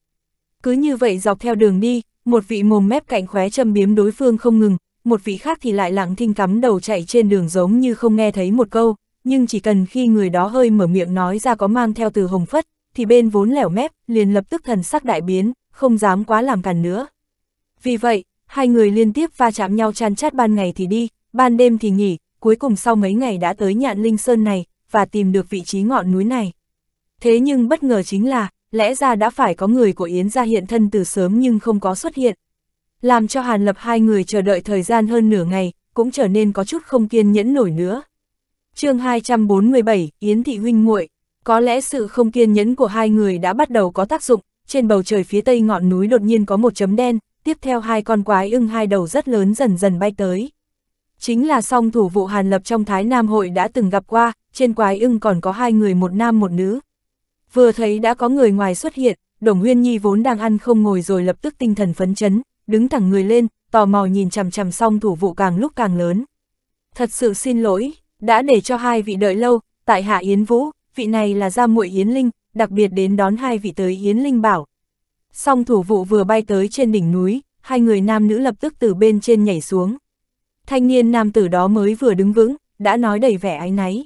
Cứ như vậy dọc theo đường đi, một vị mồm mép cạnh khóe châm biếm đối phương không ngừng, một vị khác thì lại lặng thinh cắm đầu chạy trên đường giống như không nghe thấy một câu, nhưng chỉ cần khi người đó hơi mở miệng nói ra có mang theo từ hồng phất, thì bên vốn lẻo mép liền lập tức thần sắc đại biến, không dám quá làm càn nữa. Vì vậy, hai người liên tiếp va chạm nhau chan chát ban ngày thì đi, ban đêm thì nghỉ, cuối cùng sau mấy ngày đã tới nhạn linh sơn này, và tìm được vị trí ngọn núi này. Thế nhưng bất ngờ chính là, lẽ ra đã phải có người của Yến gia hiện thân từ sớm nhưng không có xuất hiện. Làm cho Hàn Lập hai người chờ đợi thời gian hơn nửa ngày, cũng trở nên có chút không kiên nhẫn nổi nữa. chương 247, Yến Thị Huynh nguội Có lẽ sự không kiên nhẫn của hai người đã bắt đầu có tác dụng, trên bầu trời phía tây ngọn núi đột nhiên có một chấm đen, tiếp theo hai con quái ưng hai đầu rất lớn dần dần bay tới. Chính là song thủ vụ Hàn Lập trong Thái Nam Hội đã từng gặp qua, trên quái ưng còn có hai người một nam một nữ, Vừa thấy đã có người ngoài xuất hiện, Đồng Huyên Nhi vốn đang ăn không ngồi rồi lập tức tinh thần phấn chấn, đứng thẳng người lên, tò mò nhìn chằm chằm xong thủ vụ càng lúc càng lớn. Thật sự xin lỗi, đã để cho hai vị đợi lâu, tại Hạ Yến Vũ, vị này là gia muội Yến Linh, đặc biệt đến đón hai vị tới Yến Linh bảo. Song thủ vụ vừa bay tới trên đỉnh núi, hai người nam nữ lập tức từ bên trên nhảy xuống. Thanh niên nam tử đó mới vừa đứng vững, đã nói đầy vẻ áy náy.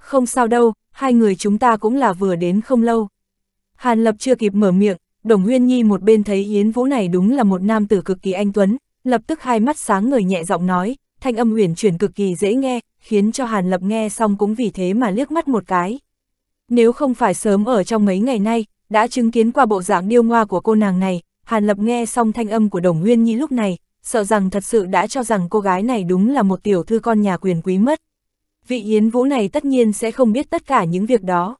Không sao đâu, hai người chúng ta cũng là vừa đến không lâu. Hàn Lập chưa kịp mở miệng, Đồng Huyên Nhi một bên thấy Yến Vũ này đúng là một nam tử cực kỳ anh tuấn, lập tức hai mắt sáng người nhẹ giọng nói, thanh âm uyển chuyển cực kỳ dễ nghe, khiến cho Hàn Lập nghe xong cũng vì thế mà liếc mắt một cái. Nếu không phải sớm ở trong mấy ngày nay, đã chứng kiến qua bộ dạng điêu ngoa của cô nàng này, Hàn Lập nghe xong thanh âm của Đồng Nguyên Nhi lúc này, sợ rằng thật sự đã cho rằng cô gái này đúng là một tiểu thư con nhà quyền quý mất vị Yến Vũ này tất nhiên sẽ không biết tất cả những việc đó.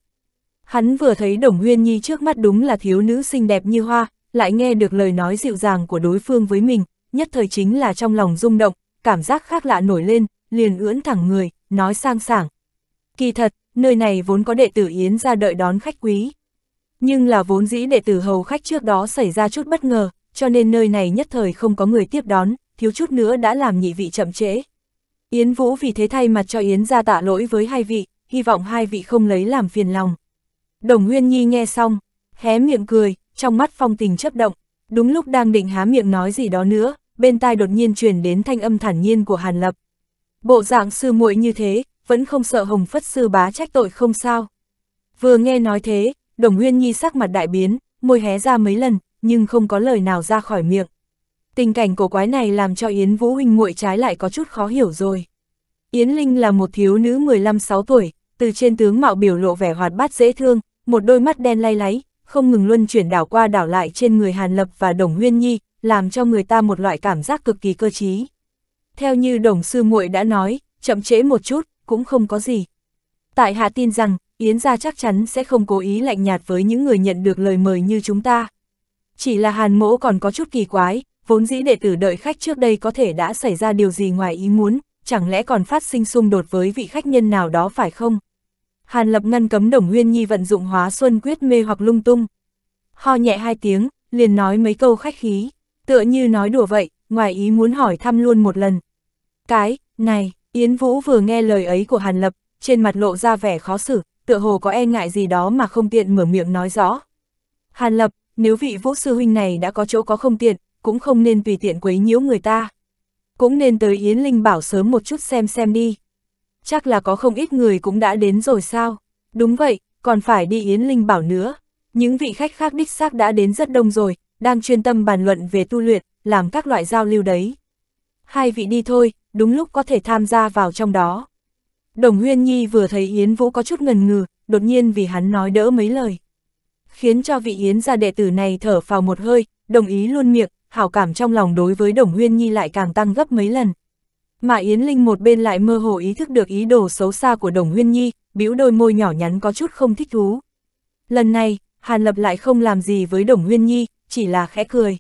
Hắn vừa thấy Đồng Huyên Nhi trước mắt đúng là thiếu nữ xinh đẹp như hoa, lại nghe được lời nói dịu dàng của đối phương với mình, nhất thời chính là trong lòng rung động, cảm giác khác lạ nổi lên, liền ưỡn thẳng người, nói sang sảng. Kỳ thật, nơi này vốn có đệ tử Yến ra đợi đón khách quý. Nhưng là vốn dĩ đệ tử hầu khách trước đó xảy ra chút bất ngờ, cho nên nơi này nhất thời không có người tiếp đón, thiếu chút nữa đã làm nhị vị chậm trễ, Yến Vũ vì thế thay mặt cho Yến ra tạ lỗi với hai vị, hy vọng hai vị không lấy làm phiền lòng. Đồng Huyên Nhi nghe xong, hé miệng cười, trong mắt phong tình chấp động, đúng lúc đang định há miệng nói gì đó nữa, bên tai đột nhiên truyền đến thanh âm thản nhiên của Hàn Lập. Bộ dạng sư muội như thế, vẫn không sợ Hồng Phất sư bá trách tội không sao. Vừa nghe nói thế, Đồng Huyên Nhi sắc mặt đại biến, môi hé ra mấy lần, nhưng không có lời nào ra khỏi miệng. Tình cảnh cổ quái này làm cho Yến Vũ Huynh nguội trái lại có chút khó hiểu rồi. Yến Linh là một thiếu nữ 15-6 tuổi, từ trên tướng mạo biểu lộ vẻ hoạt bát dễ thương, một đôi mắt đen lay láy, không ngừng luân chuyển đảo qua đảo lại trên người Hàn Lập và Đồng Huyên Nhi, làm cho người ta một loại cảm giác cực kỳ cơ trí. Theo như Đồng Sư muội đã nói, chậm trễ một chút, cũng không có gì. Tại hạ tin rằng, Yến gia chắc chắn sẽ không cố ý lạnh nhạt với những người nhận được lời mời như chúng ta. Chỉ là Hàn Mỗ còn có chút kỳ quái, vốn dĩ đệ tử đợi khách trước đây có thể đã xảy ra điều gì ngoài ý muốn, chẳng lẽ còn phát sinh xung đột với vị khách nhân nào đó phải không? Hàn Lập ngăn cấm Đồng Huyên Nhi vận dụng hóa xuân quyết mê hoặc lung tung. Ho nhẹ hai tiếng, liền nói mấy câu khách khí, tựa như nói đùa vậy, ngoài ý muốn hỏi thăm luôn một lần. Cái, này, Yến Vũ vừa nghe lời ấy của Hàn Lập, trên mặt lộ ra vẻ khó xử, tựa hồ có e ngại gì đó mà không tiện mở miệng nói rõ. Hàn Lập, nếu vị Vũ Sư Huynh này đã có chỗ có không tiện, cũng không nên tùy tiện quấy nhiễu người ta. Cũng nên tới Yến Linh Bảo sớm một chút xem xem đi. Chắc là có không ít người cũng đã đến rồi sao? Đúng vậy, còn phải đi Yến Linh Bảo nữa. Những vị khách khác đích xác đã đến rất đông rồi, đang chuyên tâm bàn luận về tu luyện, làm các loại giao lưu đấy. Hai vị đi thôi, đúng lúc có thể tham gia vào trong đó. Đồng Huyên Nhi vừa thấy Yến Vũ có chút ngần ngừ, đột nhiên vì hắn nói đỡ mấy lời. Khiến cho vị Yến gia đệ tử này thở phào một hơi, đồng ý luôn miệng, hảo cảm trong lòng đối với Đồng nguyên Nhi lại càng tăng gấp mấy lần. Mà Yến Linh một bên lại mơ hồ ý thức được ý đồ xấu xa của Đồng nguyên Nhi, bĩu đôi môi nhỏ nhắn có chút không thích thú. Lần này, Hàn Lập lại không làm gì với Đồng nguyên Nhi, chỉ là khẽ cười.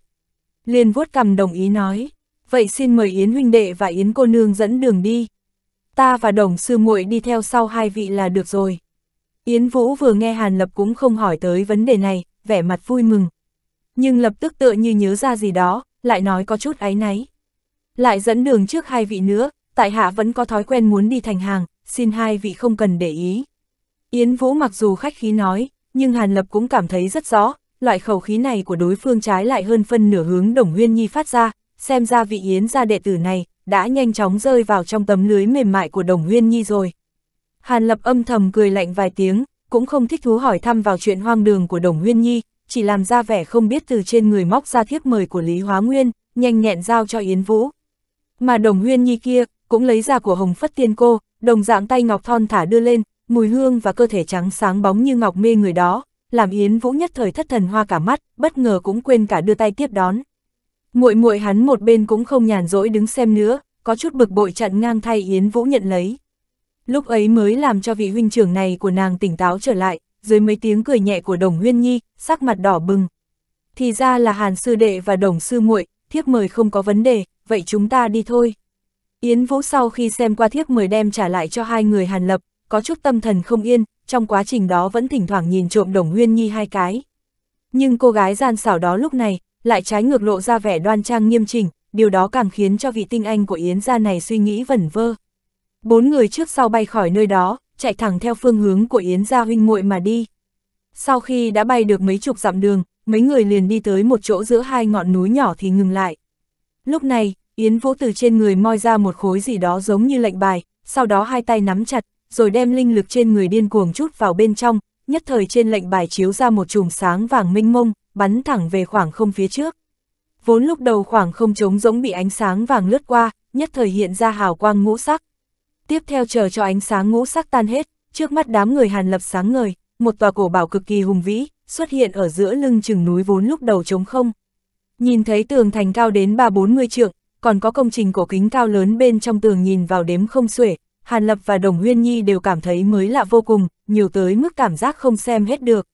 Liên vuốt cầm đồng ý nói, vậy xin mời Yến huynh đệ và Yến cô nương dẫn đường đi. Ta và Đồng sư muội đi theo sau hai vị là được rồi. Yến Vũ vừa nghe Hàn Lập cũng không hỏi tới vấn đề này, vẻ mặt vui mừng nhưng lập tức tựa như nhớ ra gì đó, lại nói có chút áy náy. Lại dẫn đường trước hai vị nữa, tại hạ vẫn có thói quen muốn đi thành hàng, xin hai vị không cần để ý. Yến Vũ mặc dù khách khí nói, nhưng Hàn Lập cũng cảm thấy rất rõ, loại khẩu khí này của đối phương trái lại hơn phân nửa hướng Đồng Huyên Nhi phát ra, xem ra vị Yến gia đệ tử này đã nhanh chóng rơi vào trong tấm lưới mềm mại của Đồng Huyên Nhi rồi. Hàn Lập âm thầm cười lạnh vài tiếng, cũng không thích thú hỏi thăm vào chuyện hoang đường của Đồng Huyên Nhi, chỉ làm ra vẻ không biết từ trên người móc ra thiếp mời của Lý Hóa Nguyên, nhanh nhẹn giao cho Yến Vũ. Mà đồng huyên nhi kia, cũng lấy ra của Hồng Phất Tiên Cô, đồng dạng tay ngọc thon thả đưa lên, mùi hương và cơ thể trắng sáng bóng như ngọc mê người đó, làm Yến Vũ nhất thời thất thần hoa cả mắt, bất ngờ cũng quên cả đưa tay tiếp đón. Muội muội hắn một bên cũng không nhàn rỗi đứng xem nữa, có chút bực bội chặn ngang thay Yến Vũ nhận lấy. Lúc ấy mới làm cho vị huynh trưởng này của nàng tỉnh táo trở lại, dưới mấy tiếng cười nhẹ của Đồng Huyên Nhi, sắc mặt đỏ bừng. Thì ra là Hàn sư đệ và Đồng sư muội, thiếp mời không có vấn đề, vậy chúng ta đi thôi. Yến Vũ sau khi xem qua thiếp mời đem trả lại cho hai người Hàn Lập, có chút tâm thần không yên, trong quá trình đó vẫn thỉnh thoảng nhìn trộm Đồng Huyên Nhi hai cái. Nhưng cô gái gian xảo đó lúc này, lại trái ngược lộ ra vẻ đoan trang nghiêm chỉnh, điều đó càng khiến cho vị tinh anh của Yến gia này suy nghĩ vẩn vơ. Bốn người trước sau bay khỏi nơi đó, chạy thẳng theo phương hướng của Yến Gia huynh muội mà đi. Sau khi đã bay được mấy chục dặm đường, mấy người liền đi tới một chỗ giữa hai ngọn núi nhỏ thì ngừng lại. Lúc này, Yến Vũ từ trên người moi ra một khối gì đó giống như lệnh bài, sau đó hai tay nắm chặt, rồi đem linh lực trên người điên cuồng chút vào bên trong, nhất thời trên lệnh bài chiếu ra một chùm sáng vàng minh mông, bắn thẳng về khoảng không phía trước. Vốn lúc đầu khoảng không trống giống bị ánh sáng vàng lướt qua, nhất thời hiện ra hào quang ngũ sắc, tiếp theo chờ cho ánh sáng ngũ sắc tan hết, trước mắt đám người Hàn Lập sáng ngời, một tòa cổ bảo cực kỳ hùng vĩ, xuất hiện ở giữa lưng chừng núi vốn lúc đầu trống không. Nhìn thấy tường thành cao đến 3-40 trượng, còn có công trình cổ kính cao lớn bên trong tường nhìn vào đếm không xuể, Hàn Lập và Đồng Huyên Nhi đều cảm thấy mới lạ vô cùng, nhiều tới mức cảm giác không xem hết được.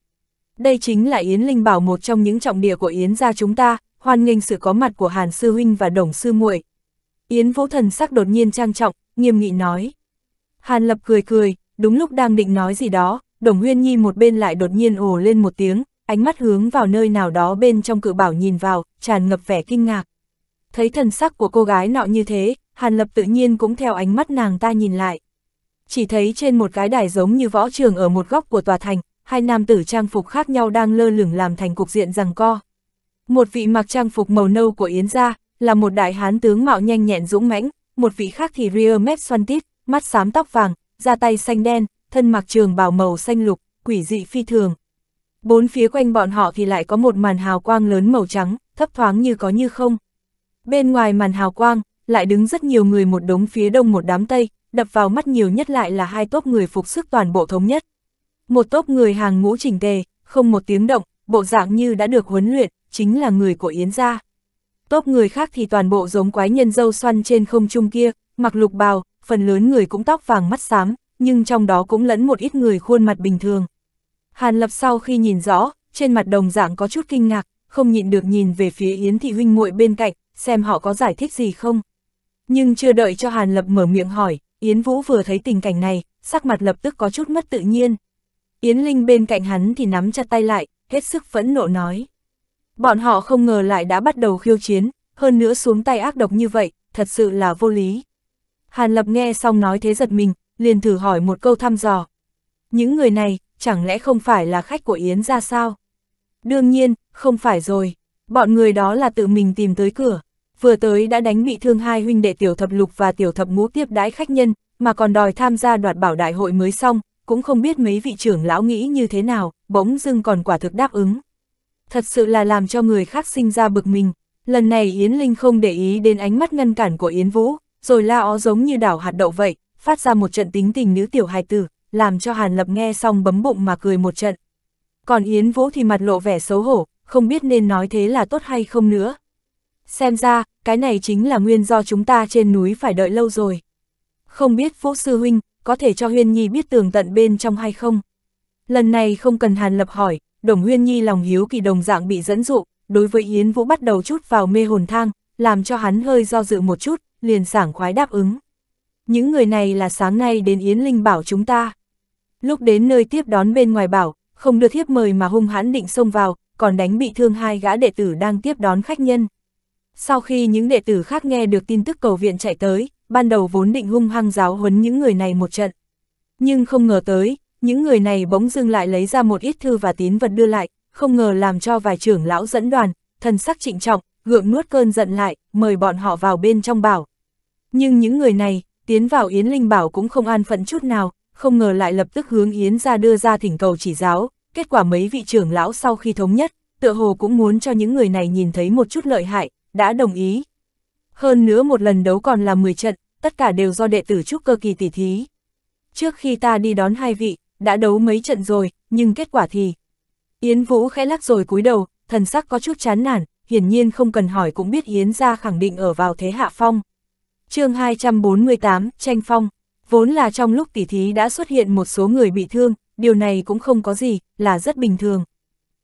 Đây chính là Yến Linh Bảo một trong những trọng địa của Yến gia chúng ta, hoan nghênh sự có mặt của Hàn Sư Huynh và Đồng Sư muội Yến Vũ Thần sắc đột nhiên trang trọng, nghiêm nghị nói. Hàn Lập cười cười, đúng lúc đang định nói gì đó, Đồng Huyên Nhi một bên lại đột nhiên ồ lên một tiếng, ánh mắt hướng vào nơi nào đó bên trong cự bảo nhìn vào, tràn ngập vẻ kinh ngạc. Thấy thần sắc của cô gái nọ như thế, Hàn Lập tự nhiên cũng theo ánh mắt nàng ta nhìn lại. Chỉ thấy trên một cái đài giống như võ trường ở một góc của tòa thành, hai nam tử trang phục khác nhau đang lơ lửng làm thành cục diện rằng co. Một vị mặc trang phục màu nâu của Yến gia, là một đại hán tướng mạo nhanh nhẹn dũng mãnh, một vị khác thì Rear Mepswantit, mắt xám tóc vàng, da tay xanh đen, thân mặc trường bào màu xanh lục, quỷ dị phi thường. Bốn phía quanh bọn họ thì lại có một màn hào quang lớn màu trắng, thấp thoáng như có như không. Bên ngoài màn hào quang, lại đứng rất nhiều người một đống phía đông một đám tây, đập vào mắt nhiều nhất lại là hai tốp người phục sức toàn bộ thống nhất. Một tốp người hàng ngũ chỉnh tề, không một tiếng động, bộ dạng như đã được huấn luyện, chính là người của Yến gia. Tốp người khác thì toàn bộ giống quái nhân dâu xoăn trên không trung kia, mặc lục bào, phần lớn người cũng tóc vàng mắt xám, nhưng trong đó cũng lẫn một ít người khuôn mặt bình thường. Hàn Lập sau khi nhìn rõ, trên mặt đồng dạng có chút kinh ngạc, không nhịn được nhìn về phía Yến Thị Huynh muội bên cạnh, xem họ có giải thích gì không. Nhưng chưa đợi cho Hàn Lập mở miệng hỏi, Yến Vũ vừa thấy tình cảnh này, sắc mặt lập tức có chút mất tự nhiên. Yến Linh bên cạnh hắn thì nắm chặt tay lại, hết sức phẫn nộ nói. Bọn họ không ngờ lại đã bắt đầu khiêu chiến, hơn nữa xuống tay ác độc như vậy, thật sự là vô lý. Hàn Lập nghe xong nói thế giật mình, liền thử hỏi một câu thăm dò. Những người này, chẳng lẽ không phải là khách của Yến ra sao? Đương nhiên, không phải rồi. Bọn người đó là tự mình tìm tới cửa. Vừa tới đã đánh bị thương hai huynh đệ tiểu thập lục và tiểu thập ngũ tiếp đãi khách nhân, mà còn đòi tham gia đoạt bảo đại hội mới xong, cũng không biết mấy vị trưởng lão nghĩ như thế nào, bỗng dưng còn quả thực đáp ứng thật sự là làm cho người khác sinh ra bực mình. Lần này Yến Linh không để ý đến ánh mắt ngăn cản của Yến Vũ, rồi la ó giống như đảo hạt đậu vậy, phát ra một trận tính tình nữ tiểu hài tử, làm cho Hàn Lập nghe xong bấm bụng mà cười một trận. Còn Yến Vũ thì mặt lộ vẻ xấu hổ, không biết nên nói thế là tốt hay không nữa. Xem ra, cái này chính là nguyên do chúng ta trên núi phải đợi lâu rồi. Không biết Vũ Sư Huynh có thể cho Huyên Nhi biết tường tận bên trong hay không? Lần này không cần Hàn Lập hỏi, Đồng Huyên Nhi lòng hiếu kỳ đồng dạng bị dẫn dụ, đối với Yến Vũ bắt đầu chút vào mê hồn thang, làm cho hắn hơi do dự một chút, liền sảng khoái đáp ứng. Những người này là sáng nay đến Yến Linh bảo chúng ta. Lúc đến nơi tiếp đón bên ngoài bảo, không được thiếp mời mà hung hãn định xông vào, còn đánh bị thương hai gã đệ tử đang tiếp đón khách nhân. Sau khi những đệ tử khác nghe được tin tức cầu viện chạy tới, ban đầu vốn định hung hăng giáo huấn những người này một trận. Nhưng không ngờ tới, những người này bỗng dưng lại lấy ra một ít thư và tín vật đưa lại, không ngờ làm cho vài trưởng lão dẫn đoàn, thần sắc trịnh trọng, gượng nuốt cơn giận lại, mời bọn họ vào bên trong bảo. Nhưng những người này, tiến vào Yến Linh Bảo cũng không an phận chút nào, không ngờ lại lập tức hướng Yến ra đưa ra thỉnh cầu chỉ giáo, kết quả mấy vị trưởng lão sau khi thống nhất, tựa hồ cũng muốn cho những người này nhìn thấy một chút lợi hại, đã đồng ý. Hơn nữa một lần đấu còn là 10 trận, tất cả đều do đệ tử trúc cơ kỳ tỷ thí. Trước khi ta đi đón hai vị, đã đấu mấy trận rồi, nhưng kết quả thì... Yến Vũ khẽ lắc rồi cúi đầu, thần sắc có chút chán nản, hiển nhiên không cần hỏi cũng biết Yến ra khẳng định ở vào thế hạ phong. chương 248, tranh phong, vốn là trong lúc tỉ thí đã xuất hiện một số người bị thương, điều này cũng không có gì, là rất bình thường.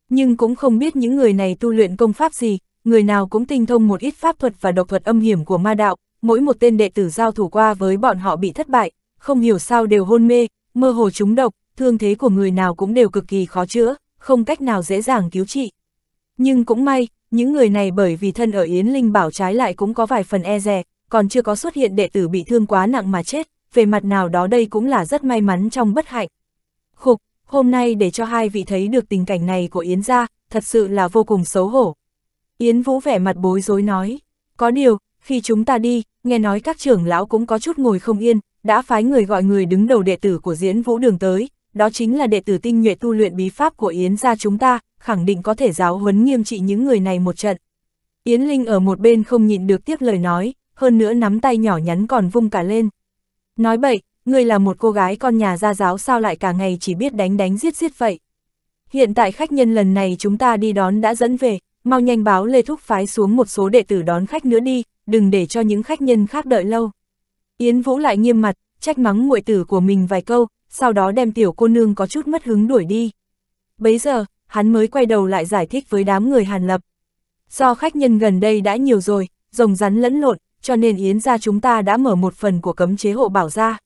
Nhưng cũng không biết những người này tu luyện công pháp gì, người nào cũng tinh thông một ít pháp thuật và độc thuật âm hiểm của ma đạo, mỗi một tên đệ tử giao thủ qua với bọn họ bị thất bại, không hiểu sao đều hôn mê, mơ hồ trúng độc, thương thế của người nào cũng đều cực kỳ khó chữa, không cách nào dễ dàng cứu trị. Nhưng cũng may, những người này bởi vì thân ở Yến Linh Bảo trái lại cũng có vài phần e dè, còn chưa có xuất hiện đệ tử bị thương quá nặng mà chết, về mặt nào đó đây cũng là rất may mắn trong bất hạnh. Khục, hôm nay để cho hai vị thấy được tình cảnh này của Yến gia, thật sự là vô cùng xấu hổ. Yến Vũ vẻ mặt bối rối nói, có điều, khi chúng ta đi, nghe nói các trưởng lão cũng có chút ngồi không yên, đã phái người gọi người đứng đầu đệ tử của diễn Vũ Đường tới, đó chính là đệ tử tinh nhuệ tu luyện bí pháp của Yến gia chúng ta, khẳng định có thể giáo huấn nghiêm trị những người này một trận. Yến Linh ở một bên không nhịn được tiếp lời nói, hơn nữa nắm tay nhỏ nhắn còn vung cả lên. Nói bậy, ngươi là một cô gái con nhà gia giáo sao lại cả ngày chỉ biết đánh đánh giết giết vậy. Hiện tại khách nhân lần này chúng ta đi đón đã dẫn về, mau nhanh báo Lê Thúc phái xuống một số đệ tử đón khách nữa đi, đừng để cho những khách nhân khác đợi lâu. Yến Vũ lại nghiêm mặt, trách mắng muội tử của mình vài câu, sau đó đem tiểu cô nương có chút mất hứng đuổi đi. Bấy giờ, hắn mới quay đầu lại giải thích với đám người Hàn Lập. Do khách nhân gần đây đã nhiều rồi, rồng rắn lẫn lộn, cho nên Yến ra chúng ta đã mở một phần của cấm chế hộ bảo ra.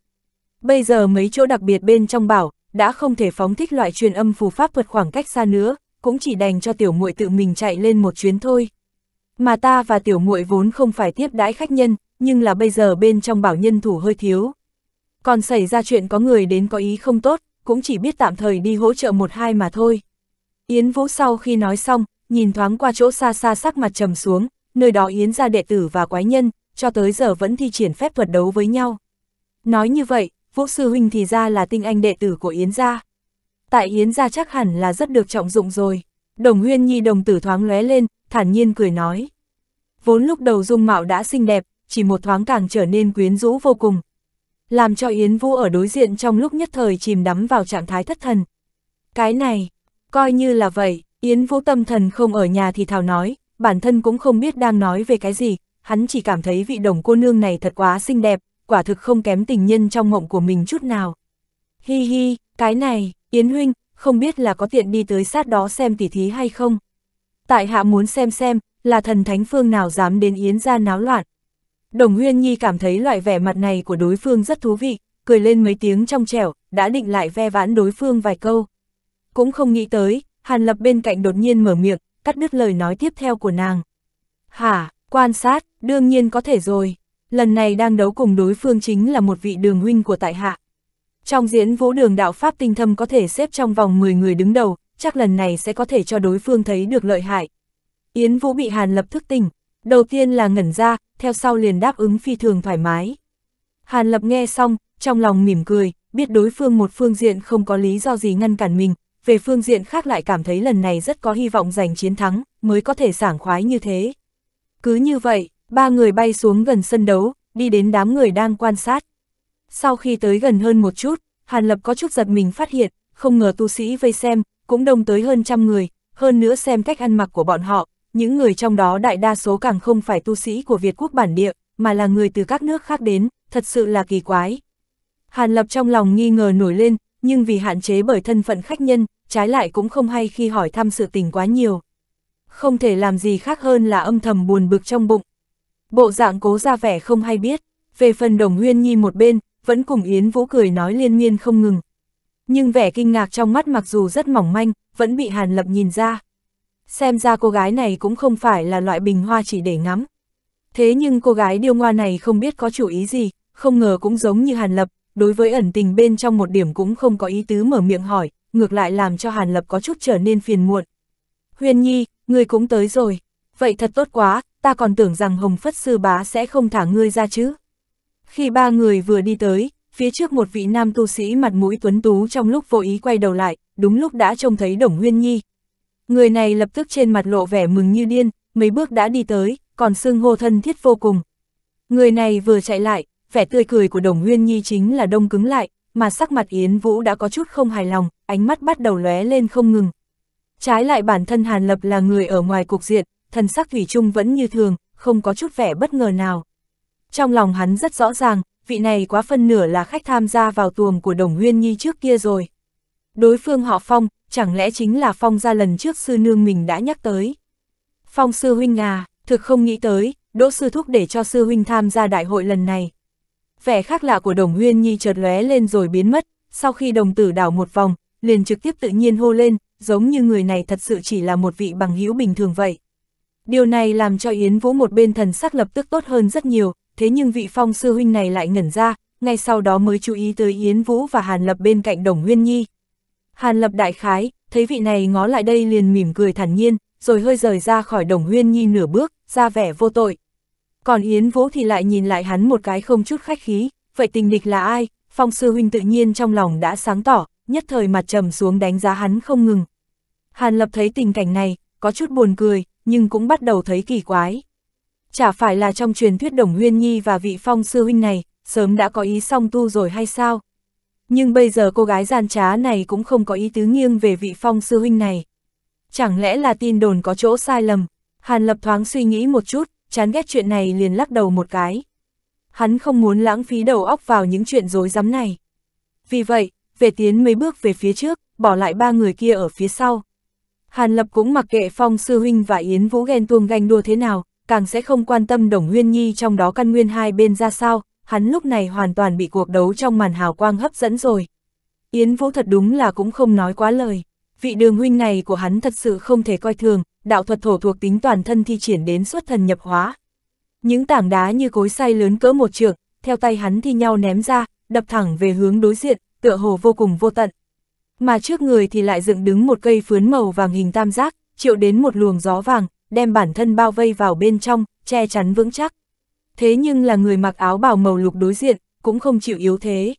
Bây giờ mấy chỗ đặc biệt bên trong bảo, đã không thể phóng thích loại truyền âm phù pháp vượt khoảng cách xa nữa, cũng chỉ đành cho tiểu muội tự mình chạy lên một chuyến thôi. Mà ta và tiểu muội vốn không phải tiếp đãi khách nhân, nhưng là bây giờ bên trong bảo nhân thủ hơi thiếu, còn xảy ra chuyện có người đến có ý không tốt, cũng chỉ biết tạm thời đi hỗ trợ một hai mà thôi. Yến Vũ sau khi nói xong, nhìn thoáng qua chỗ xa xa sắc mặt trầm xuống, nơi đó Yến ra đệ tử và quái nhân, cho tới giờ vẫn thi triển phép thuật đấu với nhau. Nói như vậy, Vũ Sư Huynh thì ra là tinh anh đệ tử của Yến gia. Tại Yến gia chắc hẳn là rất được trọng dụng rồi. Đồng huyên nhi đồng tử thoáng lóe lên, thản nhiên cười nói. Vốn lúc đầu dung mạo đã xinh đẹp, chỉ một thoáng càng trở nên quyến rũ vô cùng, làm cho Yến Vũ ở đối diện trong lúc nhất thời chìm đắm vào trạng thái thất thần. Cái này, coi như là vậy, Yến Vũ tâm thần không ở nhà thì thào nói, bản thân cũng không biết đang nói về cái gì, hắn chỉ cảm thấy vị đồng cô nương này thật quá xinh đẹp, quả thực không kém tình nhân trong mộng của mình chút nào. Hi hi, cái này, Yến Huynh, không biết là có tiện đi tới sát đó xem tỉ thí hay không? Tại hạ muốn xem xem, là thần thánh phương nào dám đến Yến ra náo loạn, Đồng Huyên Nhi cảm thấy loại vẻ mặt này của đối phương rất thú vị, cười lên mấy tiếng trong trẻo, đã định lại ve vãn đối phương vài câu. Cũng không nghĩ tới, Hàn Lập bên cạnh đột nhiên mở miệng, cắt đứt lời nói tiếp theo của nàng. Hả, quan sát, đương nhiên có thể rồi. Lần này đang đấu cùng đối phương chính là một vị đường huynh của tại hạ. Trong diễn vũ đường đạo Pháp tinh thâm có thể xếp trong vòng 10 người đứng đầu, chắc lần này sẽ có thể cho đối phương thấy được lợi hại. Yến Vũ bị Hàn Lập thức tỉnh, Đầu tiên là ngẩn ra, theo sau liền đáp ứng phi thường thoải mái. Hàn Lập nghe xong, trong lòng mỉm cười, biết đối phương một phương diện không có lý do gì ngăn cản mình, về phương diện khác lại cảm thấy lần này rất có hy vọng giành chiến thắng, mới có thể sảng khoái như thế. Cứ như vậy, ba người bay xuống gần sân đấu, đi đến đám người đang quan sát. Sau khi tới gần hơn một chút, Hàn Lập có chút giật mình phát hiện, không ngờ tu sĩ vây xem, cũng đông tới hơn trăm người, hơn nữa xem cách ăn mặc của bọn họ, những người trong đó đại đa số càng không phải tu sĩ của Việt quốc bản địa, mà là người từ các nước khác đến, thật sự là kỳ quái. Hàn Lập trong lòng nghi ngờ nổi lên, nhưng vì hạn chế bởi thân phận khách nhân, trái lại cũng không hay khi hỏi thăm sự tình quá nhiều. Không thể làm gì khác hơn là âm thầm buồn bực trong bụng. Bộ dạng cố ra vẻ không hay biết, về phần đồng huyên nhi một bên, vẫn cùng Yến Vũ cười nói liên miên không ngừng. Nhưng vẻ kinh ngạc trong mắt mặc dù rất mỏng manh, vẫn bị Hàn Lập nhìn ra. Xem ra cô gái này cũng không phải là loại bình hoa chỉ để ngắm. Thế nhưng cô gái điêu ngoa này không biết có chủ ý gì, không ngờ cũng giống như Hàn Lập, đối với ẩn tình bên trong một điểm cũng không có ý tứ mở miệng hỏi, ngược lại làm cho Hàn Lập có chút trở nên phiền muộn. Huyền Nhi, ngươi cũng tới rồi. Vậy thật tốt quá, ta còn tưởng rằng Hồng Phất Sư Bá sẽ không thả ngươi ra chứ. Khi ba người vừa đi tới, phía trước một vị nam tu sĩ mặt mũi tuấn tú trong lúc vô ý quay đầu lại, đúng lúc đã trông thấy Đồng Huyên Nhi, Người này lập tức trên mặt lộ vẻ mừng như điên, mấy bước đã đi tới, còn xương hô thân thiết vô cùng. Người này vừa chạy lại, vẻ tươi cười của Đồng Nguyên Nhi chính là đông cứng lại, mà sắc mặt Yến Vũ đã có chút không hài lòng, ánh mắt bắt đầu lóe lên không ngừng. Trái lại bản thân Hàn Lập là người ở ngoài cục diện, thần sắc Thủy chung vẫn như thường, không có chút vẻ bất ngờ nào. Trong lòng hắn rất rõ ràng, vị này quá phân nửa là khách tham gia vào tuồng của Đồng Nguyên Nhi trước kia rồi. Đối phương họ Phong, chẳng lẽ chính là Phong ra lần trước sư nương mình đã nhắc tới. Phong sư huynh à, thực không nghĩ tới, đỗ sư thúc để cho sư huynh tham gia đại hội lần này. Vẻ khác lạ của đồng huyên nhi chợt lóe lên rồi biến mất, sau khi đồng tử đảo một vòng, liền trực tiếp tự nhiên hô lên, giống như người này thật sự chỉ là một vị bằng hữu bình thường vậy. Điều này làm cho Yến Vũ một bên thần sắc lập tức tốt hơn rất nhiều, thế nhưng vị phong sư huynh này lại ngẩn ra, ngay sau đó mới chú ý tới Yến Vũ và Hàn Lập bên cạnh Đồng Huyên Nhi. Hàn lập đại khái, thấy vị này ngó lại đây liền mỉm cười thản nhiên, rồi hơi rời ra khỏi đồng huyên nhi nửa bước, ra vẻ vô tội. Còn Yến Vũ thì lại nhìn lại hắn một cái không chút khách khí, vậy tình địch là ai, phong sư huynh tự nhiên trong lòng đã sáng tỏ, nhất thời mặt trầm xuống đánh giá hắn không ngừng. Hàn lập thấy tình cảnh này, có chút buồn cười, nhưng cũng bắt đầu thấy kỳ quái. Chả phải là trong truyền thuyết đồng huyên nhi và vị phong sư huynh này, sớm đã có ý song tu rồi hay sao? nhưng bây giờ cô gái gian trá này cũng không có ý tứ nghiêng về vị phong sư huynh này. Chẳng lẽ là tin đồn có chỗ sai lầm? Hàn Lập thoáng suy nghĩ một chút, chán ghét chuyện này liền lắc đầu một cái. Hắn không muốn lãng phí đầu óc vào những chuyện rối rắm này. Vì vậy, về tiến mấy bước về phía trước, bỏ lại ba người kia ở phía sau. Hàn Lập cũng mặc kệ Phong Sư Huynh và Yến Vũ ghen tuông ganh đua thế nào, càng sẽ không quan tâm Đồng Nguyên Nhi trong đó căn nguyên hai bên ra sao, hắn lúc này hoàn toàn bị cuộc đấu trong màn hào quang hấp dẫn rồi. Yến Vũ thật đúng là cũng không nói quá lời, vị đường huynh này của hắn thật sự không thể coi thường, đạo thuật thổ thuộc tính toàn thân thi triển đến xuất thần nhập hóa. Những tảng đá như cối xay lớn cỡ một trượng, theo tay hắn thi nhau ném ra, đập thẳng về hướng đối diện, tựa hồ vô cùng vô tận. Mà trước người thì lại dựng đứng một cây phướn màu vàng hình tam giác, chịu đến một luồng gió vàng, đem bản thân bao vây vào bên trong, che chắn vững chắc thế nhưng là người mặc áo bào màu lục đối diện, cũng không chịu yếu thế.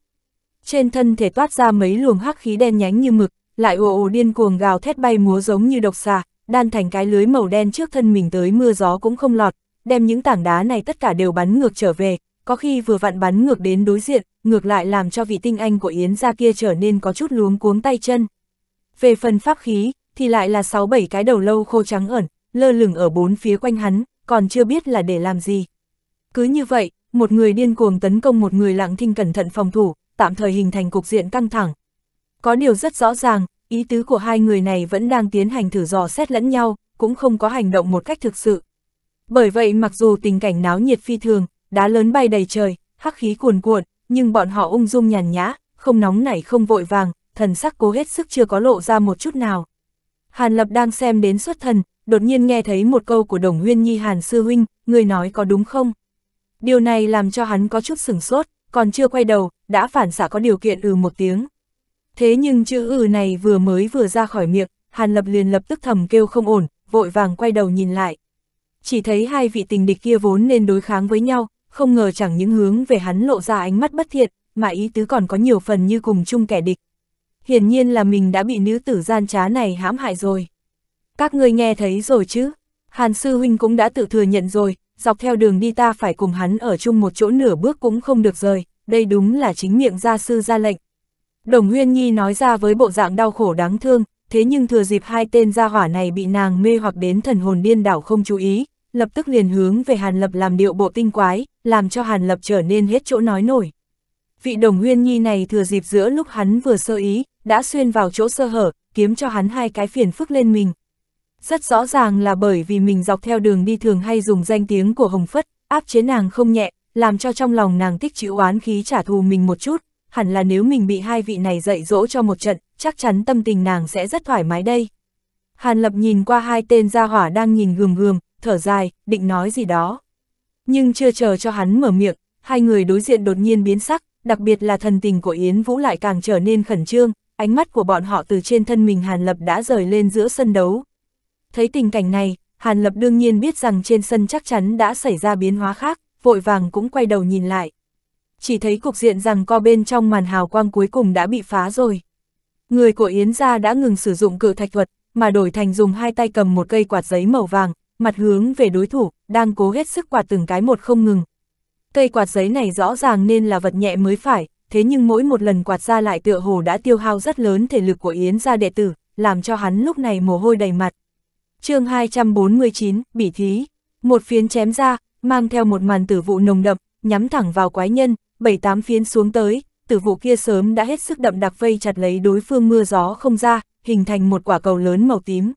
Trên thân thể toát ra mấy luồng hắc khí đen nhánh như mực, lại ồ ồ điên cuồng gào thét bay múa giống như độc xà, đan thành cái lưới màu đen trước thân mình tới mưa gió cũng không lọt, đem những tảng đá này tất cả đều bắn ngược trở về, có khi vừa vặn bắn ngược đến đối diện, ngược lại làm cho vị tinh anh của Yến gia kia trở nên có chút luống cuống tay chân. Về phần pháp khí, thì lại là 6-7 cái đầu lâu khô trắng ẩn, lơ lửng ở bốn phía quanh hắn, còn chưa biết là để làm gì. Cứ như vậy, một người điên cuồng tấn công một người lặng thinh cẩn thận phòng thủ, tạm thời hình thành cục diện căng thẳng. Có điều rất rõ ràng, ý tứ của hai người này vẫn đang tiến hành thử dò xét lẫn nhau, cũng không có hành động một cách thực sự. Bởi vậy mặc dù tình cảnh náo nhiệt phi thường, đá lớn bay đầy trời, hắc khí cuồn cuộn, nhưng bọn họ ung dung nhàn nhã, không nóng nảy không vội vàng, thần sắc cố hết sức chưa có lộ ra một chút nào. Hàn Lập đang xem đến xuất thần, đột nhiên nghe thấy một câu của đồng huyên nhi Hàn Sư Huynh, người nói có đúng không? Điều này làm cho hắn có chút sửng sốt, còn chưa quay đầu, đã phản xạ có điều kiện ừ một tiếng. Thế nhưng chữ ừ này vừa mới vừa ra khỏi miệng, Hàn Lập liền lập tức thầm kêu không ổn, vội vàng quay đầu nhìn lại. Chỉ thấy hai vị tình địch kia vốn nên đối kháng với nhau, không ngờ chẳng những hướng về hắn lộ ra ánh mắt bất thiện, mà ý tứ còn có nhiều phần như cùng chung kẻ địch. Hiển nhiên là mình đã bị nữ tử gian trá này hãm hại rồi. Các ngươi nghe thấy rồi chứ? Hàn Sư Huynh cũng đã tự thừa nhận rồi, dọc theo đường đi ta phải cùng hắn ở chung một chỗ nửa bước cũng không được rời, đây đúng là chính miệng gia sư ra lệnh. Đồng Huyên Nhi nói ra với bộ dạng đau khổ đáng thương, thế nhưng thừa dịp hai tên gia hỏa này bị nàng mê hoặc đến thần hồn điên đảo không chú ý, lập tức liền hướng về Hàn Lập làm điệu bộ tinh quái, làm cho Hàn Lập trở nên hết chỗ nói nổi. Vị đồng huyên nhi này thừa dịp giữa lúc hắn vừa sơ ý, đã xuyên vào chỗ sơ hở, kiếm cho hắn hai cái phiền phức lên mình, rất rõ ràng là bởi vì mình dọc theo đường đi thường hay dùng danh tiếng của Hồng Phất, áp chế nàng không nhẹ, làm cho trong lòng nàng tích chữ oán khí trả thù mình một chút, hẳn là nếu mình bị hai vị này dạy dỗ cho một trận, chắc chắn tâm tình nàng sẽ rất thoải mái đây. Hàn Lập nhìn qua hai tên gia hỏa đang nhìn gườm gườm, thở dài, định nói gì đó. Nhưng chưa chờ cho hắn mở miệng, hai người đối diện đột nhiên biến sắc, đặc biệt là thần tình của Yến Vũ lại càng trở nên khẩn trương, ánh mắt của bọn họ từ trên thân mình Hàn Lập đã rời lên giữa sân đấu, Thấy tình cảnh này, Hàn Lập đương nhiên biết rằng trên sân chắc chắn đã xảy ra biến hóa khác, vội vàng cũng quay đầu nhìn lại. Chỉ thấy cục diện rằng co bên trong màn hào quang cuối cùng đã bị phá rồi. Người của Yến gia đã ngừng sử dụng cự thạch thuật, mà đổi thành dùng hai tay cầm một cây quạt giấy màu vàng, mặt hướng về đối thủ, đang cố hết sức quạt từng cái một không ngừng. Cây quạt giấy này rõ ràng nên là vật nhẹ mới phải, thế nhưng mỗi một lần quạt ra lại tựa hồ đã tiêu hao rất lớn thể lực của Yến gia đệ tử, làm cho hắn lúc này mồ hôi đầy mặt chương 249, bỉ thí, một phiến chém ra, mang theo một màn tử vụ nồng đậm, nhắm thẳng vào quái nhân, bảy tám phiến xuống tới, tử vụ kia sớm đã hết sức đậm đặc vây chặt lấy đối phương mưa gió không ra, hình thành một quả cầu lớn màu tím.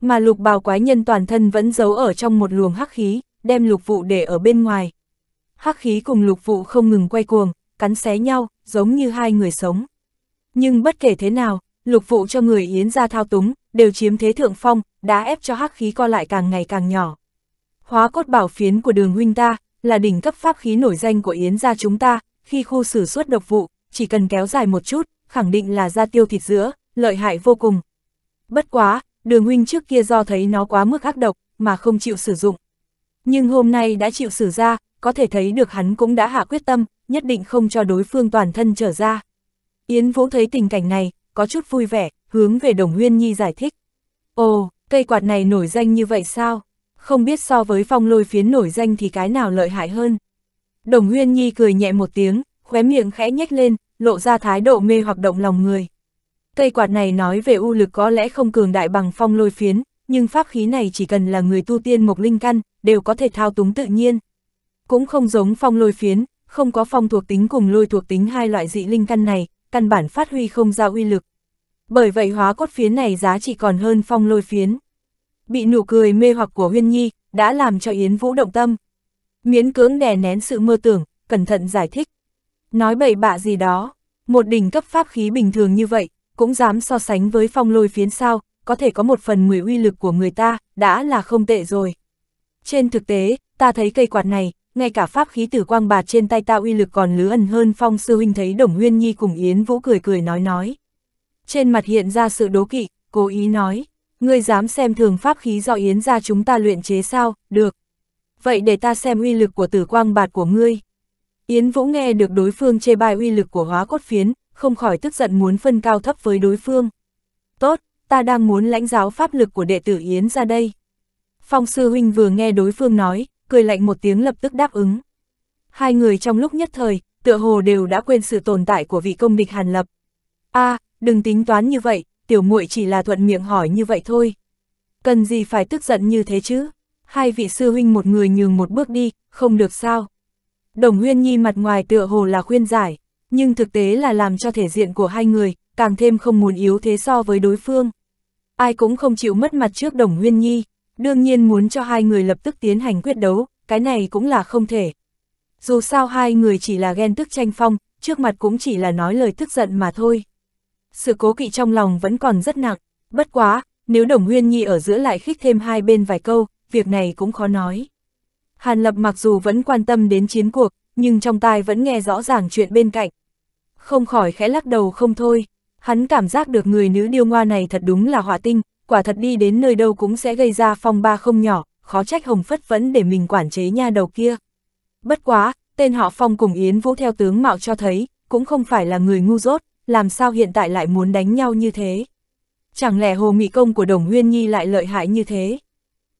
Mà lục bào quái nhân toàn thân vẫn giấu ở trong một luồng hắc khí, đem lục vụ để ở bên ngoài. Hắc khí cùng lục vụ không ngừng quay cuồng, cắn xé nhau, giống như hai người sống. Nhưng bất kể thế nào, lục vụ cho người Yến ra thao túng, đều chiếm thế thượng phong, đã ép cho hắc khí co lại càng ngày càng nhỏ. Hóa cốt bảo phiến của đường huynh ta, là đỉnh cấp pháp khí nổi danh của Yến gia chúng ta, khi khu xử suốt độc vụ, chỉ cần kéo dài một chút, khẳng định là ra tiêu thịt giữa, lợi hại vô cùng. Bất quá, đường huynh trước kia do thấy nó quá mức ác độc, mà không chịu sử dụng. Nhưng hôm nay đã chịu sử ra, có thể thấy được hắn cũng đã hạ quyết tâm, nhất định không cho đối phương toàn thân trở ra. Yến Vũ thấy tình cảnh này, có chút vui vẻ, hướng về Đồng Huyên Nhi giải thích. Ồ, cây quạt này nổi danh như vậy sao? Không biết so với phong lôi phiến nổi danh thì cái nào lợi hại hơn? Đồng Huyên Nhi cười nhẹ một tiếng, khóe miệng khẽ nhếch lên, lộ ra thái độ mê hoặc động lòng người. Cây quạt này nói về u lực có lẽ không cường đại bằng phong lôi phiến, nhưng pháp khí này chỉ cần là người tu tiên mộc linh căn, đều có thể thao túng tự nhiên. Cũng không giống phong lôi phiến, không có phong thuộc tính cùng lôi thuộc tính hai loại dị linh căn này, căn bản phát huy không ra uy lực bởi vậy hóa cốt phiến này giá trị còn hơn phong lôi phiến. Bị nụ cười mê hoặc của Huyên Nhi, đã làm cho Yến Vũ động tâm. Miễn cưỡng đè nén sự mơ tưởng, cẩn thận giải thích. Nói bậy bạ gì đó, một đỉnh cấp pháp khí bình thường như vậy, cũng dám so sánh với phong lôi phiến sao, có thể có một phần mười uy lực của người ta, đã là không tệ rồi. Trên thực tế, ta thấy cây quạt này, ngay cả pháp khí tử quang bạt trên tay ta uy lực còn lứa ẩn hơn phong sư huynh thấy đồng huyên nhi cùng Yến Vũ cười cười nói nói trên mặt hiện ra sự đố kỵ, cố ý nói, ngươi dám xem thường pháp khí do yến ra chúng ta luyện chế sao, được. Vậy để ta xem uy lực của tử quang bạt của ngươi. Yến Vũ nghe được đối phương chê bai uy lực của hóa cốt phiến, không khỏi tức giận muốn phân cao thấp với đối phương. Tốt, ta đang muốn lãnh giáo pháp lực của đệ tử Yến ra đây. Phong sư huynh vừa nghe đối phương nói, cười lạnh một tiếng lập tức đáp ứng. Hai người trong lúc nhất thời, tựa hồ đều đã quên sự tồn tại của vị công địch Hàn Lập. a à, đừng tính toán như vậy, tiểu muội chỉ là thuận miệng hỏi như vậy thôi. Cần gì phải tức giận như thế chứ? Hai vị sư huynh một người nhường một bước đi, không được sao? Đồng Huyên Nhi mặt ngoài tựa hồ là khuyên giải, nhưng thực tế là làm cho thể diện của hai người, càng thêm không muốn yếu thế so với đối phương. Ai cũng không chịu mất mặt trước Đồng Huyên Nhi, đương nhiên muốn cho hai người lập tức tiến hành quyết đấu, cái này cũng là không thể. Dù sao hai người chỉ là ghen tức tranh phong, trước mặt cũng chỉ là nói lời tức giận mà thôi sự cố kỵ trong lòng vẫn còn rất nặng, bất quá, nếu đồng nguyên nhi ở giữa lại khích thêm hai bên vài câu, việc này cũng khó nói. Hàn Lập mặc dù vẫn quan tâm đến chiến cuộc, nhưng trong tai vẫn nghe rõ ràng chuyện bên cạnh. Không khỏi khẽ lắc đầu không thôi, hắn cảm giác được người nữ điêu ngoa này thật đúng là hỏa tinh, quả thật đi đến nơi đâu cũng sẽ gây ra phong ba không nhỏ, khó trách Hồng Phất vẫn để mình quản chế nha đầu kia. Bất quá, tên họ Phong cùng Yến Vũ theo tướng mạo cho thấy, cũng không phải là người ngu dốt, làm sao hiện tại lại muốn đánh nhau như thế? Chẳng lẽ hồ mị công của Đồng nguyên Nhi lại lợi hại như thế?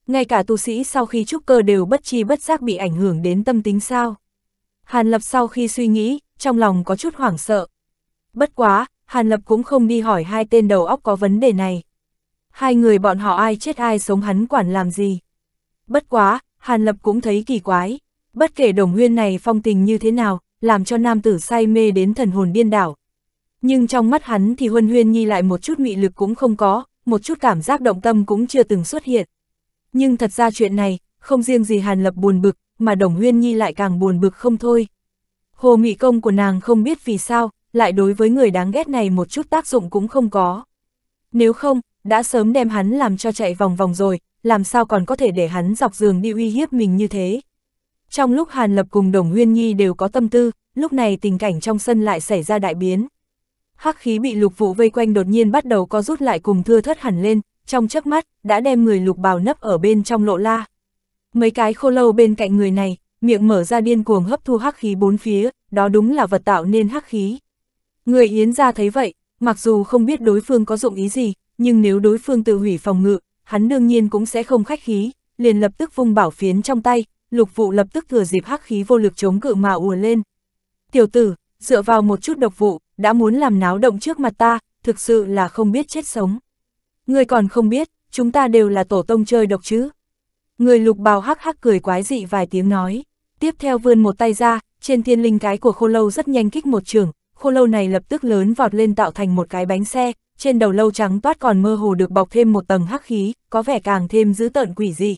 Ngay cả tu sĩ sau khi trúc cơ đều bất chi bất giác bị ảnh hưởng đến tâm tính sao? Hàn Lập sau khi suy nghĩ, trong lòng có chút hoảng sợ. Bất quá, Hàn Lập cũng không đi hỏi hai tên đầu óc có vấn đề này. Hai người bọn họ ai chết ai sống hắn quản làm gì. Bất quá, Hàn Lập cũng thấy kỳ quái. Bất kể đồng nguyên này phong tình như thế nào, làm cho nam tử say mê đến thần hồn điên đảo, nhưng trong mắt hắn thì Huân Huyên Nhi lại một chút mị lực cũng không có, một chút cảm giác động tâm cũng chưa từng xuất hiện. Nhưng thật ra chuyện này, không riêng gì Hàn Lập buồn bực, mà Đồng Huyên Nhi lại càng buồn bực không thôi. Hồ mị công của nàng không biết vì sao, lại đối với người đáng ghét này một chút tác dụng cũng không có. Nếu không, đã sớm đem hắn làm cho chạy vòng vòng rồi, làm sao còn có thể để hắn dọc giường đi uy hiếp mình như thế. Trong lúc Hàn Lập cùng Đồng Huyên Nhi đều có tâm tư, lúc này tình cảnh trong sân lại xảy ra đại biến hắc khí bị lục vụ vây quanh đột nhiên bắt đầu co rút lại cùng thưa thất hẳn lên, trong chớp mắt, đã đem người lục bào nấp ở bên trong lộ la. Mấy cái khô lâu bên cạnh người này, miệng mở ra điên cuồng hấp thu hắc khí bốn phía, đó đúng là vật tạo nên hắc khí. Người Yến ra thấy vậy, mặc dù không biết đối phương có dụng ý gì, nhưng nếu đối phương tự hủy phòng ngự, hắn đương nhiên cũng sẽ không khách khí, liền lập tức vung bảo phiến trong tay, lục vụ lập tức thừa dịp hắc khí vô lực chống cự mà ùa lên. Tiểu tử, dựa vào một chút độc vụ, đã muốn làm náo động trước mặt ta, thực sự là không biết chết sống. Người còn không biết, chúng ta đều là tổ tông chơi độc chứ. Người lục bào hắc hắc cười quái dị vài tiếng nói, tiếp theo vươn một tay ra, trên thiên linh cái của khô lâu rất nhanh kích một trường, khô lâu này lập tức lớn vọt lên tạo thành một cái bánh xe, trên đầu lâu trắng toát còn mơ hồ được bọc thêm một tầng hắc khí, có vẻ càng thêm dữ tợn quỷ dị.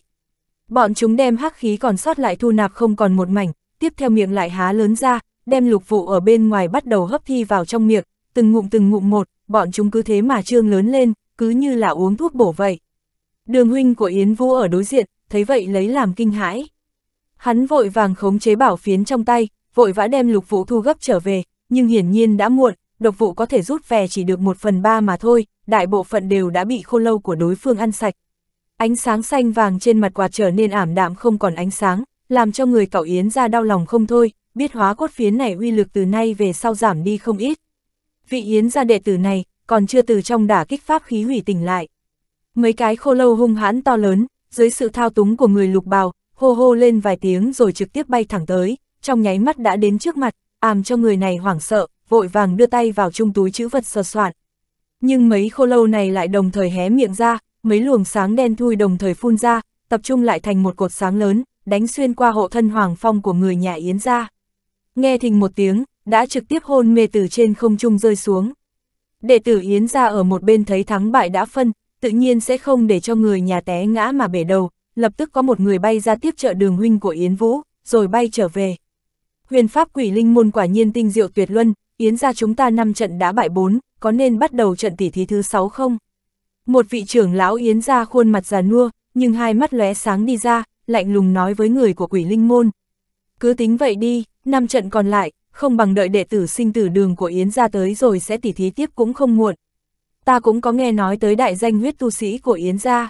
Bọn chúng đem hắc khí còn sót lại thu nạp không còn một mảnh, tiếp theo miệng lại há lớn ra, đem lục vụ ở bên ngoài bắt đầu hấp thi vào trong miệng, từng ngụm từng ngụm một, bọn chúng cứ thế mà trương lớn lên, cứ như là uống thuốc bổ vậy. Đường huynh của Yến Vũ ở đối diện, thấy vậy lấy làm kinh hãi. Hắn vội vàng khống chế bảo phiến trong tay, vội vã đem lục vụ thu gấp trở về, nhưng hiển nhiên đã muộn, độc vụ có thể rút về chỉ được một phần ba mà thôi, đại bộ phận đều đã bị khô lâu của đối phương ăn sạch. Ánh sáng xanh vàng trên mặt quạt trở nên ảm đạm không còn ánh sáng, làm cho người cậu Yến ra đau lòng không thôi, biết hóa cốt phiến này uy lực từ nay về sau giảm đi không ít. Vị Yến gia đệ tử này, còn chưa từ trong đả kích pháp khí hủy tỉnh lại. Mấy cái khô lâu hung hãn to lớn, dưới sự thao túng của người lục bào, hô hô lên vài tiếng rồi trực tiếp bay thẳng tới, trong nháy mắt đã đến trước mặt, àm cho người này hoảng sợ, vội vàng đưa tay vào chung túi chữ vật sờ soạn. Nhưng mấy khô lâu này lại đồng thời hé miệng ra, mấy luồng sáng đen thui đồng thời phun ra, tập trung lại thành một cột sáng lớn, đánh xuyên qua hộ thân hoàng phong của người nhà Yến gia nghe thình một tiếng, đã trực tiếp hôn mê từ trên không trung rơi xuống. Đệ tử Yến ra ở một bên thấy thắng bại đã phân, tự nhiên sẽ không để cho người nhà té ngã mà bể đầu, lập tức có một người bay ra tiếp trợ đường huynh của Yến Vũ, rồi bay trở về. Huyền pháp quỷ linh môn quả nhiên tinh diệu tuyệt luân, Yến ra chúng ta năm trận đã bại bốn, có nên bắt đầu trận tỷ thí thứ sáu không? Một vị trưởng lão Yến ra khuôn mặt già nua, nhưng hai mắt lóe sáng đi ra, lạnh lùng nói với người của quỷ linh môn, cứ tính vậy đi, năm trận còn lại, không bằng đợi đệ tử sinh tử đường của Yến ra tới rồi sẽ tỉ thí tiếp cũng không muộn. Ta cũng có nghe nói tới đại danh huyết tu sĩ của Yến gia.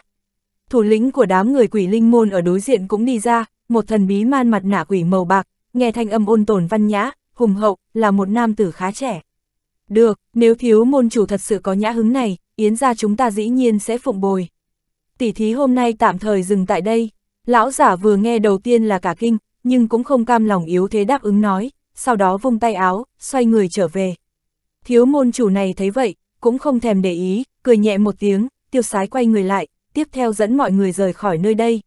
Thủ lĩnh của đám người quỷ linh môn ở đối diện cũng đi ra, một thần bí man mặt nạ quỷ màu bạc, nghe thanh âm ôn tồn văn nhã, hùng hậu, là một nam tử khá trẻ. Được, nếu thiếu môn chủ thật sự có nhã hứng này, Yến gia chúng ta dĩ nhiên sẽ phụng bồi. Tỷ thí hôm nay tạm thời dừng tại đây. Lão giả vừa nghe đầu tiên là cả kinh, nhưng cũng không cam lòng yếu thế đáp ứng nói, sau đó vung tay áo, xoay người trở về. Thiếu môn chủ này thấy vậy, cũng không thèm để ý, cười nhẹ một tiếng, tiêu sái quay người lại, tiếp theo dẫn mọi người rời khỏi nơi đây.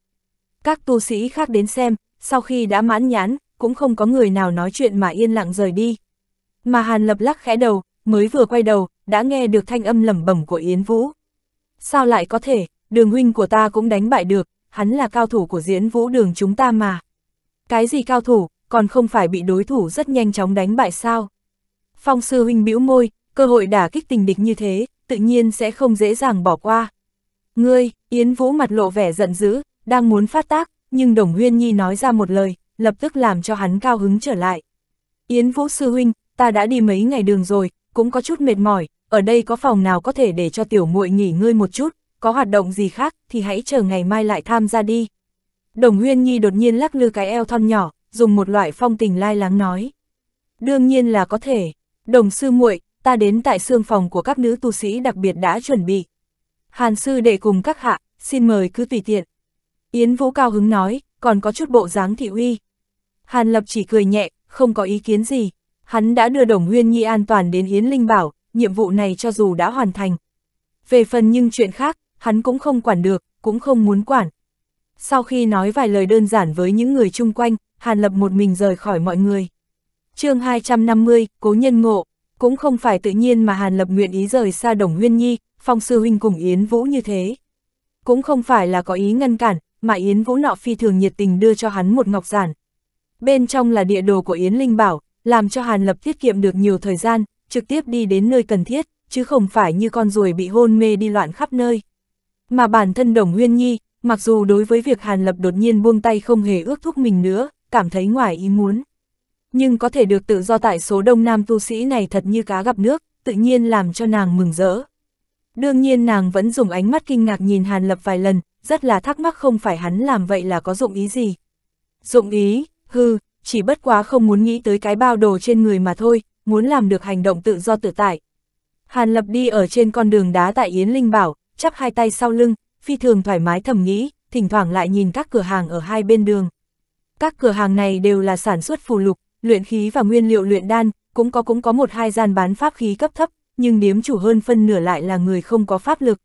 Các tu sĩ khác đến xem, sau khi đã mãn nhãn, cũng không có người nào nói chuyện mà yên lặng rời đi. Mà Hàn lập lắc khẽ đầu, mới vừa quay đầu, đã nghe được thanh âm lẩm bẩm của Yến Vũ. Sao lại có thể, đường huynh của ta cũng đánh bại được, hắn là cao thủ của diễn vũ đường chúng ta mà cái gì cao thủ, còn không phải bị đối thủ rất nhanh chóng đánh bại sao. Phong sư huynh bĩu môi, cơ hội đả kích tình địch như thế, tự nhiên sẽ không dễ dàng bỏ qua. Ngươi, Yến Vũ mặt lộ vẻ giận dữ, đang muốn phát tác, nhưng Đồng Huyên Nhi nói ra một lời, lập tức làm cho hắn cao hứng trở lại. Yến Vũ sư huynh, ta đã đi mấy ngày đường rồi, cũng có chút mệt mỏi, ở đây có phòng nào có thể để cho tiểu muội nghỉ ngơi một chút, có hoạt động gì khác thì hãy chờ ngày mai lại tham gia đi. Đồng Huyên Nhi đột nhiên lắc lư cái eo thon nhỏ, dùng một loại phong tình lai láng nói. Đương nhiên là có thể. Đồng sư muội, ta đến tại xương phòng của các nữ tu sĩ đặc biệt đã chuẩn bị. Hàn sư đệ cùng các hạ, xin mời cứ tùy tiện. Yến Vũ cao hứng nói, còn có chút bộ dáng thị uy. Hàn Lập chỉ cười nhẹ, không có ý kiến gì. Hắn đã đưa Đồng Huyên Nhi an toàn đến Yến Linh Bảo, nhiệm vụ này cho dù đã hoàn thành. Về phần nhưng chuyện khác, hắn cũng không quản được, cũng không muốn quản. Sau khi nói vài lời đơn giản với những người chung quanh, Hàn Lập một mình rời khỏi mọi người. chương 250, Cố Nhân Ngộ, cũng không phải tự nhiên mà Hàn Lập nguyện ý rời xa Đồng Huyên Nhi, Phong Sư Huynh cùng Yến Vũ như thế. Cũng không phải là có ý ngăn cản, mà Yến Vũ nọ phi thường nhiệt tình đưa cho hắn một ngọc giản. Bên trong là địa đồ của Yến Linh Bảo, làm cho Hàn Lập tiết kiệm được nhiều thời gian, trực tiếp đi đến nơi cần thiết, chứ không phải như con ruồi bị hôn mê đi loạn khắp nơi. Mà bản thân Đồng Huyên Nhi, mặc dù đối với việc Hàn Lập đột nhiên buông tay không hề ước thúc mình nữa, cảm thấy ngoài ý muốn. Nhưng có thể được tự do tại số đông nam tu sĩ này thật như cá gặp nước, tự nhiên làm cho nàng mừng rỡ. Đương nhiên nàng vẫn dùng ánh mắt kinh ngạc nhìn Hàn Lập vài lần, rất là thắc mắc không phải hắn làm vậy là có dụng ý gì. Dụng ý, hư, chỉ bất quá không muốn nghĩ tới cái bao đồ trên người mà thôi, muốn làm được hành động tự do tự tại. Hàn Lập đi ở trên con đường đá tại Yến Linh Bảo, chắp hai tay sau lưng, phi thường thoải mái thầm nghĩ, thỉnh thoảng lại nhìn các cửa hàng ở hai bên đường. Các cửa hàng này đều là sản xuất phù lục, luyện khí và nguyên liệu luyện đan, cũng có cũng có một hai gian bán pháp khí cấp thấp, nhưng điếm chủ hơn phân nửa lại là người không có pháp lực.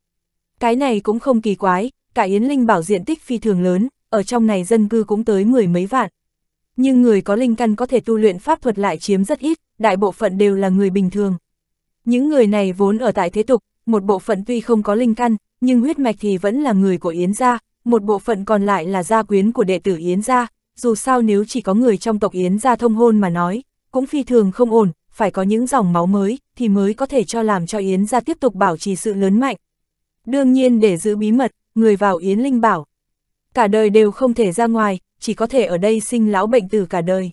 Cái này cũng không kỳ quái, cả Yến Linh bảo diện tích phi thường lớn, ở trong này dân cư cũng tới mười mấy vạn. Nhưng người có linh căn có thể tu luyện pháp thuật lại chiếm rất ít, đại bộ phận đều là người bình thường. Những người này vốn ở tại thế tục, một bộ phận tuy không có linh căn, nhưng huyết mạch thì vẫn là người của Yến gia, một bộ phận còn lại là gia quyến của đệ tử Yến gia, dù sao nếu chỉ có người trong tộc Yến gia thông hôn mà nói, cũng phi thường không ổn, phải có những dòng máu mới thì mới có thể cho làm cho Yến gia tiếp tục bảo trì sự lớn mạnh. Đương nhiên để giữ bí mật, người vào Yến Linh bảo, cả đời đều không thể ra ngoài, chỉ có thể ở đây sinh lão bệnh tử cả đời.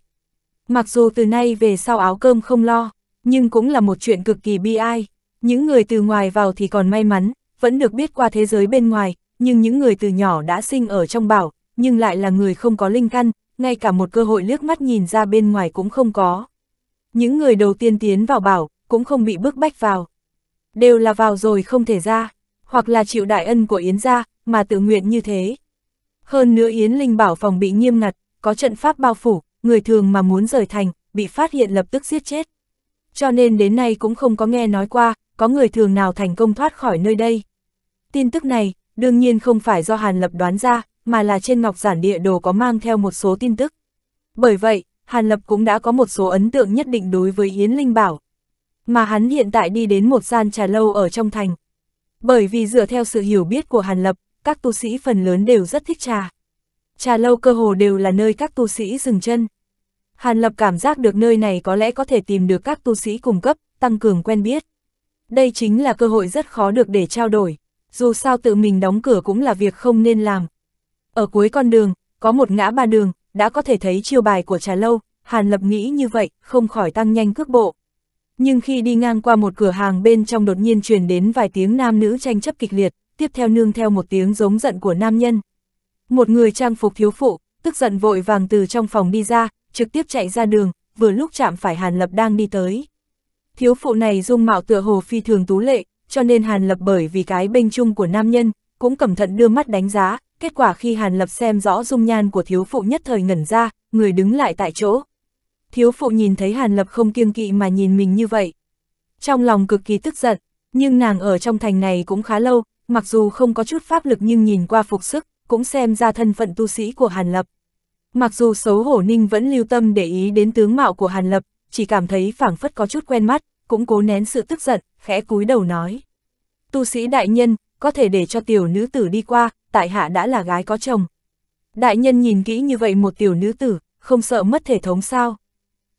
Mặc dù từ nay về sau áo cơm không lo, nhưng cũng là một chuyện cực kỳ bi ai. Những người từ ngoài vào thì còn may mắn, vẫn được biết qua thế giới bên ngoài, nhưng những người từ nhỏ đã sinh ở trong bảo, nhưng lại là người không có linh căn, ngay cả một cơ hội liếc mắt nhìn ra bên ngoài cũng không có. Những người đầu tiên tiến vào bảo, cũng không bị bức bách vào. Đều là vào rồi không thể ra, hoặc là chịu đại ân của Yến gia, mà tự nguyện như thế. Hơn nữa Yến Linh bảo phòng bị nghiêm ngặt, có trận pháp bao phủ, người thường mà muốn rời thành, bị phát hiện lập tức giết chết. Cho nên đến nay cũng không có nghe nói qua, có người thường nào thành công thoát khỏi nơi đây. Tin tức này, đương nhiên không phải do Hàn Lập đoán ra, mà là trên ngọc giản địa đồ có mang theo một số tin tức. Bởi vậy, Hàn Lập cũng đã có một số ấn tượng nhất định đối với Yến Linh Bảo. Mà hắn hiện tại đi đến một gian trà lâu ở trong thành. Bởi vì dựa theo sự hiểu biết của Hàn Lập, các tu sĩ phần lớn đều rất thích trà. Trà lâu cơ hồ đều là nơi các tu sĩ dừng chân. Hàn Lập cảm giác được nơi này có lẽ có thể tìm được các tu sĩ cung cấp, tăng cường quen biết. Đây chính là cơ hội rất khó được để trao đổi dù sao tự mình đóng cửa cũng là việc không nên làm. Ở cuối con đường, có một ngã ba đường, đã có thể thấy chiêu bài của trà lâu, Hàn Lập nghĩ như vậy, không khỏi tăng nhanh cước bộ. Nhưng khi đi ngang qua một cửa hàng bên trong đột nhiên truyền đến vài tiếng nam nữ tranh chấp kịch liệt, tiếp theo nương theo một tiếng giống giận của nam nhân. Một người trang phục thiếu phụ, tức giận vội vàng từ trong phòng đi ra, trực tiếp chạy ra đường, vừa lúc chạm phải Hàn Lập đang đi tới. Thiếu phụ này dung mạo tựa hồ phi thường tú lệ, cho nên Hàn Lập bởi vì cái bên chung của nam nhân, cũng cẩn thận đưa mắt đánh giá, kết quả khi Hàn Lập xem rõ dung nhan của thiếu phụ nhất thời ngẩn ra, người đứng lại tại chỗ. Thiếu phụ nhìn thấy Hàn Lập không kiêng kỵ mà nhìn mình như vậy. Trong lòng cực kỳ tức giận, nhưng nàng ở trong thành này cũng khá lâu, mặc dù không có chút pháp lực nhưng nhìn qua phục sức, cũng xem ra thân phận tu sĩ của Hàn Lập. Mặc dù xấu hổ ninh vẫn lưu tâm để ý đến tướng mạo của Hàn Lập, chỉ cảm thấy phảng phất có chút quen mắt, cũng cố nén sự tức giận, khẽ cúi đầu nói. Tu sĩ đại nhân, có thể để cho tiểu nữ tử đi qua, tại hạ đã là gái có chồng. Đại nhân nhìn kỹ như vậy một tiểu nữ tử, không sợ mất thể thống sao.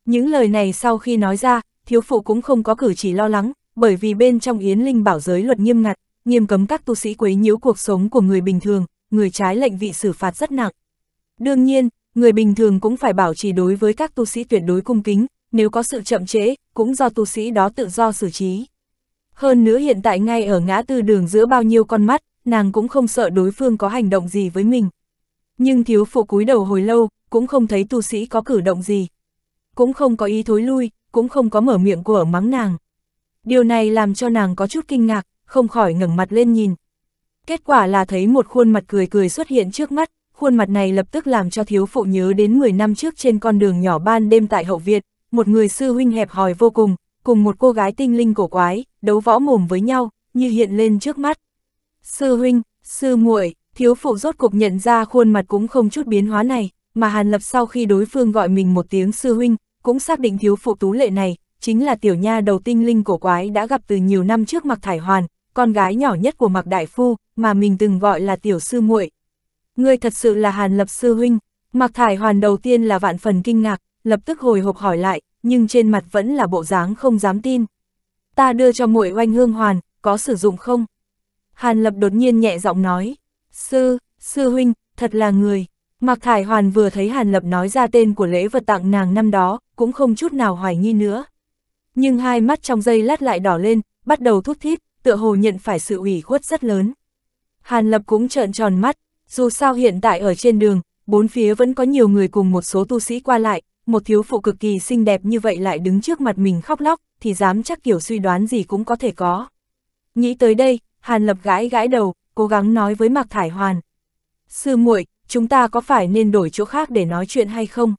Những lời này sau khi nói ra, thiếu phụ cũng không có cử chỉ lo lắng, bởi vì bên trong yến linh bảo giới luật nghiêm ngặt, nghiêm cấm các tu sĩ quấy nhiễu cuộc sống của người bình thường, người trái lệnh vị xử phạt rất nặng. Đương nhiên, người bình thường cũng phải bảo trì đối với các tu sĩ tuyệt đối cung kính, nếu có sự chậm trễ, cũng do tu sĩ đó tự do xử trí. Hơn nữa hiện tại ngay ở ngã tư đường giữa bao nhiêu con mắt, nàng cũng không sợ đối phương có hành động gì với mình. Nhưng thiếu phụ cúi đầu hồi lâu, cũng không thấy tu sĩ có cử động gì. Cũng không có ý thối lui, cũng không có mở miệng của mắng nàng. Điều này làm cho nàng có chút kinh ngạc, không khỏi ngẩng mặt lên nhìn. Kết quả là thấy một khuôn mặt cười cười xuất hiện trước mắt, khuôn mặt này lập tức làm cho thiếu phụ nhớ đến 10 năm trước trên con đường nhỏ ban đêm tại hậu Việt, một người sư huynh hẹp hòi vô cùng, cùng một cô gái tinh linh cổ quái, đấu võ mồm với nhau, như hiện lên trước mắt. Sư huynh, sư muội, thiếu phụ rốt cục nhận ra khuôn mặt cũng không chút biến hóa này, mà Hàn Lập sau khi đối phương gọi mình một tiếng sư huynh, cũng xác định thiếu phụ tú lệ này, chính là tiểu nha đầu tinh linh cổ quái đã gặp từ nhiều năm trước Mạc Thải Hoàn, con gái nhỏ nhất của Mạc Đại Phu, mà mình từng gọi là tiểu sư muội. người thật sự là Hàn Lập sư huynh, Mạc Thải Hoàn đầu tiên là vạn phần kinh ngạc, lập tức hồi hộp hỏi lại, nhưng trên mặt vẫn là bộ dáng không dám tin. Ta đưa cho muội oanh hương hoàn, có sử dụng không? Hàn Lập đột nhiên nhẹ giọng nói, sư, sư huynh, thật là người. mặc Thải Hoàn vừa thấy Hàn Lập nói ra tên của lễ vật tặng nàng năm đó, cũng không chút nào hoài nghi nữa. Nhưng hai mắt trong giây lát lại đỏ lên, bắt đầu thúc thít, tựa hồ nhận phải sự ủy khuất rất lớn. Hàn Lập cũng trợn tròn mắt, dù sao hiện tại ở trên đường, bốn phía vẫn có nhiều người cùng một số tu sĩ qua lại, một thiếu phụ cực kỳ xinh đẹp như vậy lại đứng trước mặt mình khóc lóc, thì dám chắc kiểu suy đoán gì cũng có thể có. Nghĩ tới đây, Hàn Lập gãi gãi đầu, cố gắng nói với Mạc Thải Hoàn. Sư muội, chúng ta có phải nên đổi chỗ khác để nói chuyện hay không?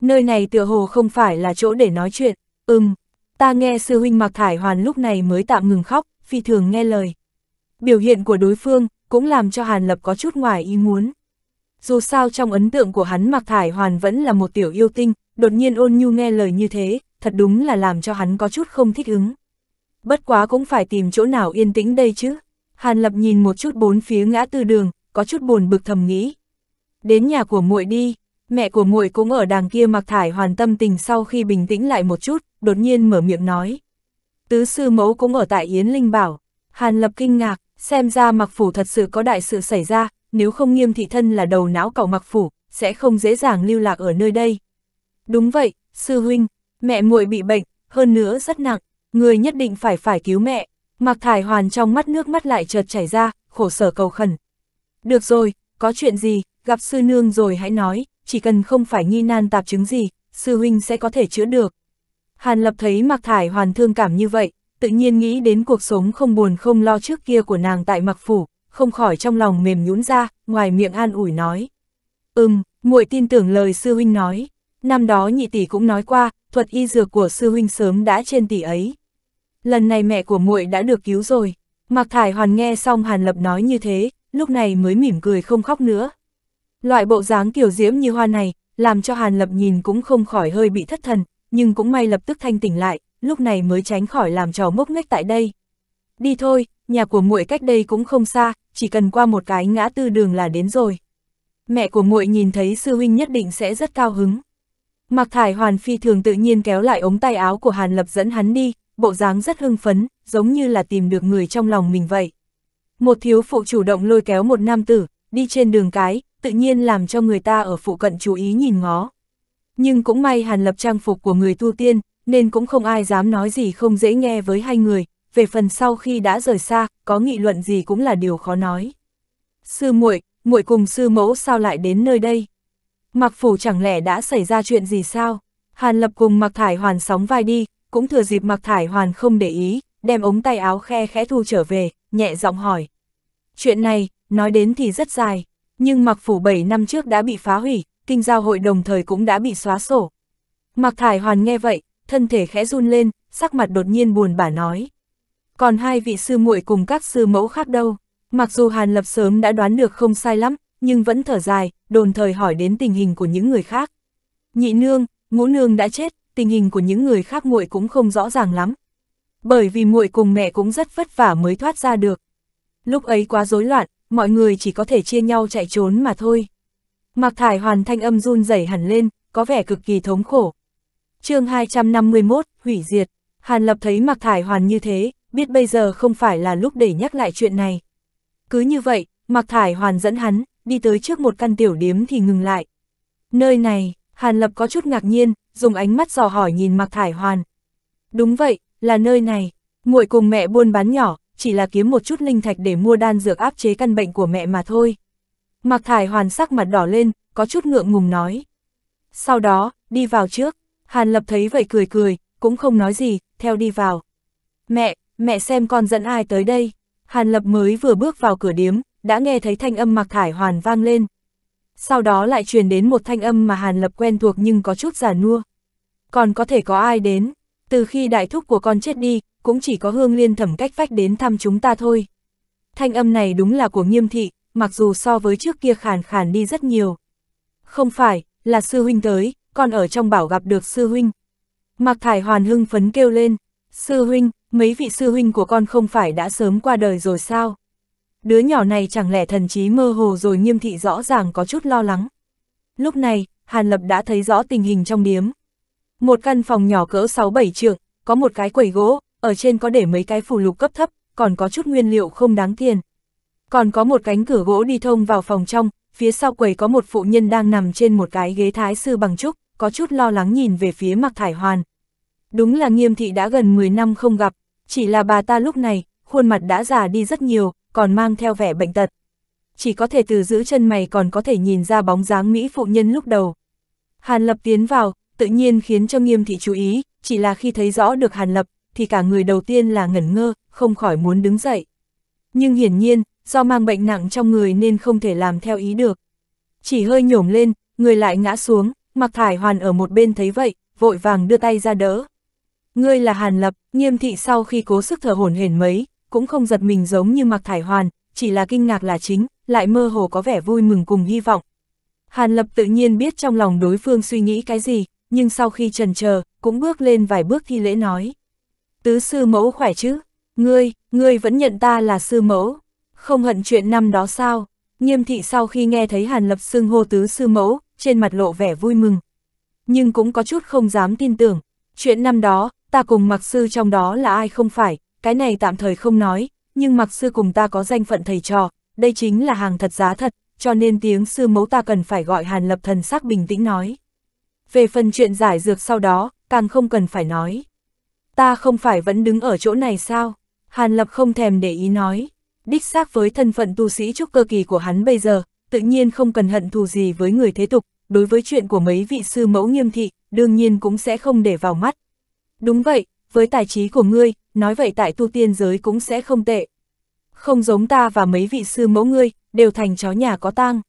Nơi này tựa hồ không phải là chỗ để nói chuyện, ừm, ta nghe sư huynh Mạc Thải Hoàn lúc này mới tạm ngừng khóc, phi thường nghe lời. Biểu hiện của đối phương cũng làm cho Hàn Lập có chút ngoài ý muốn dù sao trong ấn tượng của hắn Mạc Thải Hoàn vẫn là một tiểu yêu tinh, đột nhiên ôn nhu nghe lời như thế, thật đúng là làm cho hắn có chút không thích ứng. Bất quá cũng phải tìm chỗ nào yên tĩnh đây chứ. Hàn Lập nhìn một chút bốn phía ngã tư đường, có chút buồn bực thầm nghĩ. Đến nhà của muội đi, mẹ của muội cũng ở đàng kia Mạc Thải Hoàn tâm tình sau khi bình tĩnh lại một chút, đột nhiên mở miệng nói. Tứ sư mẫu cũng ở tại Yến Linh Bảo. Hàn Lập kinh ngạc, xem ra Mạc Phủ thật sự có đại sự xảy ra, nếu không nghiêm thị thân là đầu não cẩu mặc phủ, sẽ không dễ dàng lưu lạc ở nơi đây. Đúng vậy, sư huynh, mẹ muội bị bệnh, hơn nữa rất nặng, người nhất định phải phải cứu mẹ. mặc Thải Hoàn trong mắt nước mắt lại chợt chảy ra, khổ sở cầu khẩn. Được rồi, có chuyện gì, gặp sư nương rồi hãy nói, chỉ cần không phải nghi nan tạp chứng gì, sư huynh sẽ có thể chữa được. Hàn Lập thấy mặc Thải Hoàn thương cảm như vậy, tự nhiên nghĩ đến cuộc sống không buồn không lo trước kia của nàng tại mặc Phủ, không khỏi trong lòng mềm nhũn ra, ngoài miệng an ủi nói. Ừm, muội tin tưởng lời sư huynh nói, năm đó nhị tỷ cũng nói qua, thuật y dược của sư huynh sớm đã trên tỷ ấy. Lần này mẹ của muội đã được cứu rồi. mặc Thải Hoàn nghe xong Hàn Lập nói như thế, lúc này mới mỉm cười không khóc nữa. Loại bộ dáng kiểu diễm như hoa này, làm cho Hàn Lập nhìn cũng không khỏi hơi bị thất thần, nhưng cũng may lập tức thanh tỉnh lại, lúc này mới tránh khỏi làm trò mốc nghếch tại đây đi thôi, nhà của muội cách đây cũng không xa, chỉ cần qua một cái ngã tư đường là đến rồi. Mẹ của muội nhìn thấy sư huynh nhất định sẽ rất cao hứng. mặc Thải Hoàn phi thường tự nhiên kéo lại ống tay áo của Hàn Lập dẫn hắn đi, bộ dáng rất hưng phấn, giống như là tìm được người trong lòng mình vậy. Một thiếu phụ chủ động lôi kéo một nam tử, đi trên đường cái, tự nhiên làm cho người ta ở phụ cận chú ý nhìn ngó. Nhưng cũng may Hàn Lập trang phục của người tu tiên, nên cũng không ai dám nói gì không dễ nghe với hai người, về phần sau khi đã rời xa, có nghị luận gì cũng là điều khó nói. Sư muội, muội cùng sư mẫu sao lại đến nơi đây? Mặc phủ chẳng lẽ đã xảy ra chuyện gì sao? Hàn lập cùng mặc thải hoàn sóng vai đi, cũng thừa dịp mặc thải hoàn không để ý, đem ống tay áo khe khẽ thu trở về, nhẹ giọng hỏi. Chuyện này, nói đến thì rất dài, nhưng mặc phủ 7 năm trước đã bị phá hủy, kinh giao hội đồng thời cũng đã bị xóa sổ. Mặc thải hoàn nghe vậy, thân thể khẽ run lên, sắc mặt đột nhiên buồn bã nói còn hai vị sư muội cùng các sư mẫu khác đâu. Mặc dù Hàn Lập sớm đã đoán được không sai lắm, nhưng vẫn thở dài, đồn thời hỏi đến tình hình của những người khác. Nhị nương, ngũ nương đã chết, tình hình của những người khác muội cũng không rõ ràng lắm. Bởi vì muội cùng mẹ cũng rất vất vả mới thoát ra được. Lúc ấy quá rối loạn, mọi người chỉ có thể chia nhau chạy trốn mà thôi. Mặc Thải Hoàn thanh âm run rẩy hẳn lên, có vẻ cực kỳ thống khổ. chương 251, hủy diệt. Hàn Lập thấy Mặc Thải Hoàn như thế, biết bây giờ không phải là lúc để nhắc lại chuyện này. Cứ như vậy, Mạc Thải Hoàn dẫn hắn, đi tới trước một căn tiểu điếm thì ngừng lại. Nơi này, Hàn Lập có chút ngạc nhiên, dùng ánh mắt dò hỏi nhìn Mạc Thải Hoàn. Đúng vậy, là nơi này, muội cùng mẹ buôn bán nhỏ, chỉ là kiếm một chút linh thạch để mua đan dược áp chế căn bệnh của mẹ mà thôi. Mạc Thải Hoàn sắc mặt đỏ lên, có chút ngượng ngùng nói. Sau đó, đi vào trước, Hàn Lập thấy vậy cười cười, cũng không nói gì, theo đi vào. Mẹ, mẹ xem con dẫn ai tới đây. Hàn Lập mới vừa bước vào cửa điếm, đã nghe thấy thanh âm Mạc Thải Hoàn vang lên. Sau đó lại truyền đến một thanh âm mà Hàn Lập quen thuộc nhưng có chút giả nua. Còn có thể có ai đến, từ khi đại thúc của con chết đi, cũng chỉ có hương liên thẩm cách vách đến thăm chúng ta thôi. Thanh âm này đúng là của nghiêm thị, mặc dù so với trước kia khàn khàn đi rất nhiều. Không phải, là sư huynh tới, con ở trong bảo gặp được sư huynh. Mạc Thải Hoàn hưng phấn kêu lên, sư huynh, mấy vị sư huynh của con không phải đã sớm qua đời rồi sao? Đứa nhỏ này chẳng lẽ thần trí mơ hồ rồi nghiêm thị rõ ràng có chút lo lắng. Lúc này, Hàn Lập đã thấy rõ tình hình trong điếm. Một căn phòng nhỏ cỡ 6-7 trượng, có một cái quầy gỗ, ở trên có để mấy cái phù lục cấp thấp, còn có chút nguyên liệu không đáng tiền. Còn có một cánh cửa gỗ đi thông vào phòng trong, phía sau quầy có một phụ nhân đang nằm trên một cái ghế thái sư bằng trúc, có chút lo lắng nhìn về phía Mạc Thải Hoàn. Đúng là nghiêm thị đã gần 10 năm không gặp, chỉ là bà ta lúc này, khuôn mặt đã già đi rất nhiều, còn mang theo vẻ bệnh tật. Chỉ có thể từ giữ chân mày còn có thể nhìn ra bóng dáng Mỹ phụ nhân lúc đầu. Hàn Lập tiến vào, tự nhiên khiến cho nghiêm thị chú ý, chỉ là khi thấy rõ được Hàn Lập, thì cả người đầu tiên là ngẩn ngơ, không khỏi muốn đứng dậy. Nhưng hiển nhiên, do mang bệnh nặng trong người nên không thể làm theo ý được. Chỉ hơi nhổm lên, người lại ngã xuống, mặc Thải Hoàn ở một bên thấy vậy, vội vàng đưa tay ra đỡ. Ngươi là Hàn Lập, nghiêm thị sau khi cố sức thở hổn hển mấy, cũng không giật mình giống như mặc Thải Hoàn, chỉ là kinh ngạc là chính, lại mơ hồ có vẻ vui mừng cùng hy vọng. Hàn Lập tự nhiên biết trong lòng đối phương suy nghĩ cái gì, nhưng sau khi trần chờ cũng bước lên vài bước thi lễ nói. Tứ sư mẫu khỏe chứ? Ngươi, ngươi vẫn nhận ta là sư mẫu. Không hận chuyện năm đó sao? Nghiêm thị sau khi nghe thấy Hàn Lập xưng hô tứ sư mẫu, trên mặt lộ vẻ vui mừng. Nhưng cũng có chút không dám tin tưởng. Chuyện năm đó, ta cùng mặc sư trong đó là ai không phải, cái này tạm thời không nói, nhưng mặc sư cùng ta có danh phận thầy trò, đây chính là hàng thật giá thật, cho nên tiếng sư mẫu ta cần phải gọi Hàn Lập thần sắc bình tĩnh nói. Về phần chuyện giải dược sau đó, càng không cần phải nói. Ta không phải vẫn đứng ở chỗ này sao? Hàn Lập không thèm để ý nói. Đích xác với thân phận tu sĩ trúc cơ kỳ của hắn bây giờ, tự nhiên không cần hận thù gì với người thế tục, đối với chuyện của mấy vị sư mẫu nghiêm thị, đương nhiên cũng sẽ không để vào mắt, Đúng vậy, với tài trí của ngươi, nói vậy tại tu tiên giới cũng sẽ không tệ. Không giống ta và mấy vị sư mẫu ngươi, đều thành chó nhà có tang.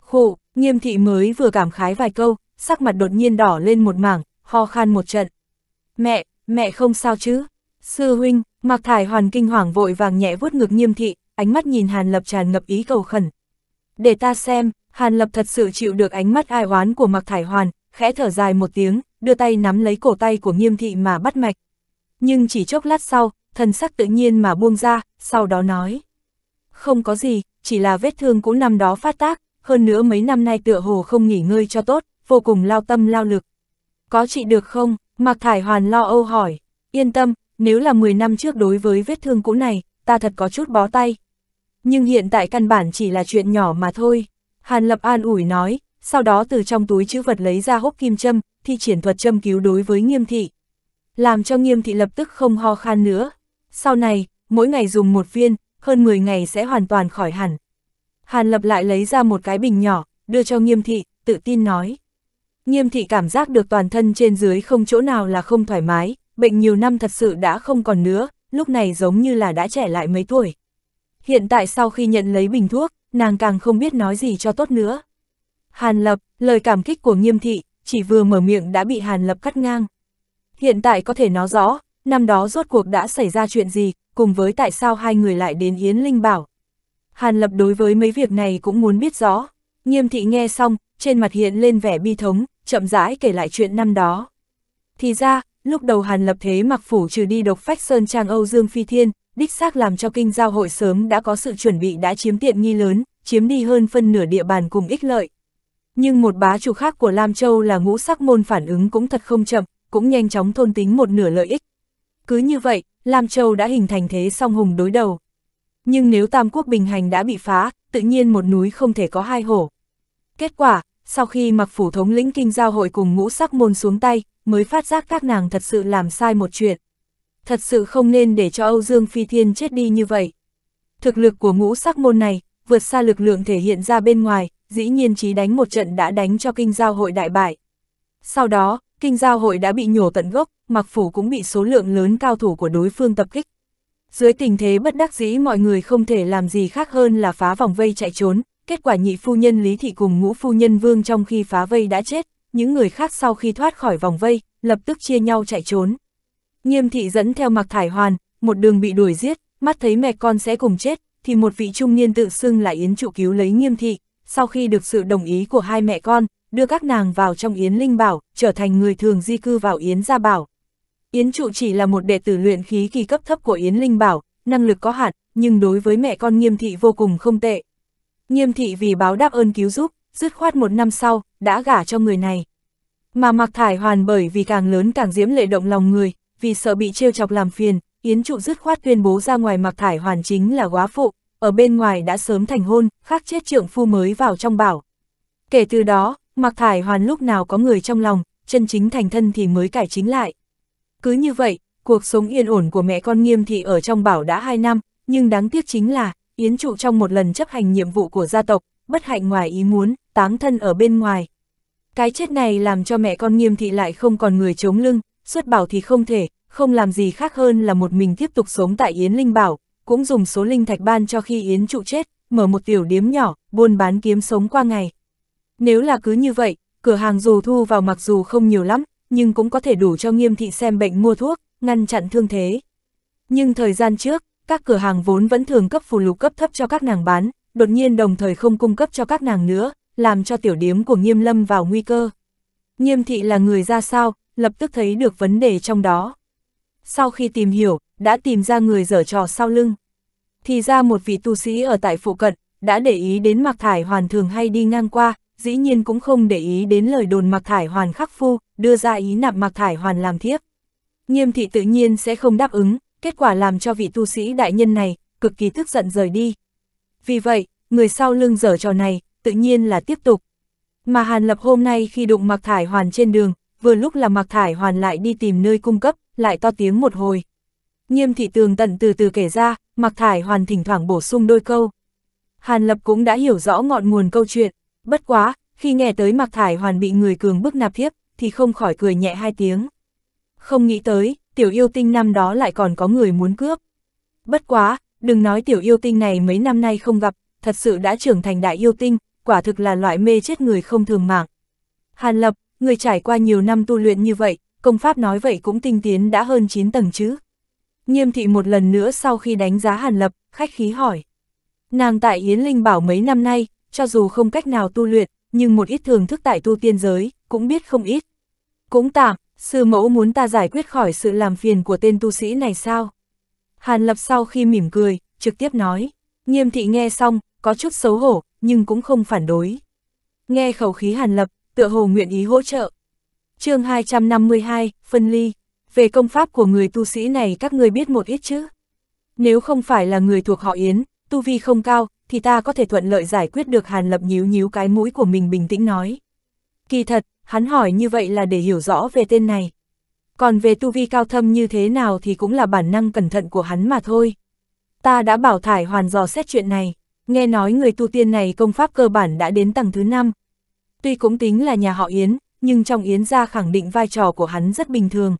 Khổ, nghiêm thị mới vừa cảm khái vài câu, sắc mặt đột nhiên đỏ lên một mảng, ho khan một trận. Mẹ, mẹ không sao chứ? Sư huynh, mặc Thải Hoàn kinh hoàng vội vàng nhẹ vuốt ngực nghiêm thị, ánh mắt nhìn Hàn Lập tràn ngập ý cầu khẩn. Để ta xem, Hàn Lập thật sự chịu được ánh mắt ai oán của mặc Thải Hoàn, khẽ thở dài một tiếng, đưa tay nắm lấy cổ tay của nghiêm thị mà bắt mạch. Nhưng chỉ chốc lát sau, thần sắc tự nhiên mà buông ra, sau đó nói. Không có gì, chỉ là vết thương cũ năm đó phát tác, hơn nữa mấy năm nay tựa hồ không nghỉ ngơi cho tốt, vô cùng lao tâm lao lực. Có trị được không? Mạc Thải Hoàn lo âu hỏi. Yên tâm, nếu là 10 năm trước đối với vết thương cũ này, ta thật có chút bó tay. Nhưng hiện tại căn bản chỉ là chuyện nhỏ mà thôi. Hàn Lập an ủi nói, sau đó từ trong túi chữ vật lấy ra hốc kim châm, thi triển thuật châm cứu đối với nghiêm thị. Làm cho nghiêm thị lập tức không ho khan nữa. Sau này, mỗi ngày dùng một viên, hơn 10 ngày sẽ hoàn toàn khỏi hẳn. Hàn lập lại lấy ra một cái bình nhỏ, đưa cho nghiêm thị, tự tin nói. Nghiêm thị cảm giác được toàn thân trên dưới không chỗ nào là không thoải mái, bệnh nhiều năm thật sự đã không còn nữa, lúc này giống như là đã trẻ lại mấy tuổi. Hiện tại sau khi nhận lấy bình thuốc, nàng càng không biết nói gì cho tốt nữa. Hàn Lập, lời cảm kích của nghiêm thị, chỉ vừa mở miệng đã bị Hàn Lập cắt ngang. Hiện tại có thể nói rõ, năm đó rốt cuộc đã xảy ra chuyện gì, cùng với tại sao hai người lại đến Yến Linh Bảo. Hàn Lập đối với mấy việc này cũng muốn biết rõ. Nghiêm thị nghe xong, trên mặt hiện lên vẻ bi thống, chậm rãi kể lại chuyện năm đó. Thì ra, lúc đầu Hàn Lập thế mặc phủ trừ đi độc phách Sơn Trang Âu Dương Phi Thiên, đích xác làm cho kinh giao hội sớm đã có sự chuẩn bị đã chiếm tiện nghi lớn, chiếm đi hơn phân nửa địa bàn cùng ích lợi, nhưng một bá chủ khác của Lam Châu là ngũ sắc môn phản ứng cũng thật không chậm, cũng nhanh chóng thôn tính một nửa lợi ích. Cứ như vậy, Lam Châu đã hình thành thế song hùng đối đầu. Nhưng nếu Tam Quốc Bình Hành đã bị phá, tự nhiên một núi không thể có hai hổ. Kết quả, sau khi mặc phủ thống lĩnh kinh giao hội cùng ngũ sắc môn xuống tay, mới phát giác các nàng thật sự làm sai một chuyện. Thật sự không nên để cho Âu Dương Phi Thiên chết đi như vậy. Thực lực của ngũ sắc môn này, vượt xa lực lượng thể hiện ra bên ngoài, dĩ nhiên trí đánh một trận đã đánh cho kinh giao hội đại bại. Sau đó, kinh giao hội đã bị nhổ tận gốc, mặc phủ cũng bị số lượng lớn cao thủ của đối phương tập kích. Dưới tình thế bất đắc dĩ mọi người không thể làm gì khác hơn là phá vòng vây chạy trốn, kết quả nhị phu nhân Lý Thị cùng ngũ phu nhân Vương trong khi phá vây đã chết, những người khác sau khi thoát khỏi vòng vây, lập tức chia nhau chạy trốn. Nghiêm thị dẫn theo mặc thải hoàn, một đường bị đuổi giết, mắt thấy mẹ con sẽ cùng chết, thì một vị trung niên tự xưng là Yến trụ cứu lấy nghiêm thị, sau khi được sự đồng ý của hai mẹ con, đưa các nàng vào trong Yến Linh Bảo, trở thành người thường di cư vào Yến Gia Bảo. Yến Trụ chỉ là một đệ tử luyện khí kỳ cấp thấp của Yến Linh Bảo, năng lực có hạn, nhưng đối với mẹ con nghiêm thị vô cùng không tệ. Nghiêm thị vì báo đáp ơn cứu giúp, dứt khoát một năm sau, đã gả cho người này. Mà Mặc Thải Hoàn bởi vì càng lớn càng diễm lệ động lòng người, vì sợ bị trêu chọc làm phiền, Yến Trụ dứt khoát tuyên bố ra ngoài Mặc Thải Hoàn chính là quá phụ, ở bên ngoài đã sớm thành hôn, khác chết trượng phu mới vào trong bảo. Kể từ đó, Mạc Thải Hoàn lúc nào có người trong lòng, chân chính thành thân thì mới cải chính lại. Cứ như vậy, cuộc sống yên ổn của mẹ con nghiêm thị ở trong bảo đã 2 năm, nhưng đáng tiếc chính là, Yến Trụ trong một lần chấp hành nhiệm vụ của gia tộc, bất hạnh ngoài ý muốn, táng thân ở bên ngoài. Cái chết này làm cho mẹ con nghiêm thị lại không còn người chống lưng, xuất bảo thì không thể, không làm gì khác hơn là một mình tiếp tục sống tại Yến Linh Bảo, cũng dùng số linh thạch ban cho khi Yến trụ chết, mở một tiểu điếm nhỏ, buôn bán kiếm sống qua ngày. Nếu là cứ như vậy, cửa hàng dù thu vào mặc dù không nhiều lắm, nhưng cũng có thể đủ cho nghiêm thị xem bệnh mua thuốc, ngăn chặn thương thế. Nhưng thời gian trước, các cửa hàng vốn vẫn thường cấp phù lục cấp thấp cho các nàng bán, đột nhiên đồng thời không cung cấp cho các nàng nữa, làm cho tiểu điếm của nghiêm lâm vào nguy cơ. Nghiêm thị là người ra sao, lập tức thấy được vấn đề trong đó. Sau khi tìm hiểu, đã tìm ra người dở trò sau lưng. Thì ra một vị tu sĩ ở tại phụ cận, đã để ý đến Mạc Thải Hoàn thường hay đi ngang qua, dĩ nhiên cũng không để ý đến lời đồn Mạc Thải Hoàn khắc phu, đưa ra ý nạp Mạc Thải Hoàn làm thiếp. Nghiêm thị tự nhiên sẽ không đáp ứng, kết quả làm cho vị tu sĩ đại nhân này cực kỳ tức giận rời đi. Vì vậy, người sau lưng dở trò này, tự nhiên là tiếp tục. Mà Hàn Lập hôm nay khi đụng Mạc Thải Hoàn trên đường, vừa lúc là Mạc Thải Hoàn lại đi tìm nơi cung cấp, lại to tiếng một hồi. Nghiêm thị tường tận từ từ kể ra, Mặc Thải Hoàn thỉnh thoảng bổ sung đôi câu. Hàn Lập cũng đã hiểu rõ ngọn nguồn câu chuyện, bất quá, khi nghe tới Mặc Thải Hoàn bị người cường bức nạp thiếp, thì không khỏi cười nhẹ hai tiếng. Không nghĩ tới, tiểu yêu tinh năm đó lại còn có người muốn cướp. Bất quá, đừng nói tiểu yêu tinh này mấy năm nay không gặp, thật sự đã trưởng thành đại yêu tinh, quả thực là loại mê chết người không thường mạng. Hàn Lập, người trải qua nhiều năm tu luyện như vậy, công pháp nói vậy cũng tinh tiến đã hơn 9 tầng chứ. Nghiêm thị một lần nữa sau khi đánh giá Hàn Lập, khách khí hỏi. Nàng tại Yến Linh Bảo mấy năm nay, cho dù không cách nào tu luyện, nhưng một ít thường thức tại tu tiên giới, cũng biết không ít. Cũng tạm, sư mẫu muốn ta giải quyết khỏi sự làm phiền của tên tu sĩ này sao? Hàn Lập sau khi mỉm cười, trực tiếp nói. Nghiêm thị nghe xong, có chút xấu hổ, nhưng cũng không phản đối. Nghe khẩu khí Hàn Lập, tựa hồ nguyện ý hỗ trợ. chương 252, phân ly về công pháp của người tu sĩ này các người biết một ít chứ? Nếu không phải là người thuộc họ Yến, tu vi không cao, thì ta có thể thuận lợi giải quyết được Hàn Lập nhíu nhíu cái mũi của mình bình tĩnh nói. Kỳ thật, hắn hỏi như vậy là để hiểu rõ về tên này. Còn về tu vi cao thâm như thế nào thì cũng là bản năng cẩn thận của hắn mà thôi. Ta đã bảo thải hoàn dò xét chuyện này, nghe nói người tu tiên này công pháp cơ bản đã đến tầng thứ 5. Tuy cũng tính là nhà họ Yến, nhưng trong Yến gia khẳng định vai trò của hắn rất bình thường,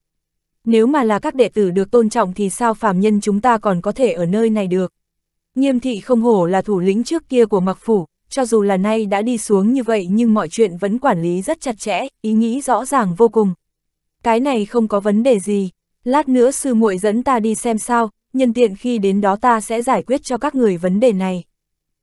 nếu mà là các đệ tử được tôn trọng thì sao phàm nhân chúng ta còn có thể ở nơi này được. Nghiêm thị không hổ là thủ lĩnh trước kia của mặc phủ, cho dù là nay đã đi xuống như vậy nhưng mọi chuyện vẫn quản lý rất chặt chẽ, ý nghĩ rõ ràng vô cùng. Cái này không có vấn đề gì, lát nữa sư muội dẫn ta đi xem sao, nhân tiện khi đến đó ta sẽ giải quyết cho các người vấn đề này.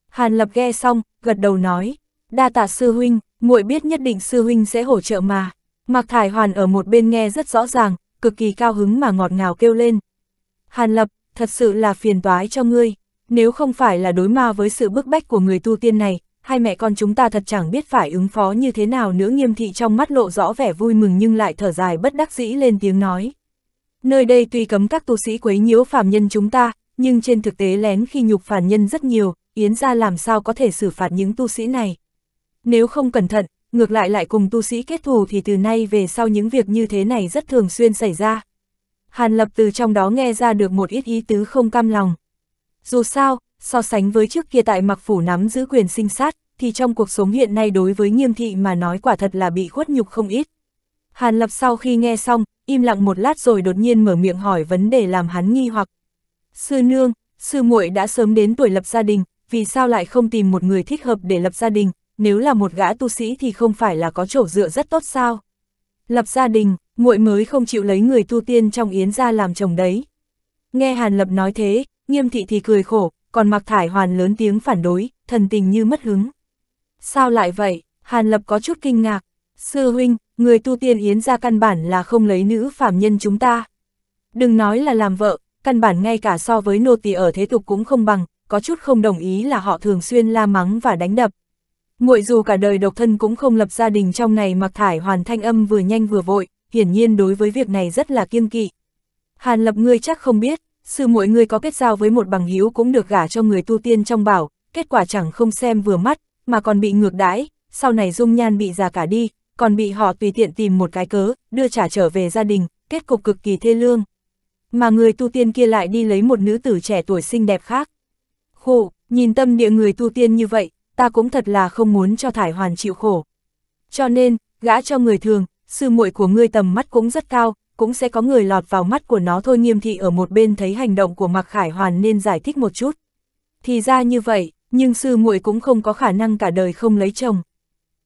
Hàn Lập ghe xong, gật đầu nói, đa tạ sư huynh, muội biết nhất định sư huynh sẽ hỗ trợ mà. Mạc Thải Hoàn ở một bên nghe rất rõ ràng, cực kỳ cao hứng mà ngọt ngào kêu lên. Hàn Lập, thật sự là phiền toái cho ngươi, nếu không phải là đối ma với sự bức bách của người tu tiên này, hai mẹ con chúng ta thật chẳng biết phải ứng phó như thế nào nữa nghiêm thị trong mắt lộ rõ vẻ vui mừng nhưng lại thở dài bất đắc dĩ lên tiếng nói. Nơi đây tuy cấm các tu sĩ quấy nhiễu phàm nhân chúng ta, nhưng trên thực tế lén khi nhục phàm nhân rất nhiều, Yến ra làm sao có thể xử phạt những tu sĩ này. Nếu không cẩn thận, ngược lại lại cùng tu sĩ kết thù thì từ nay về sau những việc như thế này rất thường xuyên xảy ra. Hàn Lập từ trong đó nghe ra được một ít ý tứ không cam lòng. Dù sao, so sánh với trước kia tại mặc phủ nắm giữ quyền sinh sát, thì trong cuộc sống hiện nay đối với nghiêm thị mà nói quả thật là bị khuất nhục không ít. Hàn Lập sau khi nghe xong, im lặng một lát rồi đột nhiên mở miệng hỏi vấn đề làm hắn nghi hoặc. Sư nương, sư muội đã sớm đến tuổi lập gia đình, vì sao lại không tìm một người thích hợp để lập gia đình, nếu là một gã tu sĩ thì không phải là có chỗ dựa rất tốt sao. Lập gia đình, muội mới không chịu lấy người tu tiên trong yến gia làm chồng đấy. Nghe Hàn Lập nói thế, nghiêm thị thì cười khổ, còn mặc Thải Hoàn lớn tiếng phản đối, thần tình như mất hứng. Sao lại vậy? Hàn Lập có chút kinh ngạc. Sư huynh, người tu tiên yến gia căn bản là không lấy nữ phạm nhân chúng ta. Đừng nói là làm vợ, căn bản ngay cả so với nô tỳ ở thế tục cũng không bằng, có chút không đồng ý là họ thường xuyên la mắng và đánh đập. Nguội dù cả đời độc thân cũng không lập gia đình trong này mặc thải hoàn thanh âm vừa nhanh vừa vội, hiển nhiên đối với việc này rất là kiêng kỵ. Hàn lập ngươi chắc không biết, sư mỗi người có kết giao với một bằng hữu cũng được gả cho người tu tiên trong bảo, kết quả chẳng không xem vừa mắt, mà còn bị ngược đãi, sau này dung nhan bị già cả đi, còn bị họ tùy tiện tìm một cái cớ, đưa trả trở về gia đình, kết cục cực kỳ thê lương. Mà người tu tiên kia lại đi lấy một nữ tử trẻ tuổi xinh đẹp khác. Khổ, nhìn tâm địa người tu tiên như vậy, ta cũng thật là không muốn cho thải hoàn chịu khổ. Cho nên, gã cho người thường, sư muội của ngươi tầm mắt cũng rất cao, cũng sẽ có người lọt vào mắt của nó thôi nghiêm thị ở một bên thấy hành động của Mạc Khải Hoàn nên giải thích một chút. Thì ra như vậy, nhưng sư muội cũng không có khả năng cả đời không lấy chồng.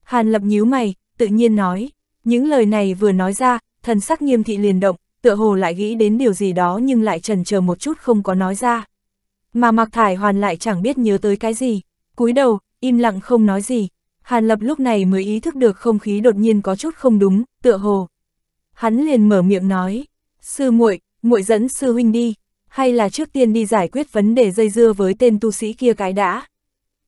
Hàn lập nhíu mày, tự nhiên nói, những lời này vừa nói ra, thần sắc nghiêm thị liền động, tựa hồ lại nghĩ đến điều gì đó nhưng lại trần chờ một chút không có nói ra. Mà Mạc Thải Hoàn lại chẳng biết nhớ tới cái gì, cúi đầu, im lặng không nói gì. Hàn Lập lúc này mới ý thức được không khí đột nhiên có chút không đúng, tựa hồ. Hắn liền mở miệng nói, sư muội, muội dẫn sư huynh đi, hay là trước tiên đi giải quyết vấn đề dây dưa với tên tu sĩ kia cái đã.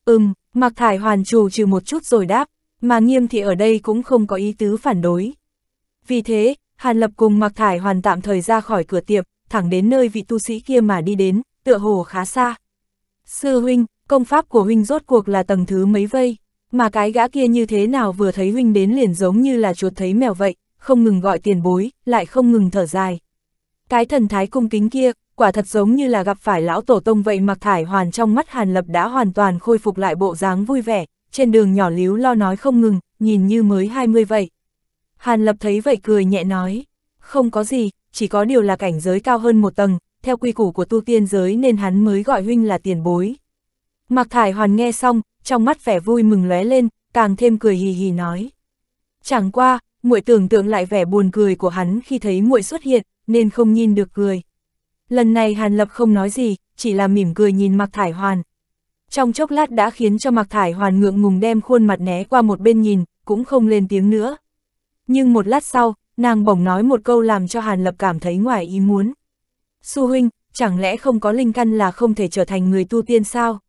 Ừm, Mặc Thải hoàn trù trừ một chút rồi đáp, mà nghiêm thì ở đây cũng không có ý tứ phản đối. Vì thế, Hàn Lập cùng Mặc Thải hoàn tạm thời ra khỏi cửa tiệm, thẳng đến nơi vị tu sĩ kia mà đi đến, tựa hồ khá xa. Sư huynh, công pháp của huynh rốt cuộc là tầng thứ mấy vây, mà cái gã kia như thế nào vừa thấy huynh đến liền giống như là chuột thấy mèo vậy, không ngừng gọi tiền bối, lại không ngừng thở dài. Cái thần thái cung kính kia, quả thật giống như là gặp phải lão tổ tông vậy mặc thải hoàn trong mắt Hàn Lập đã hoàn toàn khôi phục lại bộ dáng vui vẻ, trên đường nhỏ líu lo nói không ngừng, nhìn như mới 20 vậy. Hàn Lập thấy vậy cười nhẹ nói, không có gì, chỉ có điều là cảnh giới cao hơn một tầng, theo quy củ của tu tiên giới nên hắn mới gọi huynh là tiền bối. Mạc Thải Hoàn nghe xong, trong mắt vẻ vui mừng lóe lên, càng thêm cười hì hì nói. Chẳng qua, muội tưởng tượng lại vẻ buồn cười của hắn khi thấy muội xuất hiện, nên không nhìn được cười. Lần này Hàn Lập không nói gì, chỉ là mỉm cười nhìn Mạc Thải Hoàn. Trong chốc lát đã khiến cho Mạc Thải Hoàn ngượng ngùng đem khuôn mặt né qua một bên nhìn, cũng không lên tiếng nữa. Nhưng một lát sau, nàng bỗng nói một câu làm cho Hàn Lập cảm thấy ngoài ý muốn. Su huynh, chẳng lẽ không có linh căn là không thể trở thành người tu tiên sao?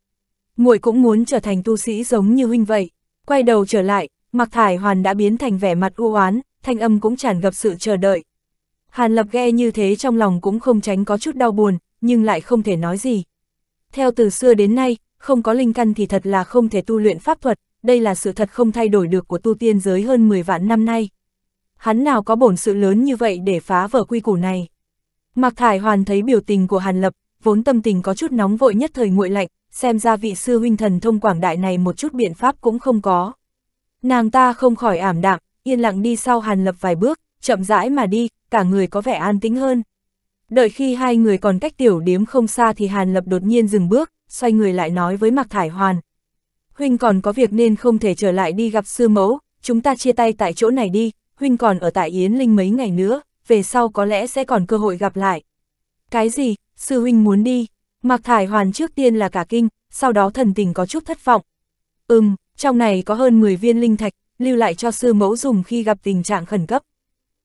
muội cũng muốn trở thành tu sĩ giống như huynh vậy. Quay đầu trở lại, Mạc Thải Hoàn đã biến thành vẻ mặt u oán, thanh âm cũng tràn gặp sự chờ đợi. Hàn Lập ghe như thế trong lòng cũng không tránh có chút đau buồn, nhưng lại không thể nói gì. Theo từ xưa đến nay, không có linh căn thì thật là không thể tu luyện pháp thuật, đây là sự thật không thay đổi được của tu tiên giới hơn 10 vạn năm nay. Hắn nào có bổn sự lớn như vậy để phá vỡ quy củ này. Mạc Thải Hoàn thấy biểu tình của Hàn Lập, vốn tâm tình có chút nóng vội nhất thời nguội lạnh, xem ra vị sư huynh thần thông quảng đại này một chút biện pháp cũng không có. Nàng ta không khỏi ảm đạm, yên lặng đi sau Hàn Lập vài bước, chậm rãi mà đi, cả người có vẻ an tĩnh hơn. Đợi khi hai người còn cách tiểu điếm không xa thì Hàn Lập đột nhiên dừng bước, xoay người lại nói với Mạc Thải Hoàn. Huynh còn có việc nên không thể trở lại đi gặp sư mẫu, chúng ta chia tay tại chỗ này đi, Huynh còn ở tại Yến Linh mấy ngày nữa, về sau có lẽ sẽ còn cơ hội gặp lại. Cái gì, sư Huynh muốn đi, Mạc Thải Hoàn trước tiên là cả kinh, sau đó thần tình có chút thất vọng. Ừm, trong này có hơn 10 viên linh thạch, lưu lại cho sư mẫu dùng khi gặp tình trạng khẩn cấp.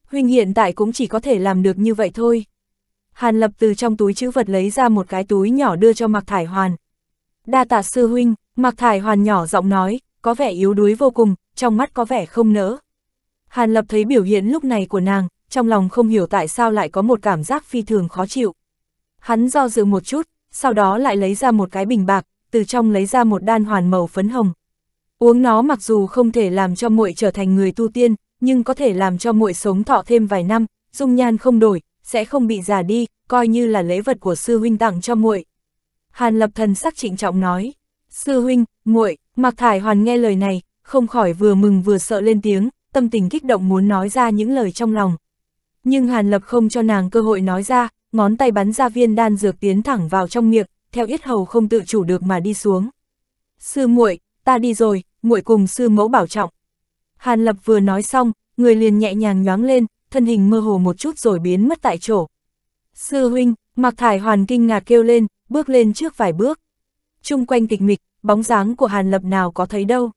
Huynh hiện tại cũng chỉ có thể làm được như vậy thôi. Hàn Lập từ trong túi chữ vật lấy ra một cái túi nhỏ đưa cho Mạc Thải Hoàn. Đa tạ sư huynh, Mạc Thải Hoàn nhỏ giọng nói, có vẻ yếu đuối vô cùng, trong mắt có vẻ không nỡ. Hàn Lập thấy biểu hiện lúc này của nàng, trong lòng không hiểu tại sao lại có một cảm giác phi thường khó chịu. Hắn do dự một chút, sau đó lại lấy ra một cái bình bạc, từ trong lấy ra một đan hoàn màu phấn hồng. Uống nó mặc dù không thể làm cho muội trở thành người tu tiên, nhưng có thể làm cho muội sống thọ thêm vài năm, dung nhan không đổi, sẽ không bị già đi, coi như là lễ vật của sư huynh tặng cho muội. Hàn Lập Thần sắc trịnh trọng nói, "Sư huynh, muội." Mạc Thải Hoàn nghe lời này, không khỏi vừa mừng vừa sợ lên tiếng, tâm tình kích động muốn nói ra những lời trong lòng. Nhưng Hàn Lập không cho nàng cơ hội nói ra, ngón tay bắn ra viên đan dược tiến thẳng vào trong miệng, theo yết hầu không tự chủ được mà đi xuống. Sư muội, ta đi rồi, muội cùng sư mẫu bảo trọng. Hàn Lập vừa nói xong, người liền nhẹ nhàng nhoáng lên, thân hình mơ hồ một chút rồi biến mất tại chỗ. Sư huynh, Mạc Thải Hoàn kinh ngạc kêu lên, bước lên trước vài bước. Trung quanh tịch mịch, bóng dáng của Hàn Lập nào có thấy đâu.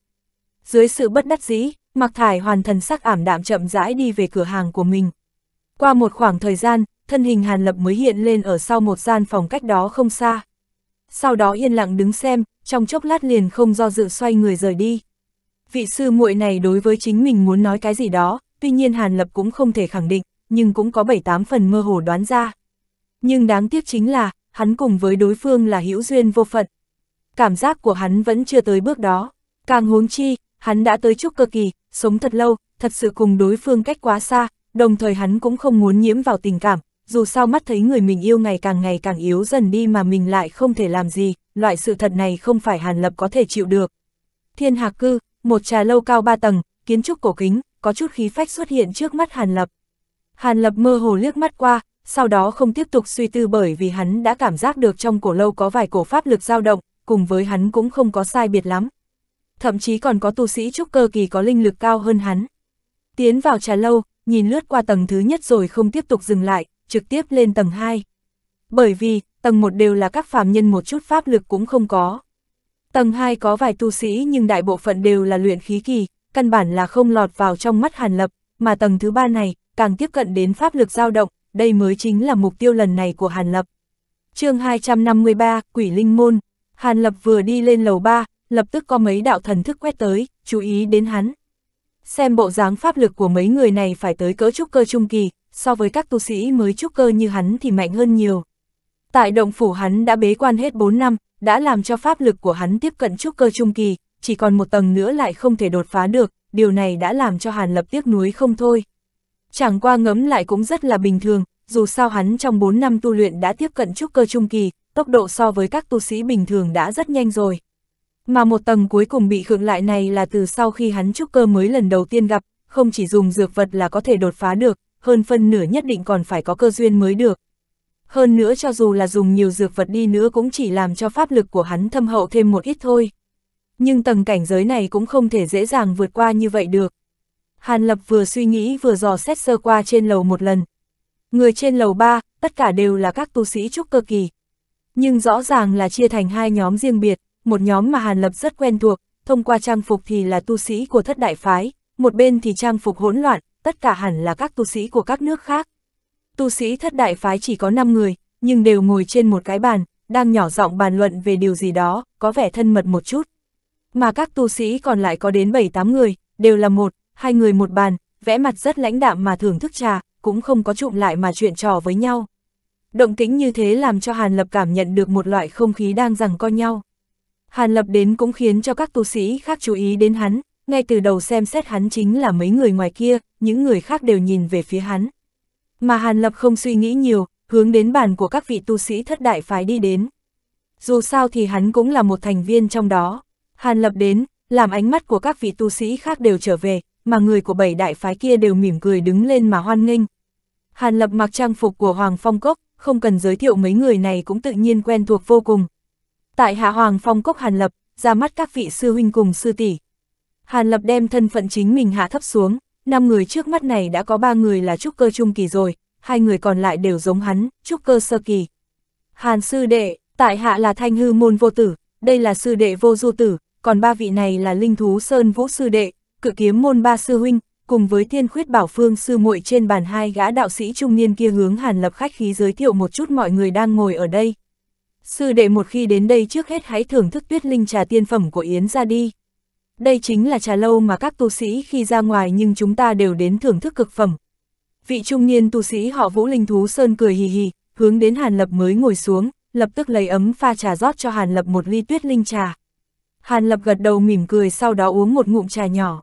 Dưới sự bất đắc dĩ, Mạc Thải Hoàn thần sắc ảm đạm chậm rãi đi về cửa hàng của mình. Qua một khoảng thời gian, thân hình Hàn Lập mới hiện lên ở sau một gian phòng cách đó không xa. Sau đó yên lặng đứng xem, trong chốc lát liền không do dự xoay người rời đi. Vị sư muội này đối với chính mình muốn nói cái gì đó, tuy nhiên Hàn Lập cũng không thể khẳng định, nhưng cũng có bảy tám phần mơ hồ đoán ra. Nhưng đáng tiếc chính là, hắn cùng với đối phương là hữu duyên vô phận. Cảm giác của hắn vẫn chưa tới bước đó, càng huống chi, hắn đã tới chúc cơ kỳ, sống thật lâu, thật sự cùng đối phương cách quá xa, đồng thời hắn cũng không muốn nhiễm vào tình cảm, dù sao mắt thấy người mình yêu ngày càng ngày càng yếu dần đi mà mình lại không thể làm gì, loại sự thật này không phải Hàn Lập có thể chịu được. Thiên Hạc Cư, một trà lâu cao ba tầng, kiến trúc cổ kính, có chút khí phách xuất hiện trước mắt Hàn Lập. Hàn Lập mơ hồ liếc mắt qua, sau đó không tiếp tục suy tư bởi vì hắn đã cảm giác được trong cổ lâu có vài cổ pháp lực dao động, cùng với hắn cũng không có sai biệt lắm. Thậm chí còn có tu sĩ trúc cơ kỳ có linh lực cao hơn hắn. Tiến vào trà lâu, nhìn lướt qua tầng thứ nhất rồi không tiếp tục dừng lại, trực tiếp lên tầng 2. Bởi vì, tầng 1 đều là các phàm nhân một chút pháp lực cũng không có. Tầng 2 có vài tu sĩ nhưng đại bộ phận đều là luyện khí kỳ, căn bản là không lọt vào trong mắt Hàn Lập, mà tầng thứ 3 này, càng tiếp cận đến pháp lực dao động, đây mới chính là mục tiêu lần này của Hàn Lập. chương 253, Quỷ Linh Môn, Hàn Lập vừa đi lên lầu 3, lập tức có mấy đạo thần thức quét tới, chú ý đến hắn. Xem bộ dáng pháp lực của mấy người này phải tới cỡ trúc cơ trung kỳ, so với các tu sĩ mới trúc cơ như hắn thì mạnh hơn nhiều. Tại động phủ hắn đã bế quan hết 4 năm, đã làm cho pháp lực của hắn tiếp cận trúc cơ trung kỳ, chỉ còn một tầng nữa lại không thể đột phá được, điều này đã làm cho Hàn Lập tiếc nuối không thôi. Chẳng qua ngấm lại cũng rất là bình thường, dù sao hắn trong 4 năm tu luyện đã tiếp cận trúc cơ trung kỳ, tốc độ so với các tu sĩ bình thường đã rất nhanh rồi. Mà một tầng cuối cùng bị khựng lại này là từ sau khi hắn trúc cơ mới lần đầu tiên gặp, không chỉ dùng dược vật là có thể đột phá được, hơn phân nửa nhất định còn phải có cơ duyên mới được. Hơn nữa cho dù là dùng nhiều dược vật đi nữa cũng chỉ làm cho pháp lực của hắn thâm hậu thêm một ít thôi. Nhưng tầng cảnh giới này cũng không thể dễ dàng vượt qua như vậy được. Hàn Lập vừa suy nghĩ vừa dò xét sơ qua trên lầu một lần. Người trên lầu ba tất cả đều là các tu sĩ trúc cơ kỳ. Nhưng rõ ràng là chia thành hai nhóm riêng biệt, một nhóm mà Hàn Lập rất quen thuộc, thông qua trang phục thì là tu sĩ của thất đại phái, một bên thì trang phục hỗn loạn, tất cả hẳn là các tu sĩ của các nước khác. Tu sĩ thất đại phái chỉ có 5 người, nhưng đều ngồi trên một cái bàn, đang nhỏ giọng bàn luận về điều gì đó, có vẻ thân mật một chút. Mà các tu sĩ còn lại có đến 7-8 người, đều là một, hai người một bàn, vẽ mặt rất lãnh đạm mà thưởng thức trà, cũng không có trụm lại mà chuyện trò với nhau. Động tĩnh như thế làm cho Hàn Lập cảm nhận được một loại không khí đang rằng co nhau. Hàn Lập đến cũng khiến cho các tu sĩ khác chú ý đến hắn, ngay từ đầu xem xét hắn chính là mấy người ngoài kia, những người khác đều nhìn về phía hắn. Mà Hàn Lập không suy nghĩ nhiều, hướng đến bàn của các vị tu sĩ thất đại phái đi đến. Dù sao thì hắn cũng là một thành viên trong đó. Hàn Lập đến, làm ánh mắt của các vị tu sĩ khác đều trở về, mà người của bảy đại phái kia đều mỉm cười đứng lên mà hoan nghênh. Hàn Lập mặc trang phục của Hoàng Phong Cốc, không cần giới thiệu mấy người này cũng tự nhiên quen thuộc vô cùng. Tại Hạ Hoàng Phong Cốc Hàn Lập, ra mắt các vị sư huynh cùng sư tỷ, Hàn Lập đem thân phận chính mình hạ thấp xuống, năm người trước mắt này đã có ba người là trúc cơ trung kỳ rồi, hai người còn lại đều giống hắn, trúc cơ sơ kỳ. Hàn sư đệ, tại hạ là thanh hư môn vô tử, đây là sư đệ vô du tử, còn ba vị này là linh thú sơn vũ sư đệ, cự kiếm môn ba sư huynh, cùng với thiên khuyết bảo phương sư muội trên bàn hai gã đạo sĩ trung niên kia hướng Hàn Lập khách khí giới thiệu một chút mọi người đang ngồi ở đây. Sư đệ một khi đến đây trước hết hãy thưởng thức tuyết linh trà tiên phẩm của Yến ra đi. Đây chính là trà lâu mà các tu sĩ khi ra ngoài nhưng chúng ta đều đến thưởng thức cực phẩm. Vị trung niên tu sĩ họ Vũ Linh Thú Sơn cười hì hì, hướng đến Hàn Lập mới ngồi xuống, lập tức lấy ấm pha trà rót cho Hàn Lập một ly tuyết linh trà. Hàn Lập gật đầu mỉm cười sau đó uống một ngụm trà nhỏ.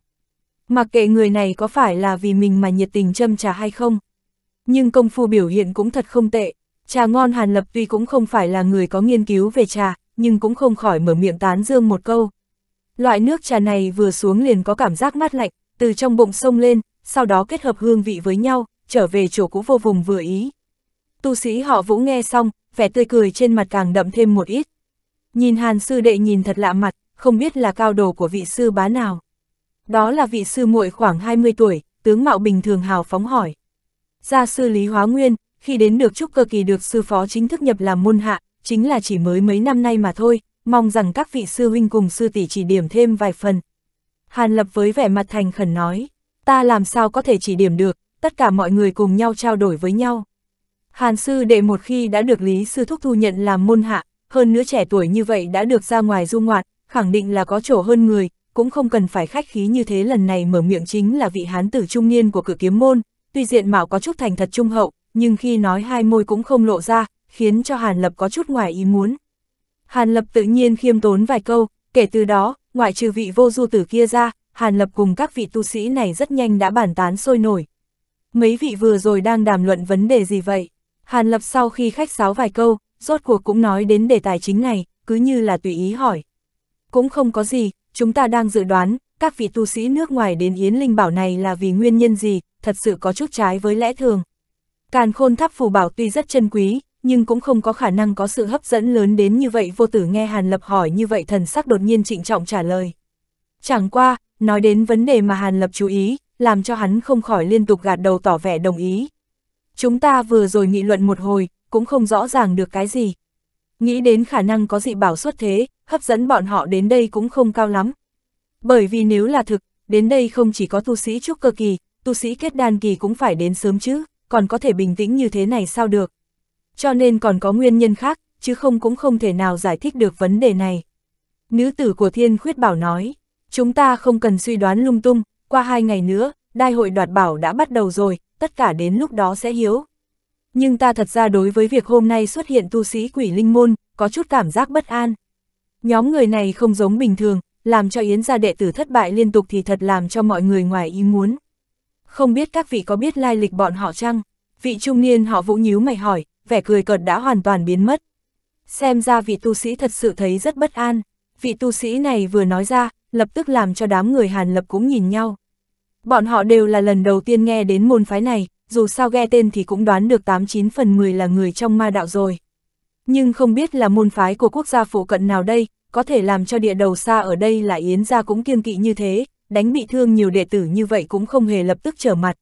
Mặc kệ người này có phải là vì mình mà nhiệt tình châm trà hay không. Nhưng công phu biểu hiện cũng thật không tệ. Trà ngon Hàn Lập tuy cũng không phải là người có nghiên cứu về trà, nhưng cũng không khỏi mở miệng tán dương một câu, Loại nước trà này vừa xuống liền có cảm giác mát lạnh, từ trong bụng sông lên, sau đó kết hợp hương vị với nhau, trở về chỗ cũ vô vùng vừa ý. Tu sĩ họ Vũ nghe xong, vẻ tươi cười trên mặt càng đậm thêm một ít. Nhìn Hàn sư đệ nhìn thật lạ mặt, không biết là cao đồ của vị sư bá nào. Đó là vị sư muội khoảng 20 tuổi, tướng mạo bình thường hào phóng hỏi. Gia sư Lý Hóa Nguyên, khi đến được trúc cơ kỳ được sư phó chính thức nhập làm môn hạ, chính là chỉ mới mấy năm nay mà thôi, mong rằng các vị sư huynh cùng sư tỷ chỉ điểm thêm vài phần. Hàn Lập với vẻ mặt thành khẩn nói, ta làm sao có thể chỉ điểm được, tất cả mọi người cùng nhau trao đổi với nhau. Hàn sư đệ một khi đã được Lý Sư Thúc thu nhận làm môn hạ, hơn nữa trẻ tuổi như vậy đã được ra ngoài du ngoạn, khẳng định là có chỗ hơn người, cũng không cần phải khách khí như thế lần này mở miệng chính là vị hán tử trung niên của cử kiếm môn, tuy diện mạo có chút thành thật trung hậu, nhưng khi nói hai môi cũng không lộ ra, khiến cho Hàn Lập có chút ngoài ý muốn. Hàn Lập tự nhiên khiêm tốn vài câu, kể từ đó, ngoại trừ vị vô du tử kia ra, Hàn Lập cùng các vị tu sĩ này rất nhanh đã bản tán sôi nổi. Mấy vị vừa rồi đang đàm luận vấn đề gì vậy? Hàn Lập sau khi khách sáo vài câu, rốt cuộc cũng nói đến đề tài chính này, cứ như là tùy ý hỏi. Cũng không có gì, chúng ta đang dự đoán, các vị tu sĩ nước ngoài đến Yến Linh Bảo này là vì nguyên nhân gì, thật sự có chút trái với lẽ thường. Càn khôn tháp phù bảo tuy rất chân quý, nhưng cũng không có khả năng có sự hấp dẫn lớn đến như vậy vô tử nghe Hàn Lập hỏi như vậy thần sắc đột nhiên trịnh trọng trả lời. Chẳng qua, nói đến vấn đề mà Hàn Lập chú ý, làm cho hắn không khỏi liên tục gạt đầu tỏ vẻ đồng ý. Chúng ta vừa rồi nghị luận một hồi, cũng không rõ ràng được cái gì. Nghĩ đến khả năng có dị bảo xuất thế, hấp dẫn bọn họ đến đây cũng không cao lắm. Bởi vì nếu là thực, đến đây không chỉ có tu sĩ trúc cơ kỳ, tu sĩ kết đan kỳ cũng phải đến sớm chứ, còn có thể bình tĩnh như thế này sao được cho nên còn có nguyên nhân khác, chứ không cũng không thể nào giải thích được vấn đề này. Nữ tử của Thiên Khuyết Bảo nói, chúng ta không cần suy đoán lung tung, qua hai ngày nữa, đại hội đoạt bảo đã bắt đầu rồi, tất cả đến lúc đó sẽ hiếu. Nhưng ta thật ra đối với việc hôm nay xuất hiện tu sĩ quỷ linh môn, có chút cảm giác bất an. Nhóm người này không giống bình thường, làm cho Yến gia đệ tử thất bại liên tục thì thật làm cho mọi người ngoài ý muốn. Không biết các vị có biết lai lịch bọn họ chăng? Vị trung niên họ vũ nhíu mày hỏi, vẻ cười cợt đã hoàn toàn biến mất. Xem ra vị tu sĩ thật sự thấy rất bất an, vị tu sĩ này vừa nói ra, lập tức làm cho đám người Hàn Lập cũng nhìn nhau. Bọn họ đều là lần đầu tiên nghe đến môn phái này, dù sao ghe tên thì cũng đoán được 89 phần 10 là người trong ma đạo rồi. Nhưng không biết là môn phái của quốc gia phụ cận nào đây, có thể làm cho địa đầu xa ở đây là Yến gia cũng kiêng kỵ như thế, đánh bị thương nhiều đệ tử như vậy cũng không hề lập tức trở mặt.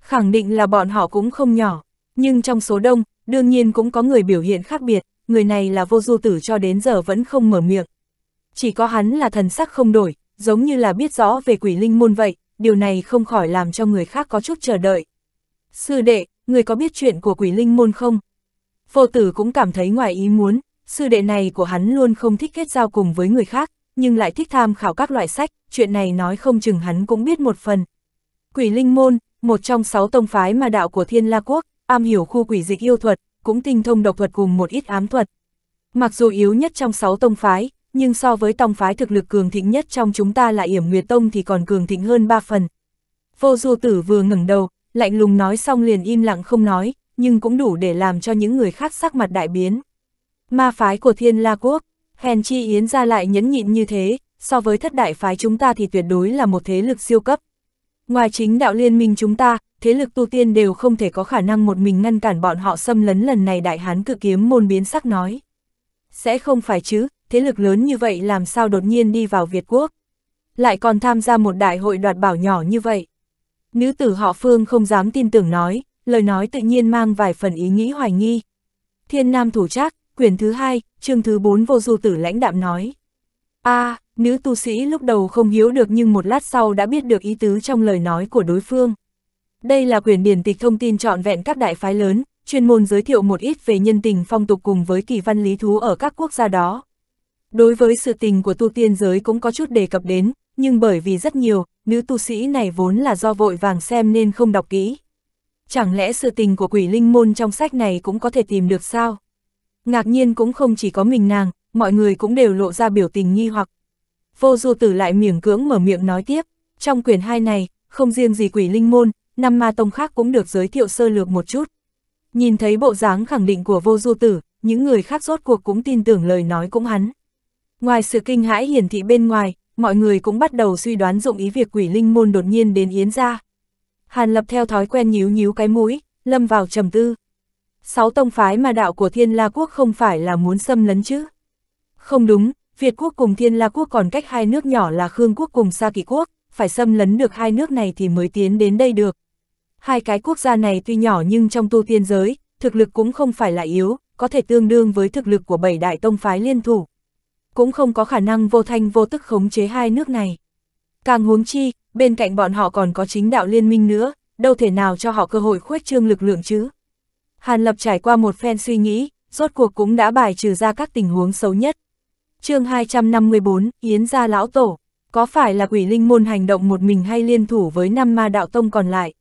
Khẳng định là bọn họ cũng không nhỏ, nhưng trong số đông, đương nhiên cũng có người biểu hiện khác biệt, người này là vô du tử cho đến giờ vẫn không mở miệng. Chỉ có hắn là thần sắc không đổi, giống như là biết rõ về quỷ linh môn vậy, điều này không khỏi làm cho người khác có chút chờ đợi. Sư đệ, người có biết chuyện của quỷ linh môn không? Vô tử cũng cảm thấy ngoài ý muốn, sư đệ này của hắn luôn không thích kết giao cùng với người khác, nhưng lại thích tham khảo các loại sách, chuyện này nói không chừng hắn cũng biết một phần. Quỷ linh môn, một trong sáu tông phái mà đạo của thiên la quốc, am hiểu khu quỷ dịch yêu thuật, cũng tinh thông độc thuật cùng một ít ám thuật. Mặc dù yếu nhất trong 6 tông phái, nhưng so với tông phái thực lực cường thịnh nhất trong chúng ta là Yểm Nguyệt Tông thì còn cường thịnh hơn 3 phần. Vô Du Tử vừa ngẩng đầu, lạnh lùng nói xong liền im lặng không nói, nhưng cũng đủ để làm cho những người khác sắc mặt đại biến. Ma phái của Thiên La Quốc, hèn chi Yến ra lại nhẫn nhịn như thế, so với thất đại phái chúng ta thì tuyệt đối là một thế lực siêu cấp. Ngoài chính đạo liên minh chúng ta, thế lực tu tiên đều không thể có khả năng một mình ngăn cản bọn họ xâm lấn lần này đại hán cự kiếm môn biến sắc nói. Sẽ không phải chứ, thế lực lớn như vậy làm sao đột nhiên đi vào Việt Quốc. Lại còn tham gia một đại hội đoạt bảo nhỏ như vậy. Nữ tử họ Phương không dám tin tưởng nói, lời nói tự nhiên mang vài phần ý nghĩ hoài nghi. Thiên Nam Thủ Trác, quyển thứ hai, chương thứ bốn vô du tử lãnh đạm nói. a à, nữ tu sĩ lúc đầu không hiếu được nhưng một lát sau đã biết được ý tứ trong lời nói của đối phương. Đây là quyển điển tịch thông tin trọn vẹn các đại phái lớn, chuyên môn giới thiệu một ít về nhân tình phong tục cùng với kỳ văn lý thú ở các quốc gia đó. Đối với sự tình của tu tiên giới cũng có chút đề cập đến, nhưng bởi vì rất nhiều, nữ tu sĩ này vốn là do vội vàng xem nên không đọc kỹ. Chẳng lẽ sự tình của quỷ linh môn trong sách này cũng có thể tìm được sao? Ngạc nhiên cũng không chỉ có mình nàng, mọi người cũng đều lộ ra biểu tình nghi hoặc. Vô du tử lại miệng cưỡng mở miệng nói tiếp, trong quyển hai này, không riêng gì quỷ linh môn, năm ma tông khác cũng được giới thiệu sơ lược một chút. Nhìn thấy bộ dáng khẳng định của vô du tử, những người khác rốt cuộc cũng tin tưởng lời nói cũng hắn. Ngoài sự kinh hãi hiển thị bên ngoài, mọi người cũng bắt đầu suy đoán dụng ý việc quỷ linh môn đột nhiên đến Yến ra. Hàn lập theo thói quen nhíu nhíu cái mũi, lâm vào trầm tư. Sáu tông phái mà đạo của Thiên La Quốc không phải là muốn xâm lấn chứ. Không đúng, Việt Quốc cùng Thiên La Quốc còn cách hai nước nhỏ là Khương Quốc cùng Sa Kỳ Quốc, phải xâm lấn được hai nước này thì mới tiến đến đây được. Hai cái quốc gia này tuy nhỏ nhưng trong tu tiên giới, thực lực cũng không phải là yếu, có thể tương đương với thực lực của bảy đại tông phái liên thủ. Cũng không có khả năng vô thanh vô tức khống chế hai nước này. Càng huống chi, bên cạnh bọn họ còn có chính đạo liên minh nữa, đâu thể nào cho họ cơ hội khuếch trương lực lượng chứ. Hàn Lập trải qua một phen suy nghĩ, rốt cuộc cũng đã bài trừ ra các tình huống xấu nhất. chương 254, Yến gia lão tổ. Có phải là quỷ linh môn hành động một mình hay liên thủ với năm ma đạo tông còn lại?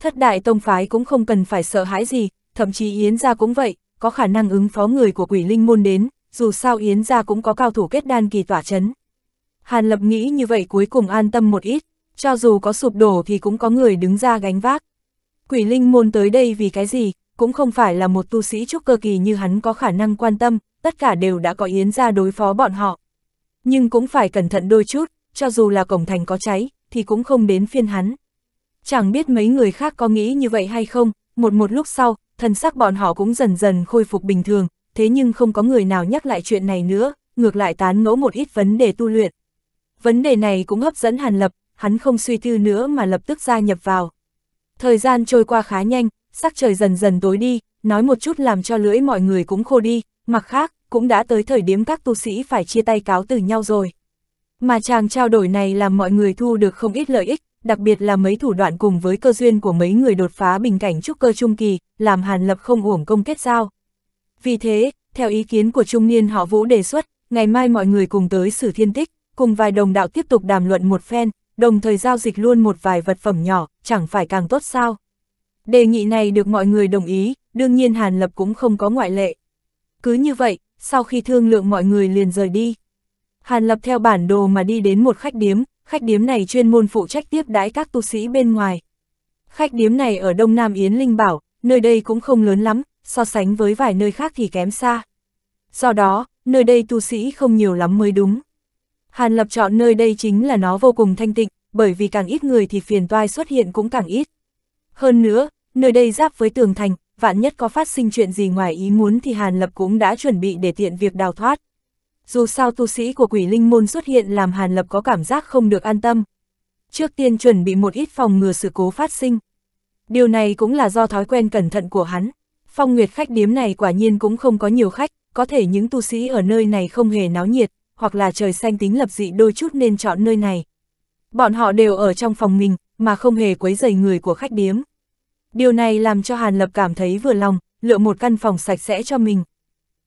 Thất đại tông phái cũng không cần phải sợ hãi gì, thậm chí Yến gia cũng vậy, có khả năng ứng phó người của quỷ linh môn đến, dù sao Yến gia cũng có cao thủ kết đan kỳ tỏa chấn. Hàn Lập nghĩ như vậy cuối cùng an tâm một ít, cho dù có sụp đổ thì cũng có người đứng ra gánh vác. Quỷ linh môn tới đây vì cái gì, cũng không phải là một tu sĩ trúc cơ kỳ như hắn có khả năng quan tâm, tất cả đều đã có Yến gia đối phó bọn họ. Nhưng cũng phải cẩn thận đôi chút, cho dù là cổng thành có cháy, thì cũng không đến phiên hắn. Chẳng biết mấy người khác có nghĩ như vậy hay không, một một lúc sau, thần sắc bọn họ cũng dần dần khôi phục bình thường, thế nhưng không có người nào nhắc lại chuyện này nữa, ngược lại tán ngẫu một ít vấn đề tu luyện. Vấn đề này cũng hấp dẫn Hàn Lập, hắn không suy tư nữa mà lập tức gia nhập vào. Thời gian trôi qua khá nhanh, sắc trời dần dần tối đi, nói một chút làm cho lưỡi mọi người cũng khô đi, Mặt khác, cũng đã tới thời điểm các tu sĩ phải chia tay cáo từ nhau rồi. Mà chàng trao đổi này làm mọi người thu được không ít lợi ích, đặc biệt là mấy thủ đoạn cùng với cơ duyên của mấy người đột phá bình cảnh trúc cơ trung kỳ, làm Hàn Lập không uổng công kết giao. Vì thế, theo ý kiến của trung niên họ Vũ đề xuất, ngày mai mọi người cùng tới Sử Thiên Tích, cùng vài đồng đạo tiếp tục đàm luận một phen, đồng thời giao dịch luôn một vài vật phẩm nhỏ, chẳng phải càng tốt sao. Đề nghị này được mọi người đồng ý, đương nhiên Hàn Lập cũng không có ngoại lệ. Cứ như vậy, sau khi thương lượng mọi người liền rời đi. Hàn Lập theo bản đồ mà đi đến một khách điếm, khách điếm này chuyên môn phụ trách tiếp đãi các tu sĩ bên ngoài. Khách điếm này ở Đông Nam Yến Linh Bảo, nơi đây cũng không lớn lắm, so sánh với vài nơi khác thì kém xa. Do đó, nơi đây tu sĩ không nhiều lắm mới đúng. Hàn Lập chọn nơi đây chính là nó vô cùng thanh tịnh, bởi vì càng ít người thì phiền toai xuất hiện cũng càng ít. Hơn nữa, nơi đây giáp với tường thành, vạn nhất có phát sinh chuyện gì ngoài ý muốn thì Hàn Lập cũng đã chuẩn bị để tiện việc đào thoát dù sao tu sĩ của quỷ linh môn xuất hiện làm Hàn Lập có cảm giác không được an tâm. Trước tiên chuẩn bị một ít phòng ngừa sự cố phát sinh. Điều này cũng là do thói quen cẩn thận của hắn. Phong Nguyệt khách điếm này quả nhiên cũng không có nhiều khách, có thể những tu sĩ ở nơi này không hề náo nhiệt, hoặc là trời xanh tính lập dị đôi chút nên chọn nơi này. Bọn họ đều ở trong phòng mình, mà không hề quấy rầy người của khách điếm. Điều này làm cho Hàn Lập cảm thấy vừa lòng, lựa một căn phòng sạch sẽ cho mình.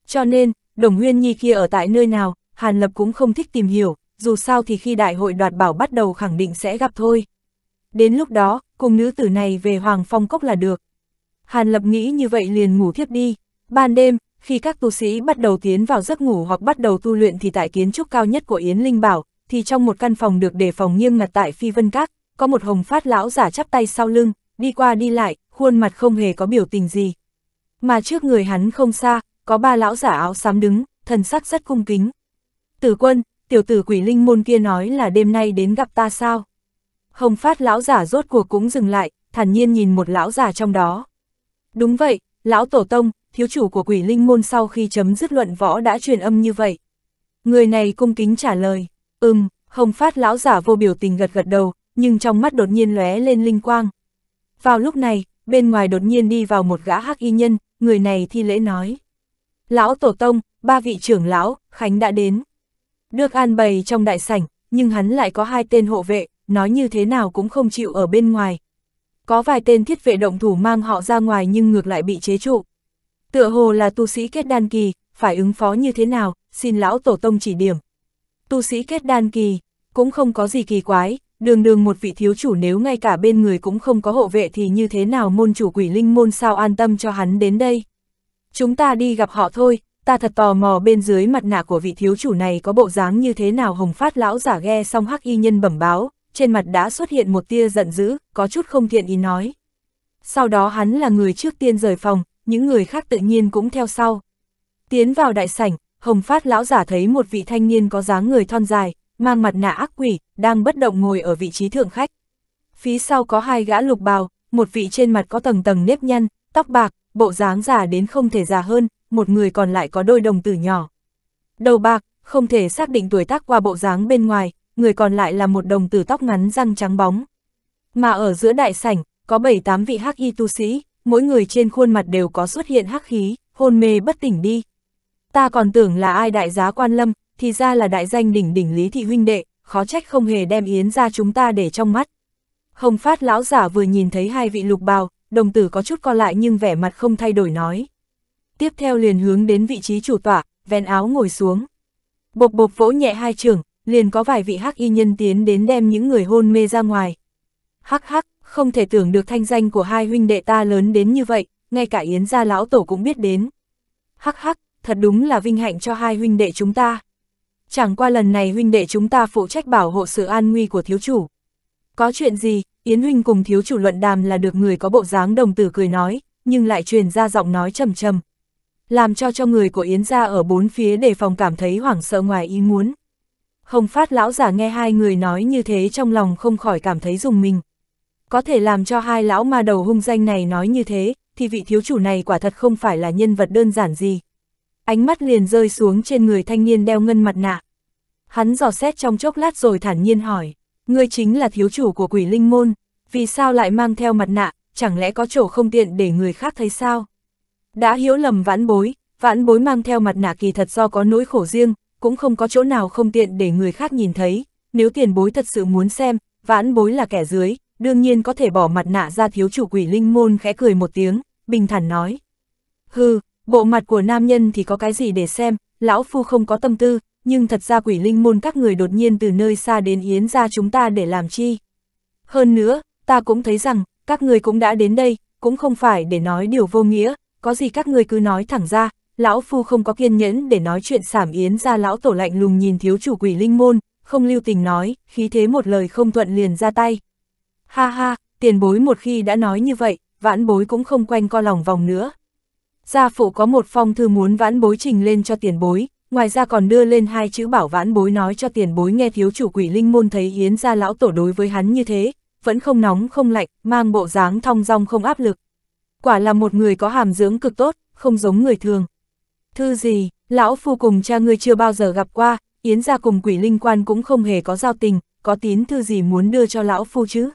Cho nên, Đồng Huyên Nhi kia ở tại nơi nào, Hàn Lập cũng không thích tìm hiểu, dù sao thì khi đại hội đoạt bảo bắt đầu khẳng định sẽ gặp thôi. Đến lúc đó, cùng nữ tử này về Hoàng Phong Cốc là được. Hàn Lập nghĩ như vậy liền ngủ thiếp đi. Ban đêm, khi các tu sĩ bắt đầu tiến vào giấc ngủ hoặc bắt đầu tu luyện thì tại kiến trúc cao nhất của Yến Linh Bảo, thì trong một căn phòng được đề phòng nghiêm ngặt tại Phi Vân Các, có một hồng phát lão giả chắp tay sau lưng, đi qua đi lại, khuôn mặt không hề có biểu tình gì. Mà trước người hắn không xa, có ba lão giả áo xám đứng, thần sắc rất cung kính. Tử quân, tiểu tử quỷ linh môn kia nói là đêm nay đến gặp ta sao? Hồng phát lão giả rốt cuộc cũng dừng lại, thản nhiên nhìn một lão giả trong đó. Đúng vậy, lão tổ tông, thiếu chủ của quỷ linh môn sau khi chấm dứt luận võ đã truyền âm như vậy. Người này cung kính trả lời, ừm, hồng phát lão giả vô biểu tình gật gật đầu, nhưng trong mắt đột nhiên lóe lên linh quang. Vào lúc này, bên ngoài đột nhiên đi vào một gã hắc y nhân, người này thi lễ nói. Lão Tổ Tông, ba vị trưởng lão, Khánh đã đến. Được an bày trong đại sảnh, nhưng hắn lại có hai tên hộ vệ, nói như thế nào cũng không chịu ở bên ngoài. Có vài tên thiết vệ động thủ mang họ ra ngoài nhưng ngược lại bị chế trụ. Tựa hồ là tu sĩ kết đan kỳ, phải ứng phó như thế nào, xin lão Tổ Tông chỉ điểm. Tu sĩ kết đan kỳ, cũng không có gì kỳ quái, đường đường một vị thiếu chủ nếu ngay cả bên người cũng không có hộ vệ thì như thế nào môn chủ quỷ linh môn sao an tâm cho hắn đến đây chúng ta đi gặp họ thôi, ta thật tò mò bên dưới mặt nạ của vị thiếu chủ này có bộ dáng như thế nào hồng phát lão giả ghe xong hắc y nhân bẩm báo, trên mặt đã xuất hiện một tia giận dữ, có chút không thiện ý nói. Sau đó hắn là người trước tiên rời phòng, những người khác tự nhiên cũng theo sau. Tiến vào đại sảnh, hồng phát lão giả thấy một vị thanh niên có dáng người thon dài, mang mặt nạ ác quỷ, đang bất động ngồi ở vị trí thượng khách. Phía sau có hai gã lục bào, một vị trên mặt có tầng tầng nếp nhăn, tóc bạc, bộ dáng già đến không thể già hơn, một người còn lại có đôi đồng tử nhỏ. Đầu bạc, không thể xác định tuổi tác qua bộ dáng bên ngoài, người còn lại là một đồng tử tóc ngắn răng trắng bóng. Mà ở giữa đại sảnh, có 7-8 vị hắc y tu sĩ, mỗi người trên khuôn mặt đều có xuất hiện hắc khí, hôn mê bất tỉnh đi. Ta còn tưởng là ai đại giá quan lâm, thì ra là đại danh đỉnh đỉnh Lý Thị Huynh Đệ, khó trách không hề đem yến ra chúng ta để trong mắt. Hồng Phát lão giả vừa nhìn thấy hai vị lục bào, đồng tử có chút co lại nhưng vẻ mặt không thay đổi nói. Tiếp theo liền hướng đến vị trí chủ tọa, ven áo ngồi xuống. Bộc bộc vỗ nhẹ hai trường, liền có vài vị hắc y nhân tiến đến đem những người hôn mê ra ngoài. Hắc hắc, không thể tưởng được thanh danh của hai huynh đệ ta lớn đến như vậy, ngay cả Yến gia lão tổ cũng biết đến. Hắc hắc, thật đúng là vinh hạnh cho hai huynh đệ chúng ta. Chẳng qua lần này huynh đệ chúng ta phụ trách bảo hộ sự an nguy của thiếu chủ. Có chuyện gì, Yến Huynh cùng thiếu chủ luận đàm là được người có bộ dáng đồng tử cười nói, nhưng lại truyền ra giọng nói trầm trầm. Làm cho cho người của Yến gia ở bốn phía đề phòng cảm thấy hoảng sợ ngoài ý muốn. Không phát lão giả nghe hai người nói như thế trong lòng không khỏi cảm thấy dùng mình. Có thể làm cho hai lão ma đầu hung danh này nói như thế, thì vị thiếu chủ này quả thật không phải là nhân vật đơn giản gì. Ánh mắt liền rơi xuống trên người thanh niên đeo ngân mặt nạ. Hắn dò xét trong chốc lát rồi thản nhiên hỏi ngươi chính là thiếu chủ của quỷ linh môn, vì sao lại mang theo mặt nạ, chẳng lẽ có chỗ không tiện để người khác thấy sao? Đã hiểu lầm vãn bối, vãn bối mang theo mặt nạ kỳ thật do có nỗi khổ riêng, cũng không có chỗ nào không tiện để người khác nhìn thấy, nếu tiền bối thật sự muốn xem, vãn bối là kẻ dưới, đương nhiên có thể bỏ mặt nạ ra thiếu chủ quỷ linh môn khẽ cười một tiếng, bình thản nói. Hừ, bộ mặt của nam nhân thì có cái gì để xem, lão phu không có tâm tư, nhưng thật ra quỷ linh môn các người đột nhiên từ nơi xa đến Yến ra chúng ta để làm chi. Hơn nữa, ta cũng thấy rằng, các người cũng đã đến đây, cũng không phải để nói điều vô nghĩa, có gì các người cứ nói thẳng ra, lão phu không có kiên nhẫn để nói chuyện sảm Yến ra lão tổ lạnh lùng nhìn thiếu chủ quỷ linh môn, không lưu tình nói, khí thế một lời không thuận liền ra tay. Ha ha, tiền bối một khi đã nói như vậy, vãn bối cũng không quanh co lòng vòng nữa. Gia phụ có một phong thư muốn vãn bối trình lên cho tiền bối, ngoài ra còn đưa lên hai chữ bảo vãn bối nói cho tiền bối nghe thiếu chủ quỷ linh môn thấy yến gia lão tổ đối với hắn như thế, vẫn không nóng không lạnh, mang bộ dáng thong dong không áp lực. Quả là một người có hàm dưỡng cực tốt, không giống người thường. Thư gì, lão phu cùng cha ngươi chưa bao giờ gặp qua, Yến gia cùng quỷ linh quan cũng không hề có giao tình, có tín thư gì muốn đưa cho lão phu chứ?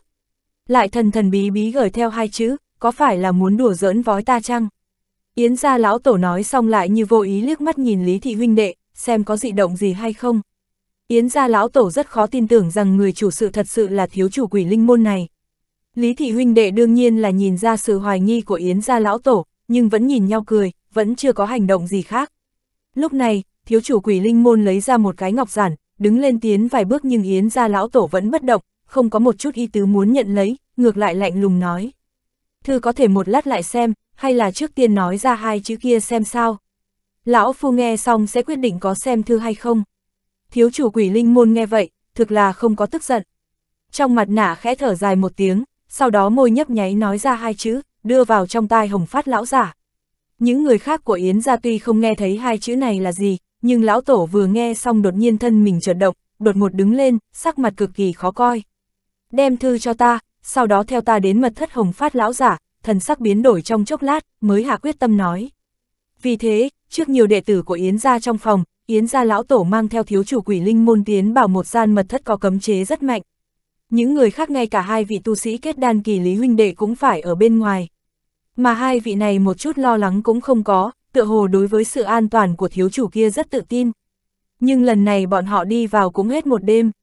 Lại thần thần bí bí gửi theo hai chữ, có phải là muốn đùa giỡn vói ta chăng? Yến gia lão tổ nói xong lại như vô ý liếc mắt nhìn Lý Thị huynh đệ, xem có dị động gì hay không. Yến gia lão tổ rất khó tin tưởng rằng người chủ sự thật sự là thiếu chủ quỷ linh môn này. Lý Thị huynh đệ đương nhiên là nhìn ra sự hoài nghi của Yến gia lão tổ, nhưng vẫn nhìn nhau cười, vẫn chưa có hành động gì khác. Lúc này, thiếu chủ quỷ linh môn lấy ra một cái ngọc giản, đứng lên tiến vài bước nhưng Yến gia lão tổ vẫn bất động, không có một chút ý tứ muốn nhận lấy, ngược lại lạnh lùng nói. Thư có thể một lát lại xem, hay là trước tiên nói ra hai chữ kia xem sao. Lão Phu nghe xong sẽ quyết định có xem thư hay không. Thiếu chủ quỷ linh môn nghe vậy, thực là không có tức giận. Trong mặt nả khẽ thở dài một tiếng, sau đó môi nhấp nháy nói ra hai chữ, đưa vào trong tai hồng phát lão giả. Những người khác của Yến gia tuy không nghe thấy hai chữ này là gì, nhưng lão tổ vừa nghe xong đột nhiên thân mình chợt động, đột ngột đứng lên, sắc mặt cực kỳ khó coi. Đem thư cho ta, sau đó theo ta đến mật thất hồng phát lão giả, thần sắc biến đổi trong chốc lát, mới hạ quyết tâm nói. Vì thế, trước nhiều đệ tử của Yến gia trong phòng, Yến gia lão tổ mang theo thiếu chủ quỷ linh môn tiến bảo một gian mật thất có cấm chế rất mạnh. Những người khác ngay cả hai vị tu sĩ kết đan kỳ lý huynh đệ cũng phải ở bên ngoài. Mà hai vị này một chút lo lắng cũng không có, tựa hồ đối với sự an toàn của thiếu chủ kia rất tự tin. Nhưng lần này bọn họ đi vào cũng hết một đêm.